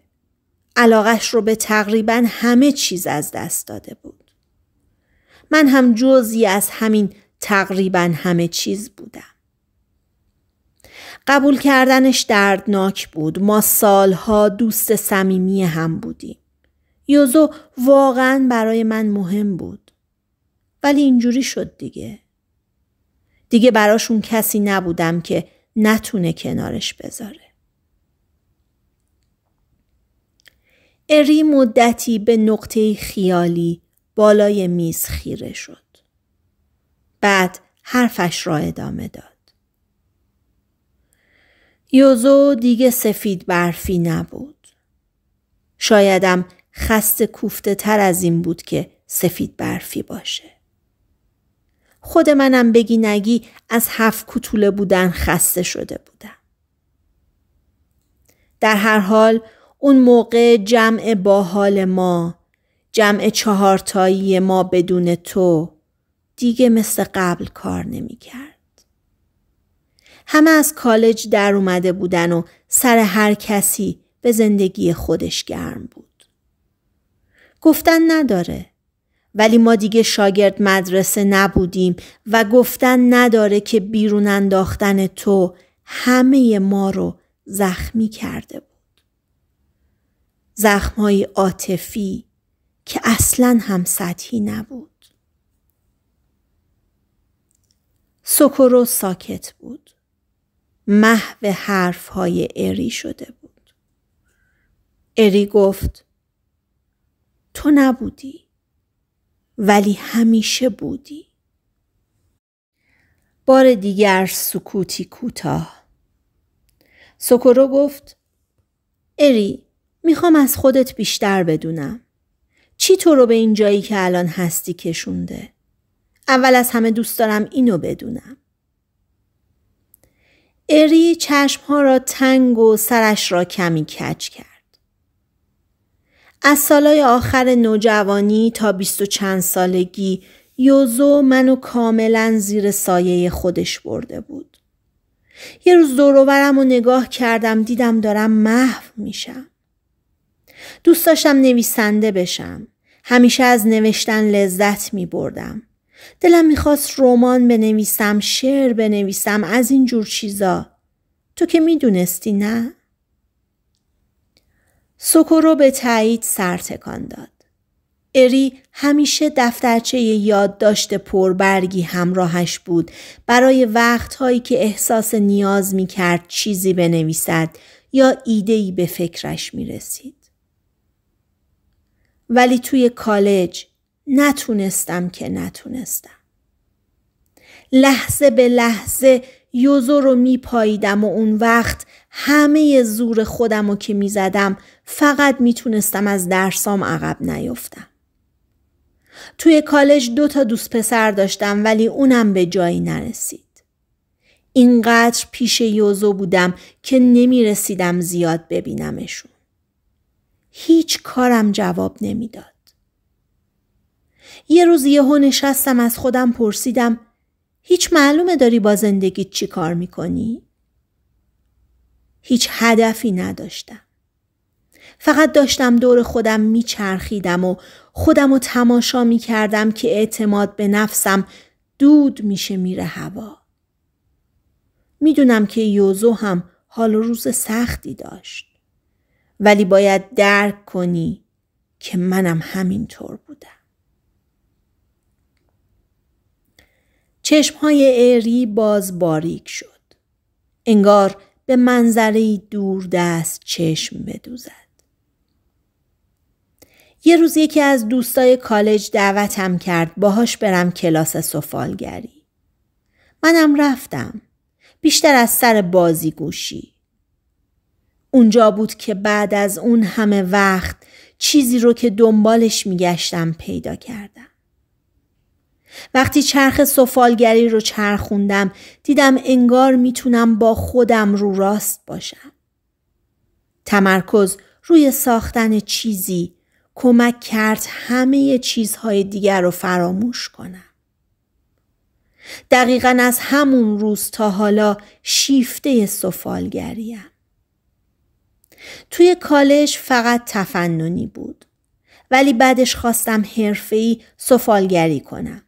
علاقش رو به تقریبا همه چیز از دست داده بود. من هم جزی از همین تقریبا همه چیز بودم. قبول کردنش دردناک بود. ما سالها دوست صمیمی هم بودیم. یوزو واقعا برای من مهم بود. ولی اینجوری شد دیگه. دیگه براشون کسی نبودم که نتونه کنارش بذاره. اری مدتی به نقطه خیالی بالای میز خیره شد. بعد حرفش را ادامه داد. یوزو دیگه سفید برفی نبود. شایدم خسته کوفته تر از این بود که سفید برفی باشه. خود منم بگی نگی از هفت کوتوله بودن خسته شده بودم. در هر حال اون موقع جمع با حال ما جمع چهارتایی ما بدون تو دیگه مثل قبل کار نمیکرد. همه از کالج در اومده بودن و سر هر کسی به زندگی خودش گرم بود. گفتن نداره ولی ما دیگه شاگرد مدرسه نبودیم و گفتن نداره که بیرون انداختن تو همه ما رو زخمی کرده بود. زخمهای عاطفی، که اصلا هم سطحی نبود. سکرو ساکت بود. محو های اری شده بود. اری گفت تو نبودی ولی همیشه بودی. بار دیگر سکوتی کوتاه. سکرو گفت اری میخوام از خودت بیشتر بدونم. چی تو رو به این جایی که الان هستی کشونده؟ اول از همه دوست دارم اینو بدونم. اری چشمها را تنگ و سرش را کمی کج کرد. از سالای آخر نوجوانی تا بیست و چند سالگی یوزو منو کاملا زیر سایه خودش برده بود. یه روز دوروبرم و نگاه کردم دیدم دارم محو میشم. دوست داشتم نویسنده بشم. همیشه از نوشتن لذت می بردم. دلم میخواست رمان بنویسم، شعر بنویسم از این جور چیزا. تو که میدونستی نه؟ سوکورو به تایید سر تکان داد. اری همیشه دفترچه یادداشت پربرگی همراهش بود برای وقتهایی که احساس نیاز میکرد چیزی بنویسد یا ایدهی به فکرش می رسید. ولی توی کالج نتونستم که نتونستم. لحظه به لحظه یوزو رو میپاییدم و اون وقت همه زور خودم رو که زدم فقط میتونستم از درسام عقب نیفتم. توی کالج دو تا دوست پسر داشتم ولی اونم به جایی نرسید. اینقدر پیش یوزو بودم که نمی رسیدم زیاد ببینمشون. هیچ کارم جواب نمیداد. یه روز یهو نشستم از خودم پرسیدم هیچ معلومه داری با زندگیت چی کار میکنی؟ هیچ هدفی نداشتم. فقط داشتم دور خودم میچرخیدم و خودم رو تماشا میکردم که اعتماد به نفسم دود میشه میره هوا. میدونم که یوزو هم حال روز سختی داشت. ولی باید درک کنی که منم همینطور بودم. چشمهای ایری باز باریک شد. انگار به منظره دور دست چشم بدوزد. یه روز یکی از دوستای کالج دعوتم کرد باهاش برم کلاس سفالگری. منم رفتم. بیشتر از سر بازی گوشی. اونجا بود که بعد از اون همه وقت چیزی رو که دنبالش میگشتم پیدا کردم. وقتی چرخ سفالگری رو چرخوندم دیدم انگار میتونم با خودم رو راست باشم. تمرکز روی ساختن چیزی کمک کرد همه چیزهای دیگر رو فراموش کنم. دقیقا از همون روز تا حالا شیفته سفالگریم. توی کالج فقط تفننی بود. ولی بعدش خواستم حرفه‌ای سفالگری کنم.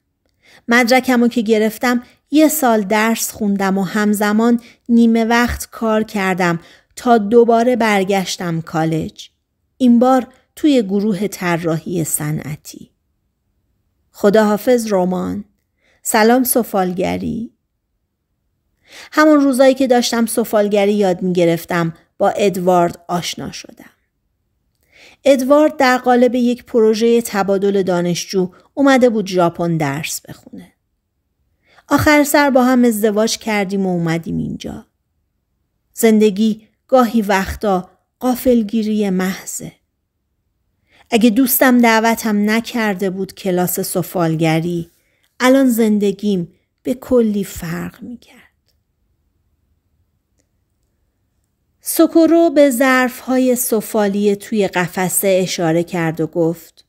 مدرکم که گرفتم یه سال درس خوندم و همزمان نیمه وقت کار کردم تا دوباره برگشتم کالج. این بار توی گروه طراحی صنعتی. خداحافظ رمان. سلام سفالگری. همون روزایی که داشتم سفالگری یاد می گرفتم با ادوارد آشنا شدم. ادوارد در قالب یک پروژه تبادل دانشجو اومده بود ژاپن درس بخونه. آخر سر با هم ازدواج کردیم و اومدیم اینجا. زندگی گاهی وقتا قافلگیری محضه. اگه دوستم دعوتم نکرده بود کلاس سفالگری الان زندگیم به کلی فرق میکرد. سکورو به ظرفهای سفالی توی قفسه اشاره کرد و گفت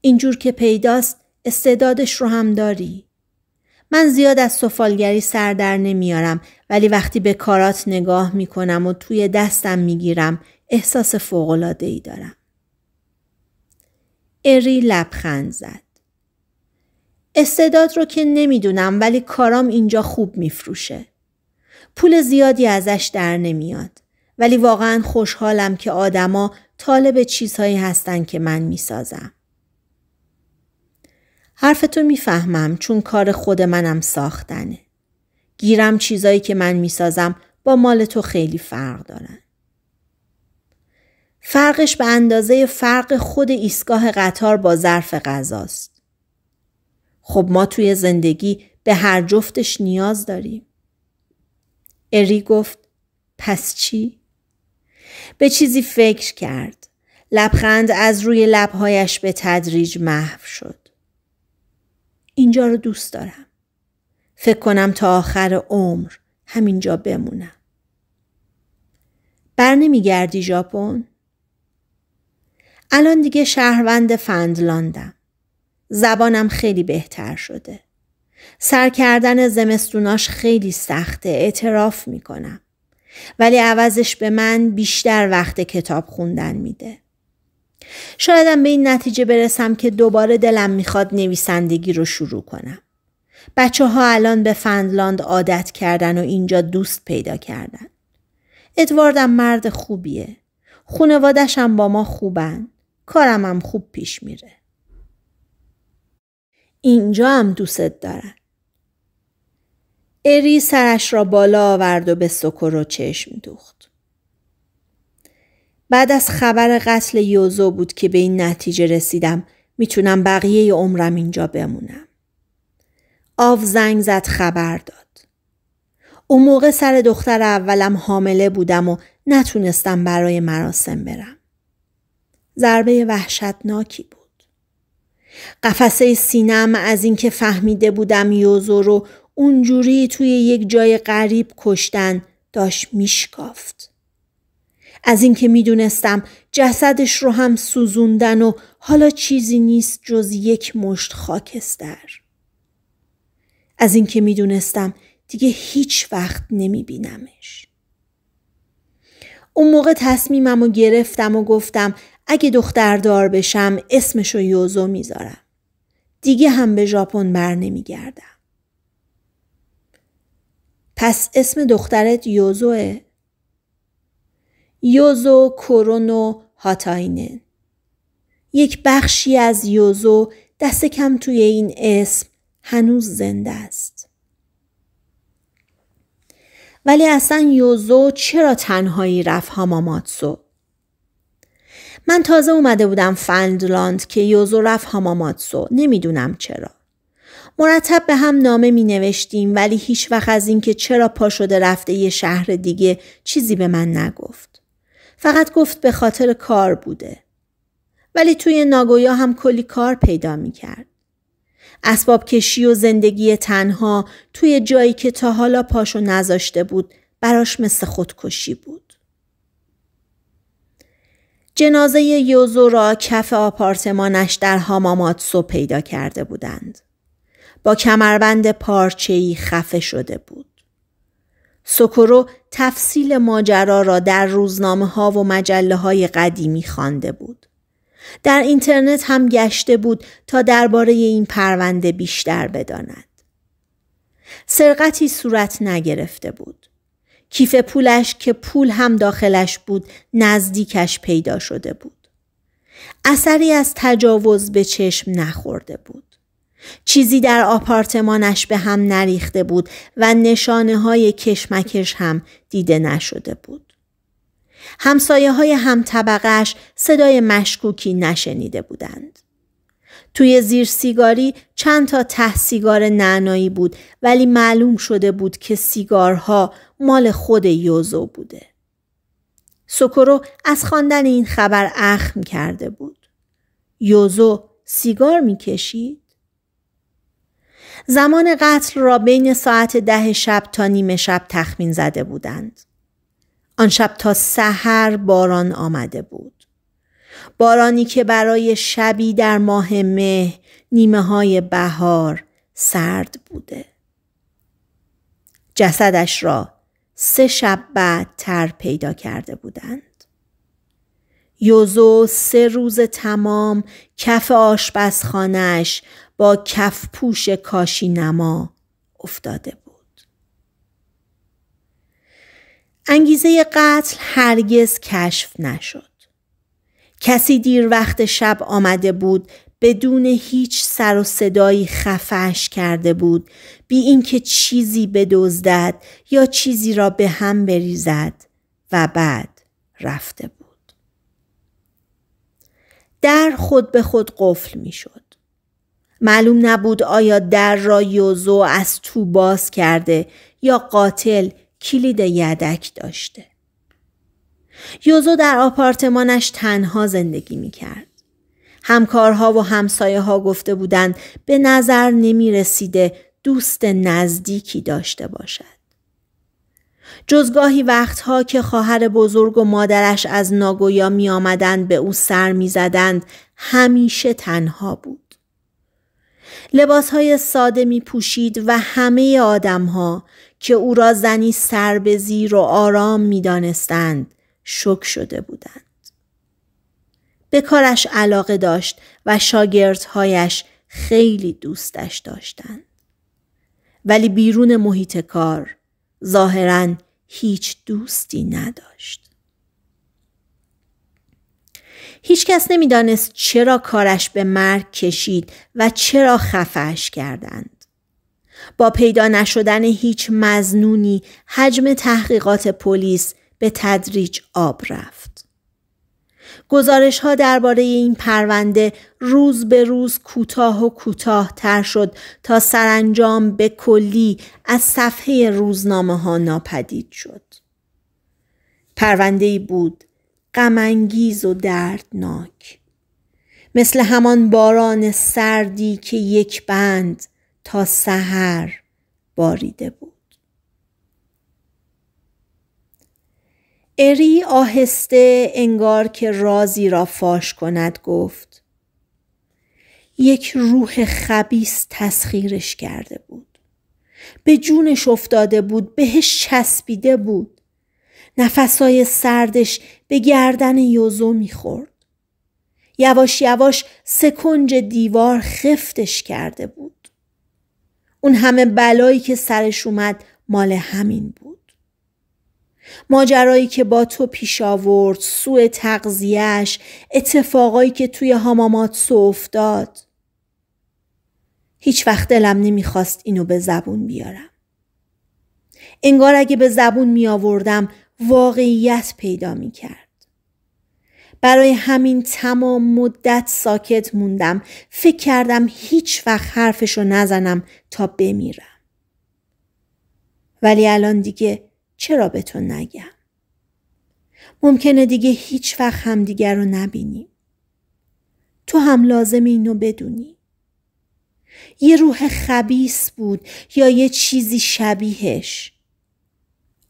اینجور که پیداست استعدادش رو هم داری. من زیاد از سفالگری سر در نمیارم ولی وقتی به کارات نگاه میکنم و توی دستم میگیرم احساس فوقلاده ای دارم. اری لبخند زد. استعداد رو که نمیدونم ولی کارام اینجا خوب میفروشه. پول زیادی ازش در نمیاد. ولی واقعا خوشحالم که آدما طالب چیزهایی هستن که من میسازم. حرفتو میفهمم چون کار خود منم ساختنه. گیرم چیزایی که من میسازم با مال تو خیلی فرق دارن. فرقش به اندازه فرق خود ایستگاه قطار با ظرف غذاست. خب ما توی زندگی به هر جفتش نیاز داریم. اری گفت پس چی؟ به چیزی فکر کرد. لبخند از روی لبهایش به تدریج محو شد. اینجا رو دوست دارم. فکر کنم تا آخر عمر همینجا بمونم. بر نمیگردی ژاپن؟ الان دیگه شهروند فندلاندم. زبانم خیلی بهتر شده. سر کردن زمستوناش خیلی سخته اعتراف میکنم. ولی عوضش به من بیشتر وقت کتاب خوندن میده. شایدم به این نتیجه برسم که دوباره دلم میخواد نویسندگی رو شروع کنم. بچه ها الان به فنلاند عادت کردن و اینجا دوست پیدا کردن. ادواردم مرد خوبیه. خونوادشم با ما خوبن. کارم هم خوب پیش میره. اینجا هم دوست دارن. اری سرش را بالا آورد و به سکرو چشم دوخت. بعد از خبر قتل یوزو بود که به این نتیجه رسیدم میتونم بقیه عمرم اینجا بمونم. آف زنگ زد خبر داد. اون موقع سر دختر اولم حامله بودم و نتونستم برای مراسم برم. ضربه وحشتناکی بود. قفسه سینم از اینکه فهمیده بودم یوزو رو اونجوری توی یک جای غریب کشتن داشت میشکافت. از اینکه میدونستم جسدش رو هم سوزوندن و حالا چیزی نیست جز یک مشت خاکستر. از اینکه میدونستم دیگه هیچ وقت نمیبینمش. اون موقع تصمیمم و گرفتم و گفتم اگه دختردار بشم اسمشو یوزو میذارم. دیگه هم به ژاپن بر نمیگردم. پس اسم دخترت یوزوه؟ یوزو کورونو هاتاینن یک بخشی از یوزو دست کم توی این اسم هنوز زنده است. ولی اصلا یوزو چرا تنهایی رفت هاماماتسو؟ من تازه اومده بودم فندلاند که یوزو رفت هاماماتسو نمیدونم چرا مرتب به هم نامه می نوشتیم ولی هیچ وقت از اینکه چرا پا شده رفته یه شهر دیگه چیزی به من نگفت. فقط گفت به خاطر کار بوده. ولی توی ناگویا هم کلی کار پیدا می کرد. اسباب کشی و زندگی تنها توی جایی که تا حالا پاشو نذاشته بود براش مثل خودکشی بود. جنازه یوزو را کف آپارتمانش در هاماماتسو پیدا کرده بودند. با کمربند پارچه‌ای خفه شده بود. سوکورو تفصیل ماجرا را در روزنامه ها و مجله های قدیمی خوانده بود. در اینترنت هم گشته بود تا درباره این پرونده بیشتر بداند. سرقتی صورت نگرفته بود. کیف پولش که پول هم داخلش بود نزدیکش پیدا شده بود. اثری از تجاوز به چشم نخورده بود. چیزی در آپارتمانش به هم نریخته بود و نشانه های کشمکش هم دیده نشده بود. همسایه های هم طبقش صدای مشکوکی نشنیده بودند. توی زیر سیگاری چند تا ته سیگار نعنایی بود ولی معلوم شده بود که سیگارها مال خود یوزو بوده. سوکورو از خواندن این خبر اخم کرده بود. یوزو سیگار میکشید؟ زمان قتل را بین ساعت ده شب تا نیمه شب تخمین زده بودند. آن شب تا سحر باران آمده بود. بارانی که برای شبی در ماه مه نیمه های بهار سرد بوده. جسدش را سه شب بعد تر پیدا کرده بودند. یوزو سه روز تمام کف آشپزخانهش با کف پوش کاشی نما افتاده بود. انگیزه قتل هرگز کشف نشد. کسی دیر وقت شب آمده بود بدون هیچ سر و صدایی خفش کرده بود بی اینکه چیزی بدزدد یا چیزی را به هم بریزد و بعد رفته بود در خود به خود قفل شد. معلوم نبود آیا در را یوزو از تو باز کرده یا قاتل کلید یدک داشته یوزو در آپارتمانش تنها زندگی می کرد. همکارها و همسایه ها گفته بودند به نظر نمی رسیده دوست نزدیکی داشته باشد. جزگاهی وقتها که خواهر بزرگ و مادرش از ناگویا می آمدند به او سر می زدند همیشه تنها بود. لباسهای ساده می پوشید و همه آدمها که او را زنی سر به زیر و آرام می دانستند شک شده بودند. به کارش علاقه داشت و شاگردهایش خیلی دوستش داشتند. ولی بیرون محیط کار ظاهرا هیچ دوستی نداشت. هیچکس نمیدانست چرا کارش به مرگ کشید و چرا خفهش کردند. با پیدا نشدن هیچ مزنونی حجم تحقیقات پلیس به تدریج آب رفت. گزارش ها درباره این پرونده روز به روز کوتاه و تر شد تا سرانجام به کلی از صفحه روزنامه ها ناپدید شد. پرونده بود غمانگیز و دردناک مثل همان باران سردی که یک بند تا سحر باریده بود. اری آهسته انگار که رازی را فاش کند گفت یک روح خبیس تسخیرش کرده بود به جونش افتاده بود بهش چسبیده بود نفسای سردش به گردن یوزو میخورد یواش یواش سکنج دیوار خفتش کرده بود اون همه بلایی که سرش اومد مال همین بود ماجرایی که با تو پیش آورد سوء تغذیهش اتفاقایی که توی سو افتاد هیچ وقت دلم نمیخواست اینو به زبون بیارم انگار اگه به زبون می آوردم واقعیت پیدا می کرد. برای همین تمام مدت ساکت موندم فکر کردم هیچ وقت حرفشو نزنم تا بمیرم ولی الان دیگه چرا به تو نگم؟ ممکنه دیگه هیچ وقت همدیگر رو نبینیم. تو هم لازم اینو بدونی. یه روح خبیس بود یا یه چیزی شبیهش.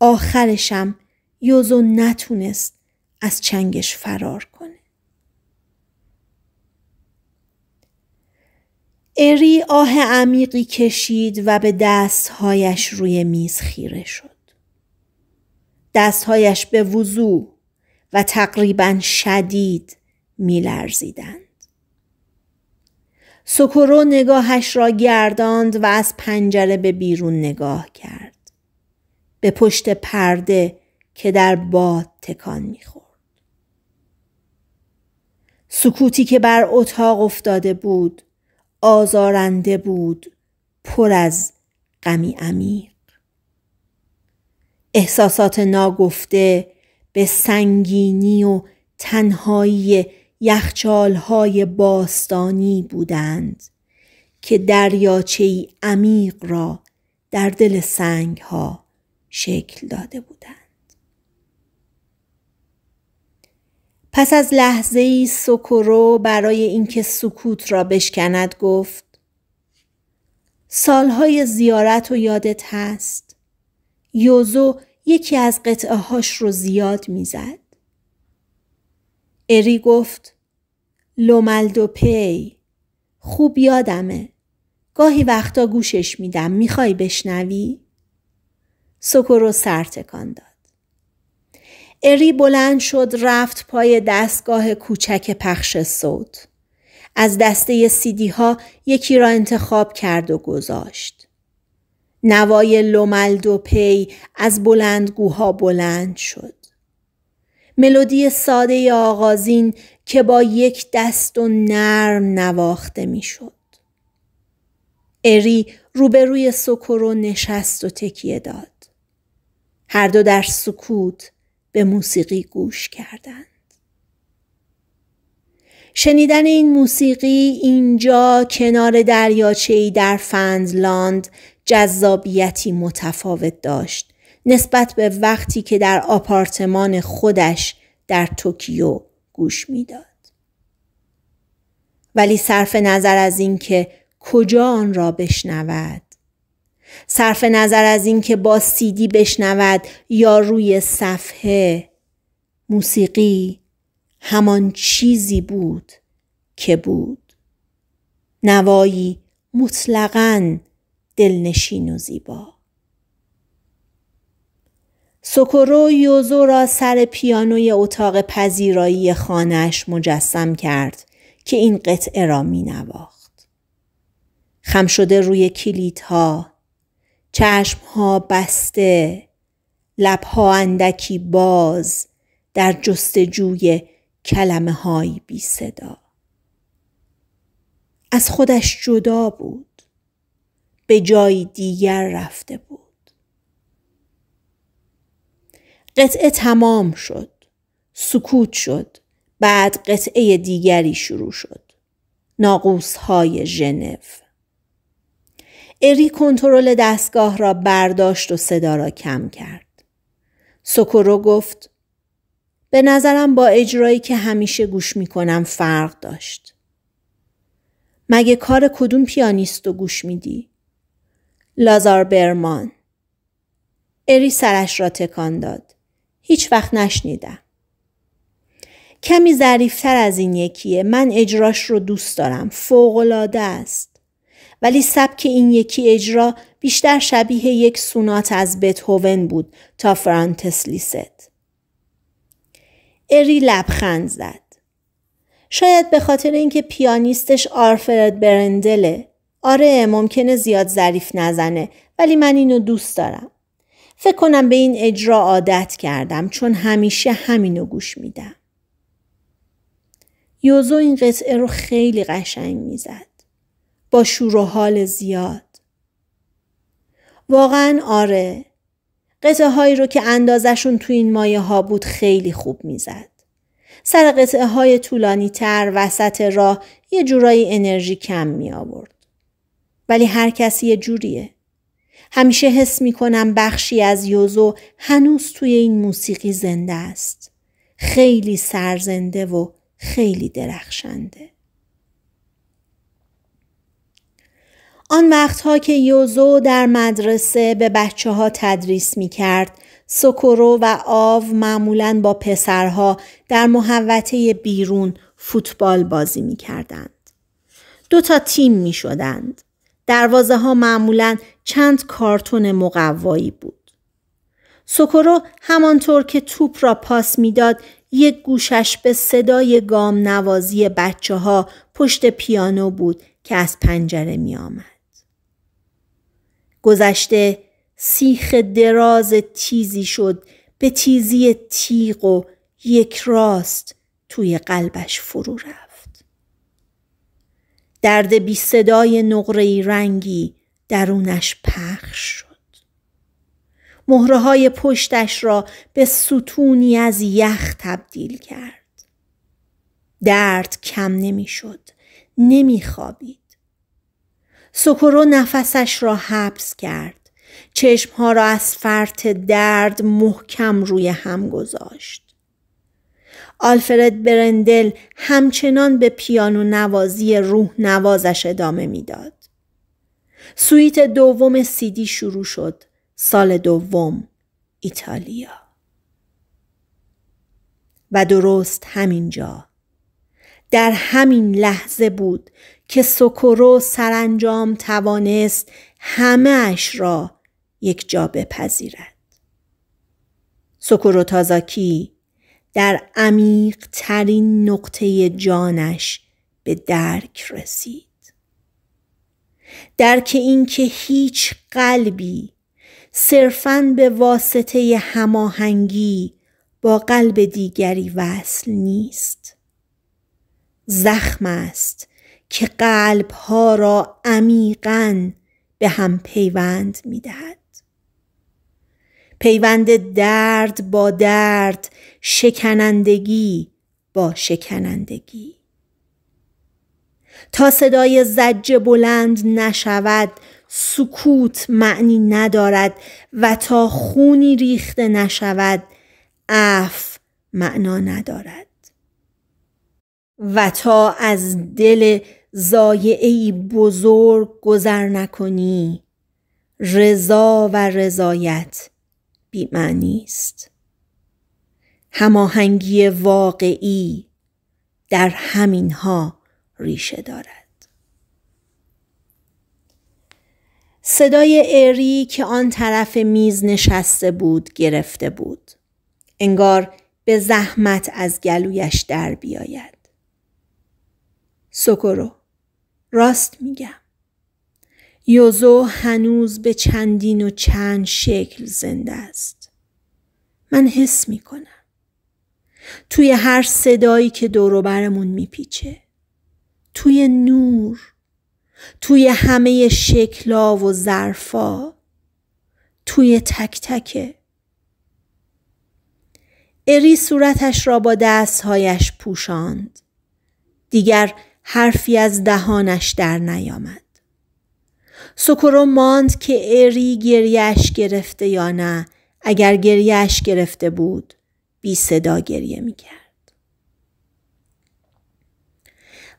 آخرشم یوزو نتونست از چنگش فرار کنه. اری آه عمیقی کشید و به دستهایش روی میز خیره شد. دستهایش به وضوع و تقریبا شدید میلرزیدند. سکرو نگاهش را گرداند و از پنجره به بیرون نگاه کرد. به پشت پرده که در باد تکان میخورد. سکوتی که بر اتاق افتاده بود آزارنده بود پر از غمی عمیق احساسات ناگفته به سنگینی و تنهایی یخچالهای باستانی بودند که دریاچه عمیق را در دل سنگ ها شکل داده بودند. پس از لحظه ای سکرو برای اینکه سکوت را بشکند گفت سالهای زیارت و یادت هست یوزو یکی از قطعه هاش رو زیاد میزد. اری گفت پی خوب یادمه. گاهی وقتا گوشش میدم میخوای بشنوی؟ سکورو سر تکان داد. اری بلند شد رفت پای دستگاه کوچک پخش صوت. از دسته سیدی ها یکی را انتخاب کرد و گذاشت. نوای پی از بلندگوها بلند شد. ملودی ساده آغازین که با یک دست و نرم نواخته میشد. اری روبروی سکرو نشست و تکیه داد. هر دو در سکوت به موسیقی گوش کردند. شنیدن این موسیقی اینجا کنار دریاچهای در فندلاند جذابیتی متفاوت داشت نسبت به وقتی که در آپارتمان خودش در توکیو گوش میداد. ولی صرف نظر از اینکه کجا آن را بشنود صرف نظر از اینکه با سیدی بشنود یا روی صفحه موسیقی همان چیزی بود که بود نوایی مطلقاً دلنشین و زیبا سوکورو یوزو را سر پیانوی اتاق پذیرایی خانهش مجسم کرد که این قطعه را می نواخت. خم شده روی چشم ها بسته، لبها اندکی باز در جستجوی کلمه های بی صدا. از خودش جدا بود. به جایی دیگر رفته بود. قطعه تمام شد. سکوت شد. بعد قطعه دیگری شروع شد. ناقوس های ژنو. اری کنترل دستگاه را برداشت و صدا را کم کرد. سکورو گفت به نظرم با اجرایی که همیشه گوش می کنم فرق داشت. مگه کار کدوم پیانیستو گوش میدی؟ لازار برمان اری سرش را تکان داد. هیچ وقت نشنیدم. کمی ظریفتر از این یکیه. من اجراش رو دوست دارم. فوقالعاده است. ولی سبک این یکی اجرا بیشتر شبیه یک سونات از بتهوون بود تا فرانتس لیست. اری لبخند زد. شاید به خاطر اینکه پیانیستش آرفرد برندله آره ممکنه زیاد ظریف نزنه ولی من اینو دوست دارم. فکر کنم به این اجرا عادت کردم چون همیشه همینو گوش میدم. یوزو این قطعه رو خیلی قشنگ میزد. با شور و حال زیاد. واقعا آره. قطعه هایی رو که اندازشون تو این مایه ها بود خیلی خوب میزد. سر قطعه های طولانی تر وسط راه یه جورایی انرژی کم می آورد. ولی هر کسی یه جوریه. همیشه حس میکنم بخشی از یوزو هنوز توی این موسیقی زنده است. خیلی سرزنده و خیلی درخشنده. آن وقتها که یوزو در مدرسه به بچه ها تدریس می کرد، سکرو و آو معمولا با پسرها در محوطه بیرون فوتبال بازی می کردند. دو تا تیم می شدند. دروازه ها معمولا چند کارتون مقوایی بود. سکرو همانطور که توپ را پاس میداد یک گوشش به صدای گام نوازی بچه ها پشت پیانو بود که از پنجره می آمد. گذشته سیخ دراز تیزی شد به تیزی تیغ و یک راست توی قلبش فرو رفت. درد بی صدای نقره رنگی درونش پخش شد. مهره های پشتش را به ستونی از یخ تبدیل کرد. درد کم نمیشد. نمیخوابید. سکرو نفسش را حبس کرد. چشمها را از فرط درد محکم روی هم گذاشت. آلفرد برندل همچنان به پیانو نوازی روح نوازش ادامه میداد. سویت دوم سیدی شروع شد. سال دوم ایتالیا. و درست همینجا در همین لحظه بود که سکورو سرانجام توانست همه اش را یک جا بپذیرد. سکورو تازاکی در عمیق ترین نقطه جانش به درک رسید. درک اینکه هیچ قلبی صرفاً به واسطه هماهنگی با قلب دیگری وصل نیست. زخم است که قلبها را عمیقا به هم پیوند می دهد. پیوند درد با درد شکنندگی با شکنندگی تا صدای زج بلند نشود سکوت معنی ندارد و تا خونی ریخته نشود عف معنا ندارد و تا از دل زایعی بزرگ گذر نکنی رضا و رضایت معنی است هماهنگی واقعی در همینها ریشه دارد صدای اری که آن طرف میز نشسته بود گرفته بود انگار به زحمت از گلویش در بیاید سکرو راست میگم یوزو هنوز به چندین و چند شکل زنده است. من حس می کنم. توی هر صدایی که دوروبرمون میپیچه. توی نور. توی همه شکلا و ظرفا. توی تک تکه. اری صورتش را با دستهایش پوشاند. دیگر حرفی از دهانش در نیامد. سکرو ماند که اری گریش گرفته یا نه اگر گریش گرفته بود بی صدا گریه می کرد.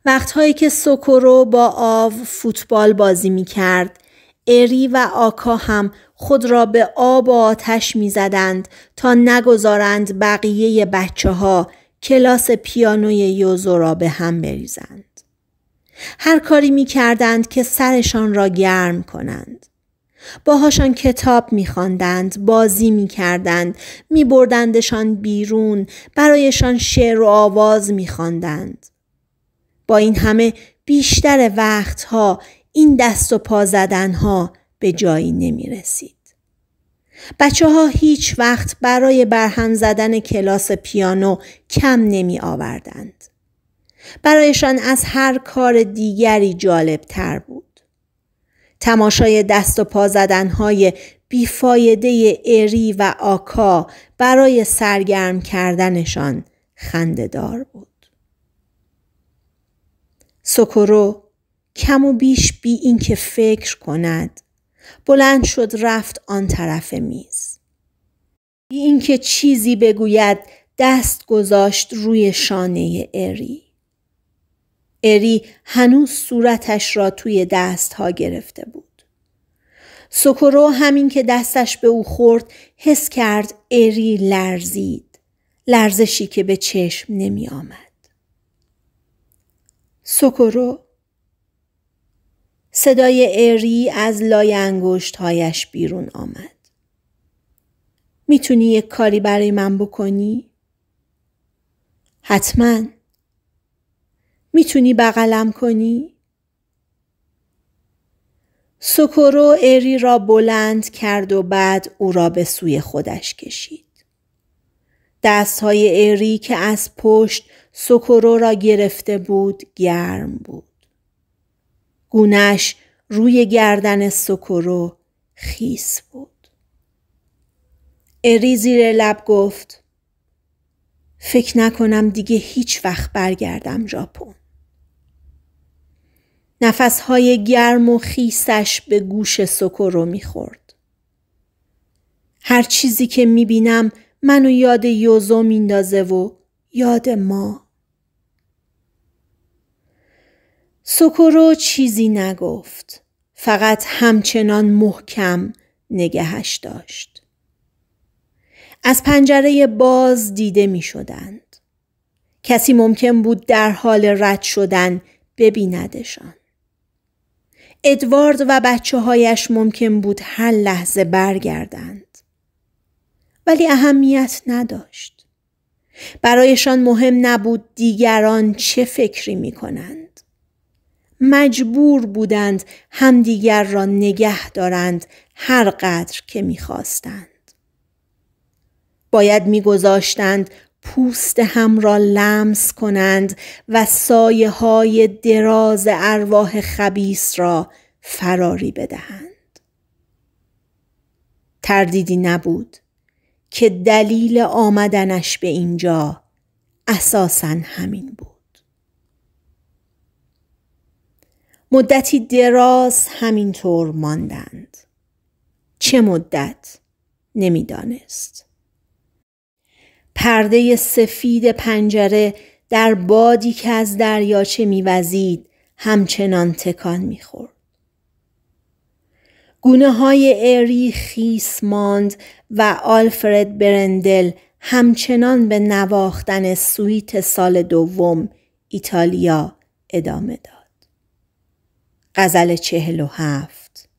وقتهایی که سکرو با آو فوتبال بازی می کرد اری و آکا هم خود را به آب و آتش می زدند تا نگذارند بقیه بچه ها کلاس پیانوی یوزو را به هم بریزند. هر کاری می کردند که سرشان را گرم کنند. باهاشان کتاب میخواندند بازی میکردند میبردندشان بیرون برایشان شعر و آواز میخواندند با این همه بیشتر وقتها این دست و پا زدنها به جایی نمی رسید. بچه ها هیچ وقت برای برهم زدن کلاس پیانو کم نمی آوردند. برایشان از هر کار دیگری جالب تر بود. تماشای دست و پا زدنهای بیفایده اری و آکا برای سرگرم کردنشان خندهدار بود. سکرو کم و بیش بی اینکه فکر کند بلند شد رفت آن طرف میز بی اینکه چیزی بگوید دست گذاشت روی شانه اری اری هنوز صورتش را توی ها گرفته بود. سکرو همین که دستش به او خورد حس کرد اری لرزید. لرزشی که به چشم نمی آمد. سکرو صدای اری از لای هایش بیرون آمد. میتونی یک کاری برای من بکنی؟ حتماً میتونی بغلم کنی؟ سوکورو اری را بلند کرد و بعد او را به سوی خودش کشید. دستهای اری که از پشت سوکورو را گرفته بود گرم بود. گونش روی گردن سکرو خیس بود. اری زیر لب گفت فکر نکنم دیگه هیچ وقت برگردم ژاپن. نفسهای گرم و خیسش به گوش رو میخورد. هر چیزی که میبینم منو یاد یوزو میندازه و یاد ما. سکورو چیزی نگفت. فقط همچنان محکم نگهش داشت. از پنجره باز دیده می شدند. کسی ممکن بود در حال رد شدن ببیندشان. ادوارد و بچه هایش ممکن بود هر لحظه برگردند. ولی اهمیت نداشت. برایشان مهم نبود دیگران چه فکری می کنند. مجبور بودند همدیگر را نگه دارند هر قدر که خواستند. باید میگذاشتند پوست هم را لمس کنند و سایه های دراز ارواح خبیس را فراری بدهند. تردیدی نبود که دلیل آمدنش به اینجا اساسا همین بود. مدتی دراز همینطور ماندند. چه مدت؟ نمیدانست. پرده سفید پنجره در بادی که از دریاچه میوزید همچنان تکان میخورد. گونه های اری خیس ماند و آلفرد برندل همچنان به نواختن سویت سال دوم ایتالیا ادامه داد. غزل چهل و هفت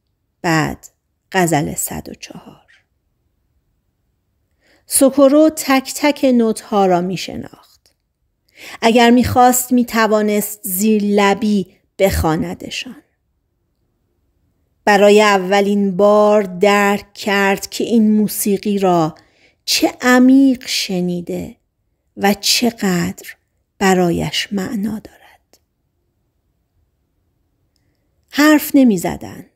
بعد غزل صد و چهار سوکورو تک تک ها را می شناخت. اگر میخواست می توانست زیر لبی بخواندشان. برای اولین بار درک کرد که این موسیقی را چه عمیق شنیده و چقدر برایش معنا دارد. حرف نمی زدند.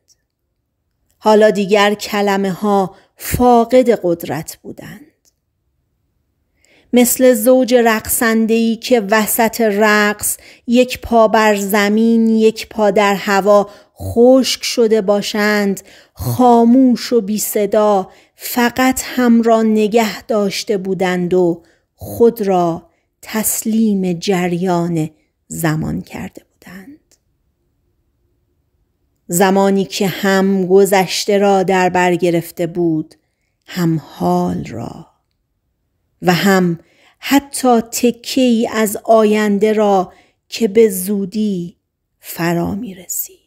حالا دیگر کلمه ها فاقد قدرت بودند. مثل زوج رقصندهی که وسط رقص یک پا بر زمین یک پا در هوا خشک شده باشند خاموش و بی صدا فقط هم را نگه داشته بودند و خود را تسلیم جریان زمان کرده بودند زمانی که هم گذشته را در بر گرفته بود هم حال را و هم حتی تکی از آینده را که به زودی فرا می رسید.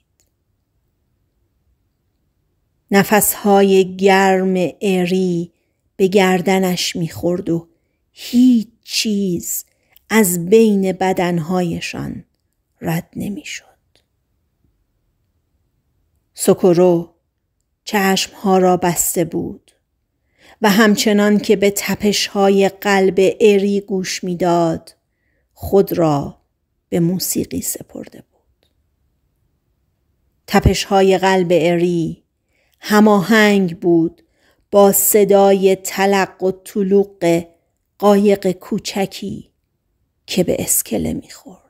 نفسهای گرم اری به گردنش میخورد و هیچ چیز از بین بدنهایشان رد نمیشد. سکرو چشمها را بسته بود. و همچنان که به تپش های قلب اری گوش میداد خود را به موسیقی سپرده بود تپش های قلب اری هماهنگ بود با صدای تلق و طلوق قایق کوچکی که به اسکله میخورد